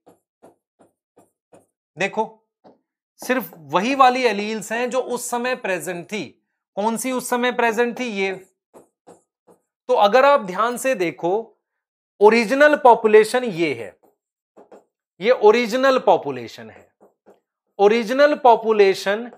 [SPEAKER 1] देखो सिर्फ वही वाली एलील्स हैं जो उस समय प्रेजेंट थी कौन सी उस समय प्रेजेंट थी ये तो अगर आप ध्यान से देखो ओरिजिनल पॉपुलेशन ये है ये ओरिजिनल पॉपुलेशन है ओरिजिनल पॉपुलेशन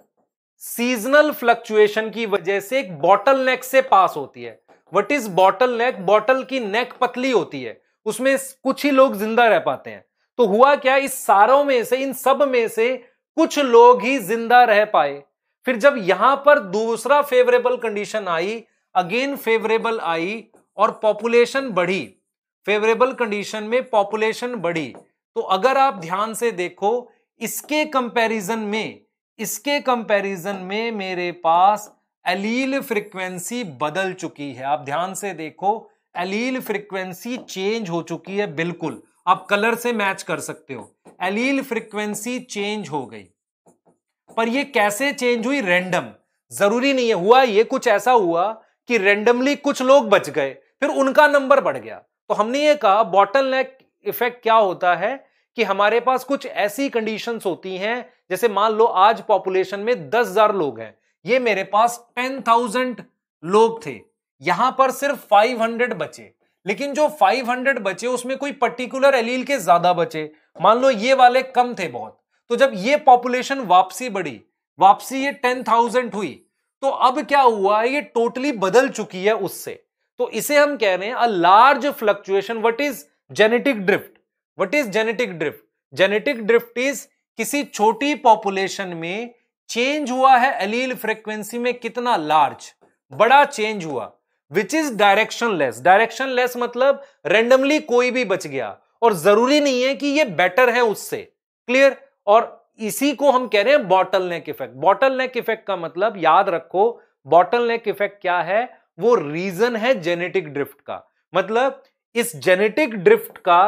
[SPEAKER 1] सीजनल फ्लक्चुएशन की वजह से एक बॉटल नेक से पास होती है what is bottleneck bottle की नेक पतली होती है उसमें कुछ ही लोग जिंदा रह पाते हैं तो हुआ क्या इस सारों में से इन सब में से कुछ लोग ही जिंदा रह पाए फिर जब यहां पर दूसरा फेवरेबल कंडीशन आई अगेन फेवरेबल आई और पॉपुलेशन बढ़ी फेवरेबल कंडीशन में पॉपुलेशन बढ़ी तो अगर आप ध्यान से देखो इसके कंपैरिजन में इसके कंपैरिजन में मेरे पास एलील फ्रीक्वेंसी बदल चुकी है आप ध्यान से देखो एलील फ्रीक्वेंसी चेंज हो चुकी है बिल्कुल आप कलर से मैच कर सकते हो एलील फ्रीक्वेंसी चेंज हो गई पर ये कैसे चेंज हुई रैंडम जरूरी नहीं है हुआ ये कुछ ऐसा हुआ कि रैंडमली कुछ लोग बच गए फिर उनका नंबर बढ़ गया तो हमने ये कहा बॉटल नेक इफेक्ट क्या होता है कि हमारे पास कुछ ऐसी कंडीशंस होती हैं जैसे मान लो आज पॉपुलेशन में दस हजार लोग हैं ये मेरे पास टेन थाउजेंड लोग थे यहां पर सिर्फ फाइव हंड्रेड बचे लेकिन जो फाइव हंड्रेड बचे उसमें कोई पर्टिकुलर एलील के ज्यादा बचे मान लो ये वाले कम थे बहुत तो जब ये पॉपुलेशन वापसी बढ़ी वापसी ये टेन थाउजेंड हुई तो अब क्या हुआ ये टोटली बदल चुकी है उससे तो इसे हम कह रहे हैं a large fluctuation what is genetic drift what is genetic drift genetic drift is किसी छोटी पॉपुलेशन में चेंज हुआ है अलील फ्रिक्वेंसी में कितना लार्ज बड़ा चेंज हुआ which is directionless directionless मतलब रेंडमली कोई भी बच गया और जरूरी नहीं है कि ये बेटर है उससे क्लियर और इसी को हम कह रहे हैं bottleneck effect bottleneck effect का मतलब याद रखो बॉटल नेक इफेक्ट क्या है वो रीजन है जेनेटिक ड्रिफ्ट का मतलब इस जेनेटिक ड्रिफ्ट का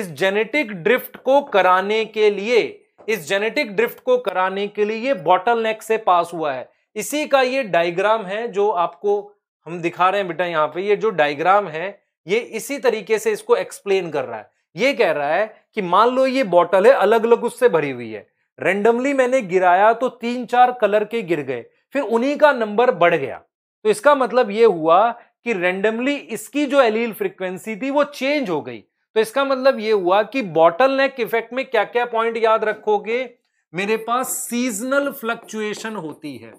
[SPEAKER 1] इस जेनेटिक ड्रिफ्ट को कराने के लिए इस जेनेटिक ड्रिफ्ट को कराने के लिए बॉटल नेक से पास हुआ है इसी का ये डायग्राम है जो आपको हम दिखा रहे हैं बेटा यहां पे ये जो डायग्राम है ये इसी तरीके से इसको एक्सप्लेन कर रहा है ये कह रहा है कि मान लो ये बॉटल है अलग अलग उससे भरी हुई है रेंडमली मैंने गिराया तो तीन चार कलर के गिर गए फिर उन्हीं का नंबर बढ़ गया तो इसका मतलब ये हुआ कि रेंडमली इसकी जो एलील फ्रीक्वेंसी थी वो चेंज हो गई तो इसका मतलब ये हुआ कि बॉटल नेक इफेक्ट में क्या क्या पॉइंट याद रखोगे मेरे पास सीजनल फ्लक्चुएशन होती है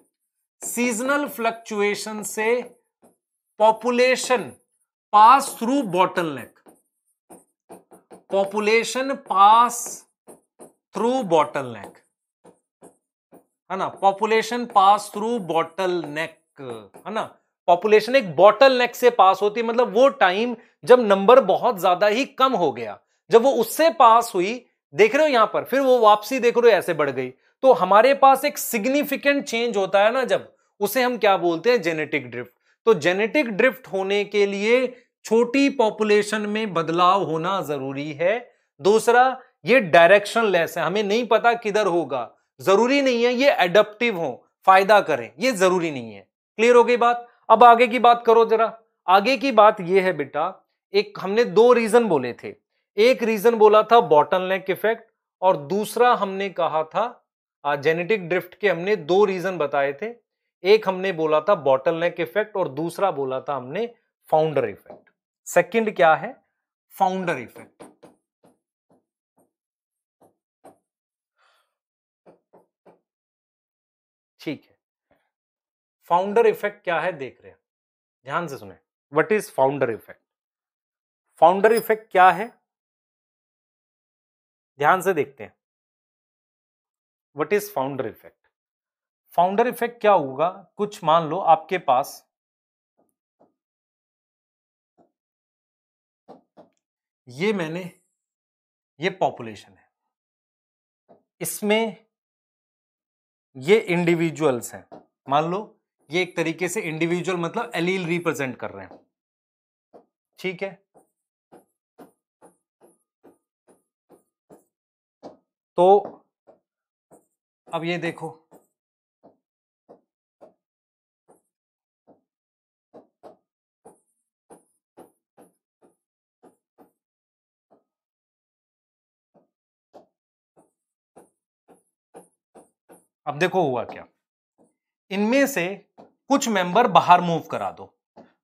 [SPEAKER 1] सीजनल फ्लक्चुएशन से population pass through bottleneck population pass through bottleneck है ना population pass through bottleneck है ना पॉपुलेशन एक बॉटल नेक से पास होती मतलब वो टाइम जब नंबर बहुत ज्यादा ही कम हो गया जब वो उससे पास हुई देख रहे हो यहां पर फिर वो वापसी देख रहे हो ऐसे बढ़ गई तो हमारे पास एक सिग्निफिकेंट चेंज होता है ना जब उसे हम क्या बोलते हैं जेनेटिक ड्रिफ्ट तो जेनेटिक ड्रिफ्ट होने के लिए छोटी पॉपुलेशन में बदलाव होना जरूरी है दूसरा ये डायरेक्शन लेस है हमें नहीं पता किधर होगा जरूरी नहीं है ये एडप्टिव हो फायदा करें ये जरूरी नहीं है क्लियर हो गई बात अब आगे की बात करो जरा आगे की बात यह है बेटा एक हमने दो रीजन बोले थे एक रीजन बोला था बॉटल नेक इफेक्ट और दूसरा हमने कहा था जेनेटिक ड्रिफ्ट के हमने दो रीजन बताए थे एक हमने बोला था बॉटल नेक इफेक्ट और दूसरा बोला था हमने फाउंडर इफेक्ट सेकंड क्या है फाउंडर इफेक्ट
[SPEAKER 2] ठीक है फाउंडर इफेक्ट क्या है देख रहे हैं ध्यान से सुने what is founder effect founder effect क्या है ध्यान से देखते हैं what is founder effect founder effect क्या होगा कुछ मान लो आपके पास
[SPEAKER 3] ये मैंने ये पॉपुलेशन है इसमें
[SPEAKER 1] ये इंडिविजुअल्स हैं मान लो ये एक तरीके से इंडिविजुअल मतलब एलील रिप्रेजेंट कर रहे हैं ठीक है
[SPEAKER 3] तो अब ये देखो
[SPEAKER 1] अब देखो हुआ क्या इनमें से कुछ मेंबर बाहर मूव करा दो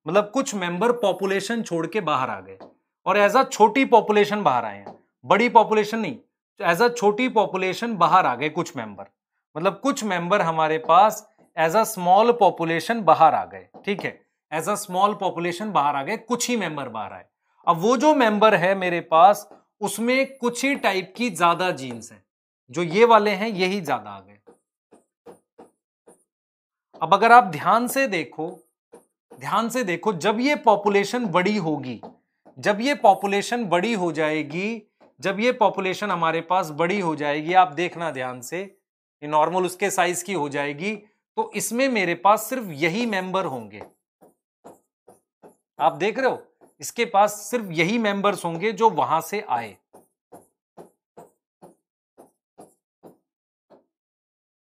[SPEAKER 1] मतलब कुछ मेंबर पॉपुलेशन छोड़ के बाहर आ गए और एज अ छोटी पॉपुलेशन बाहर आए हैं बड़ी पॉपुलेशन नहीं एज अ छोटी पॉपुलेशन बाहर आ गए कुछ मेंबर मतलब कुछ मेंबर हमारे पास एज अ स्मॉल पॉपुलेशन बाहर आ गए ठीक है एज अ स्मॉल पॉपुलेशन बाहर आ गए कुछ ही मेंबर बाहर आए अब वो जो मेंबर है मेरे पास उसमें कुछ ही टाइप की ज्यादा जीन्स हैं जो ये वाले हैं यही ज्यादा आ गए अब अगर आप ध्यान से देखो ध्यान से देखो जब ये पॉपुलेशन बड़ी होगी जब ये पॉपुलेशन बड़ी हो जाएगी जब ये पॉपुलेशन हमारे पास बड़ी हो जाएगी आप देखना ध्यान से ये नॉर्मल उसके साइज की हो जाएगी तो इसमें मेरे पास सिर्फ यही मेंबर होंगे आप देख रहे हो इसके पास सिर्फ यही मेंबर्स होंगे जो वहां से आए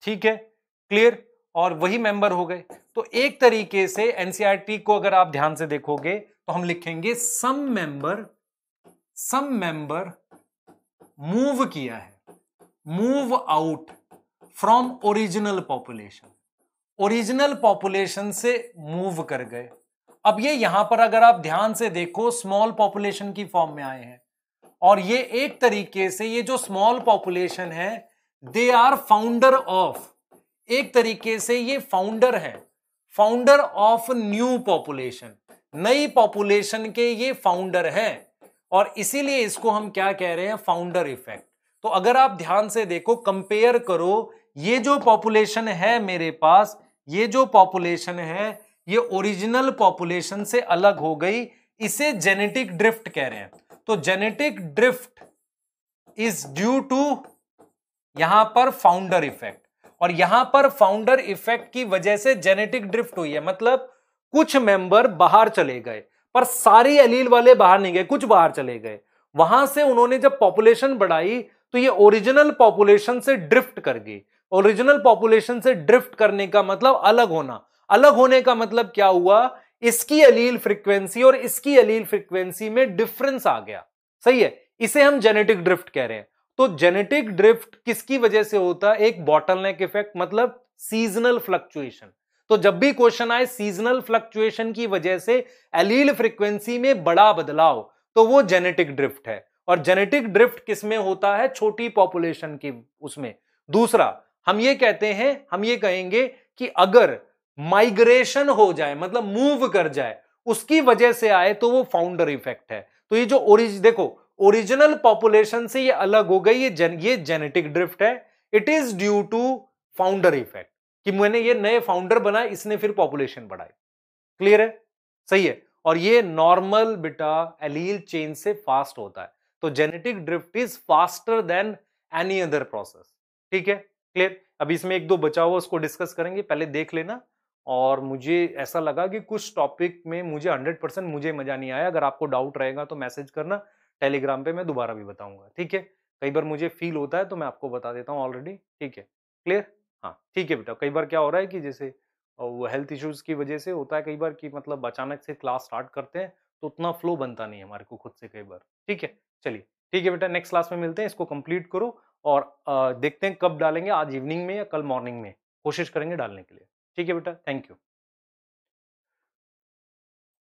[SPEAKER 1] ठीक है क्लियर और वही मेंबर हो गए तो एक तरीके से एनसीईआरटी e को अगर आप ध्यान से देखोगे तो हम लिखेंगे some member some member move किया है move out from original population original population से मूव कर गए अब ये यहां पर अगर आप ध्यान से देखो स्मॉल पॉपुलेशन की फॉर्म में आए हैं और ये एक तरीके से ये जो स्मॉल पॉपुलेशन है दे आर फाउंडर ऑफ एक तरीके से ये फाउंडर है फाउंडर ऑफ न्यू पॉपुलेशन नई पॉपुलेशन के ये फाउंडर है और इसीलिए इसको हम क्या कह रहे हैं फाउंडर इफेक्ट तो अगर आप ध्यान से देखो कंपेयर करो ये जो पॉपुलेशन है मेरे पास ये जो पॉपुलेशन है ये ओरिजिनल पॉपुलेशन से अलग हो गई इसे जेनेटिक ड्रिफ्ट कह रहे हैं तो genetic drift is due to यहां पर फाउंडर इफेक्ट और यहां पर फाउंडर इफेक्ट की वजह से जेनेटिक ड्रिफ्ट हुई है मतलब कुछ मेंबर बाहर चले गए पर सारे अलील वाले बाहर नहीं गए कुछ बाहर चले गए वहां से उन्होंने जब पॉपुलेशन बढ़ाई तो ये ओरिजिनल पॉपुलेशन से ड्रिफ्ट कर गई ओरिजिनल पॉपुलेशन से ड्रिफ्ट करने का मतलब अलग होना अलग होने का मतलब क्या हुआ इसकी अलील फ्रीक्वेंसी और इसकी अलील फ्रीक्वेंसी में डिफरेंस आ गया सही है इसे हम जेनेटिक ड्रिफ्ट कह रहे हैं तो जेनेटिक ड्रिफ्ट किसकी वजह से होता है एक बॉटल नेक इफेक्ट मतलब सीजनल फ्लक्चुएशन तो जब भी क्वेश्चन आए सीजनल फ्लक्चुएशन की वजह से एलील फ्रीक्वेंसी में बड़ा बदलाव तो वो जेनेटिक ड्रिफ्ट है और जेनेटिक ड्रिफ्ट किसमें होता है छोटी पॉपुलेशन की उसमें दूसरा हम ये कहते हैं हम ये कहेंगे कि अगर माइग्रेशन हो जाए मतलब मूव कर जाए उसकी वजह से आए तो वो फाउंडर इफेक्ट है तो ये जो ओरिज देखो ओरिजिनल पॉपुलेशन से ये अलग हो गई ये जन, ये जेनेटिक ड्रिफ्ट है it is due to founder effect कि मैंने ये नए फाउंडर बनाए इसने फिर पॉपुलेशन बढ़ाई क्लियर है सही है और ये नॉर्मल बेटा एलील चेंज से फास्ट होता है तो genetic drift is faster than any other process ठीक है क्लियर अब इसमें एक दो बचा हुआ उसको डिस्कस करेंगे पहले देख लेना और मुझे ऐसा लगा कि कुछ टॉपिक में मुझे 100 परसेंट मुझे मजा नहीं आया अगर आपको डाउट रहेगा तो मैसेज करना टेलीग्राम पे मैं दोबारा भी बताऊंगा ठीक है कई बार मुझे फील होता है तो मैं आपको बता देता हूँ ऑलरेडी ठीक है क्लियर हाँ ठीक है बेटा कई बार क्या हो रहा है कि जैसे वो हेल्थ इश्यूज की वजह से होता है कई बार कि मतलब अचानक से क्लास स्टार्ट करते हैं तो उतना फ्लो बनता नहीं है हमारे को खुद से कई बार ठीक है चलिए ठीक है बेटा नेक्स्ट क्लास में मिलते हैं इसको कंप्लीट करो और देखते हैं कब डालेंगे आज इवनिंग में या कल मॉर्निंग में कोशिश करेंगे डालने के लिए ठीक है बेटा थैंक यू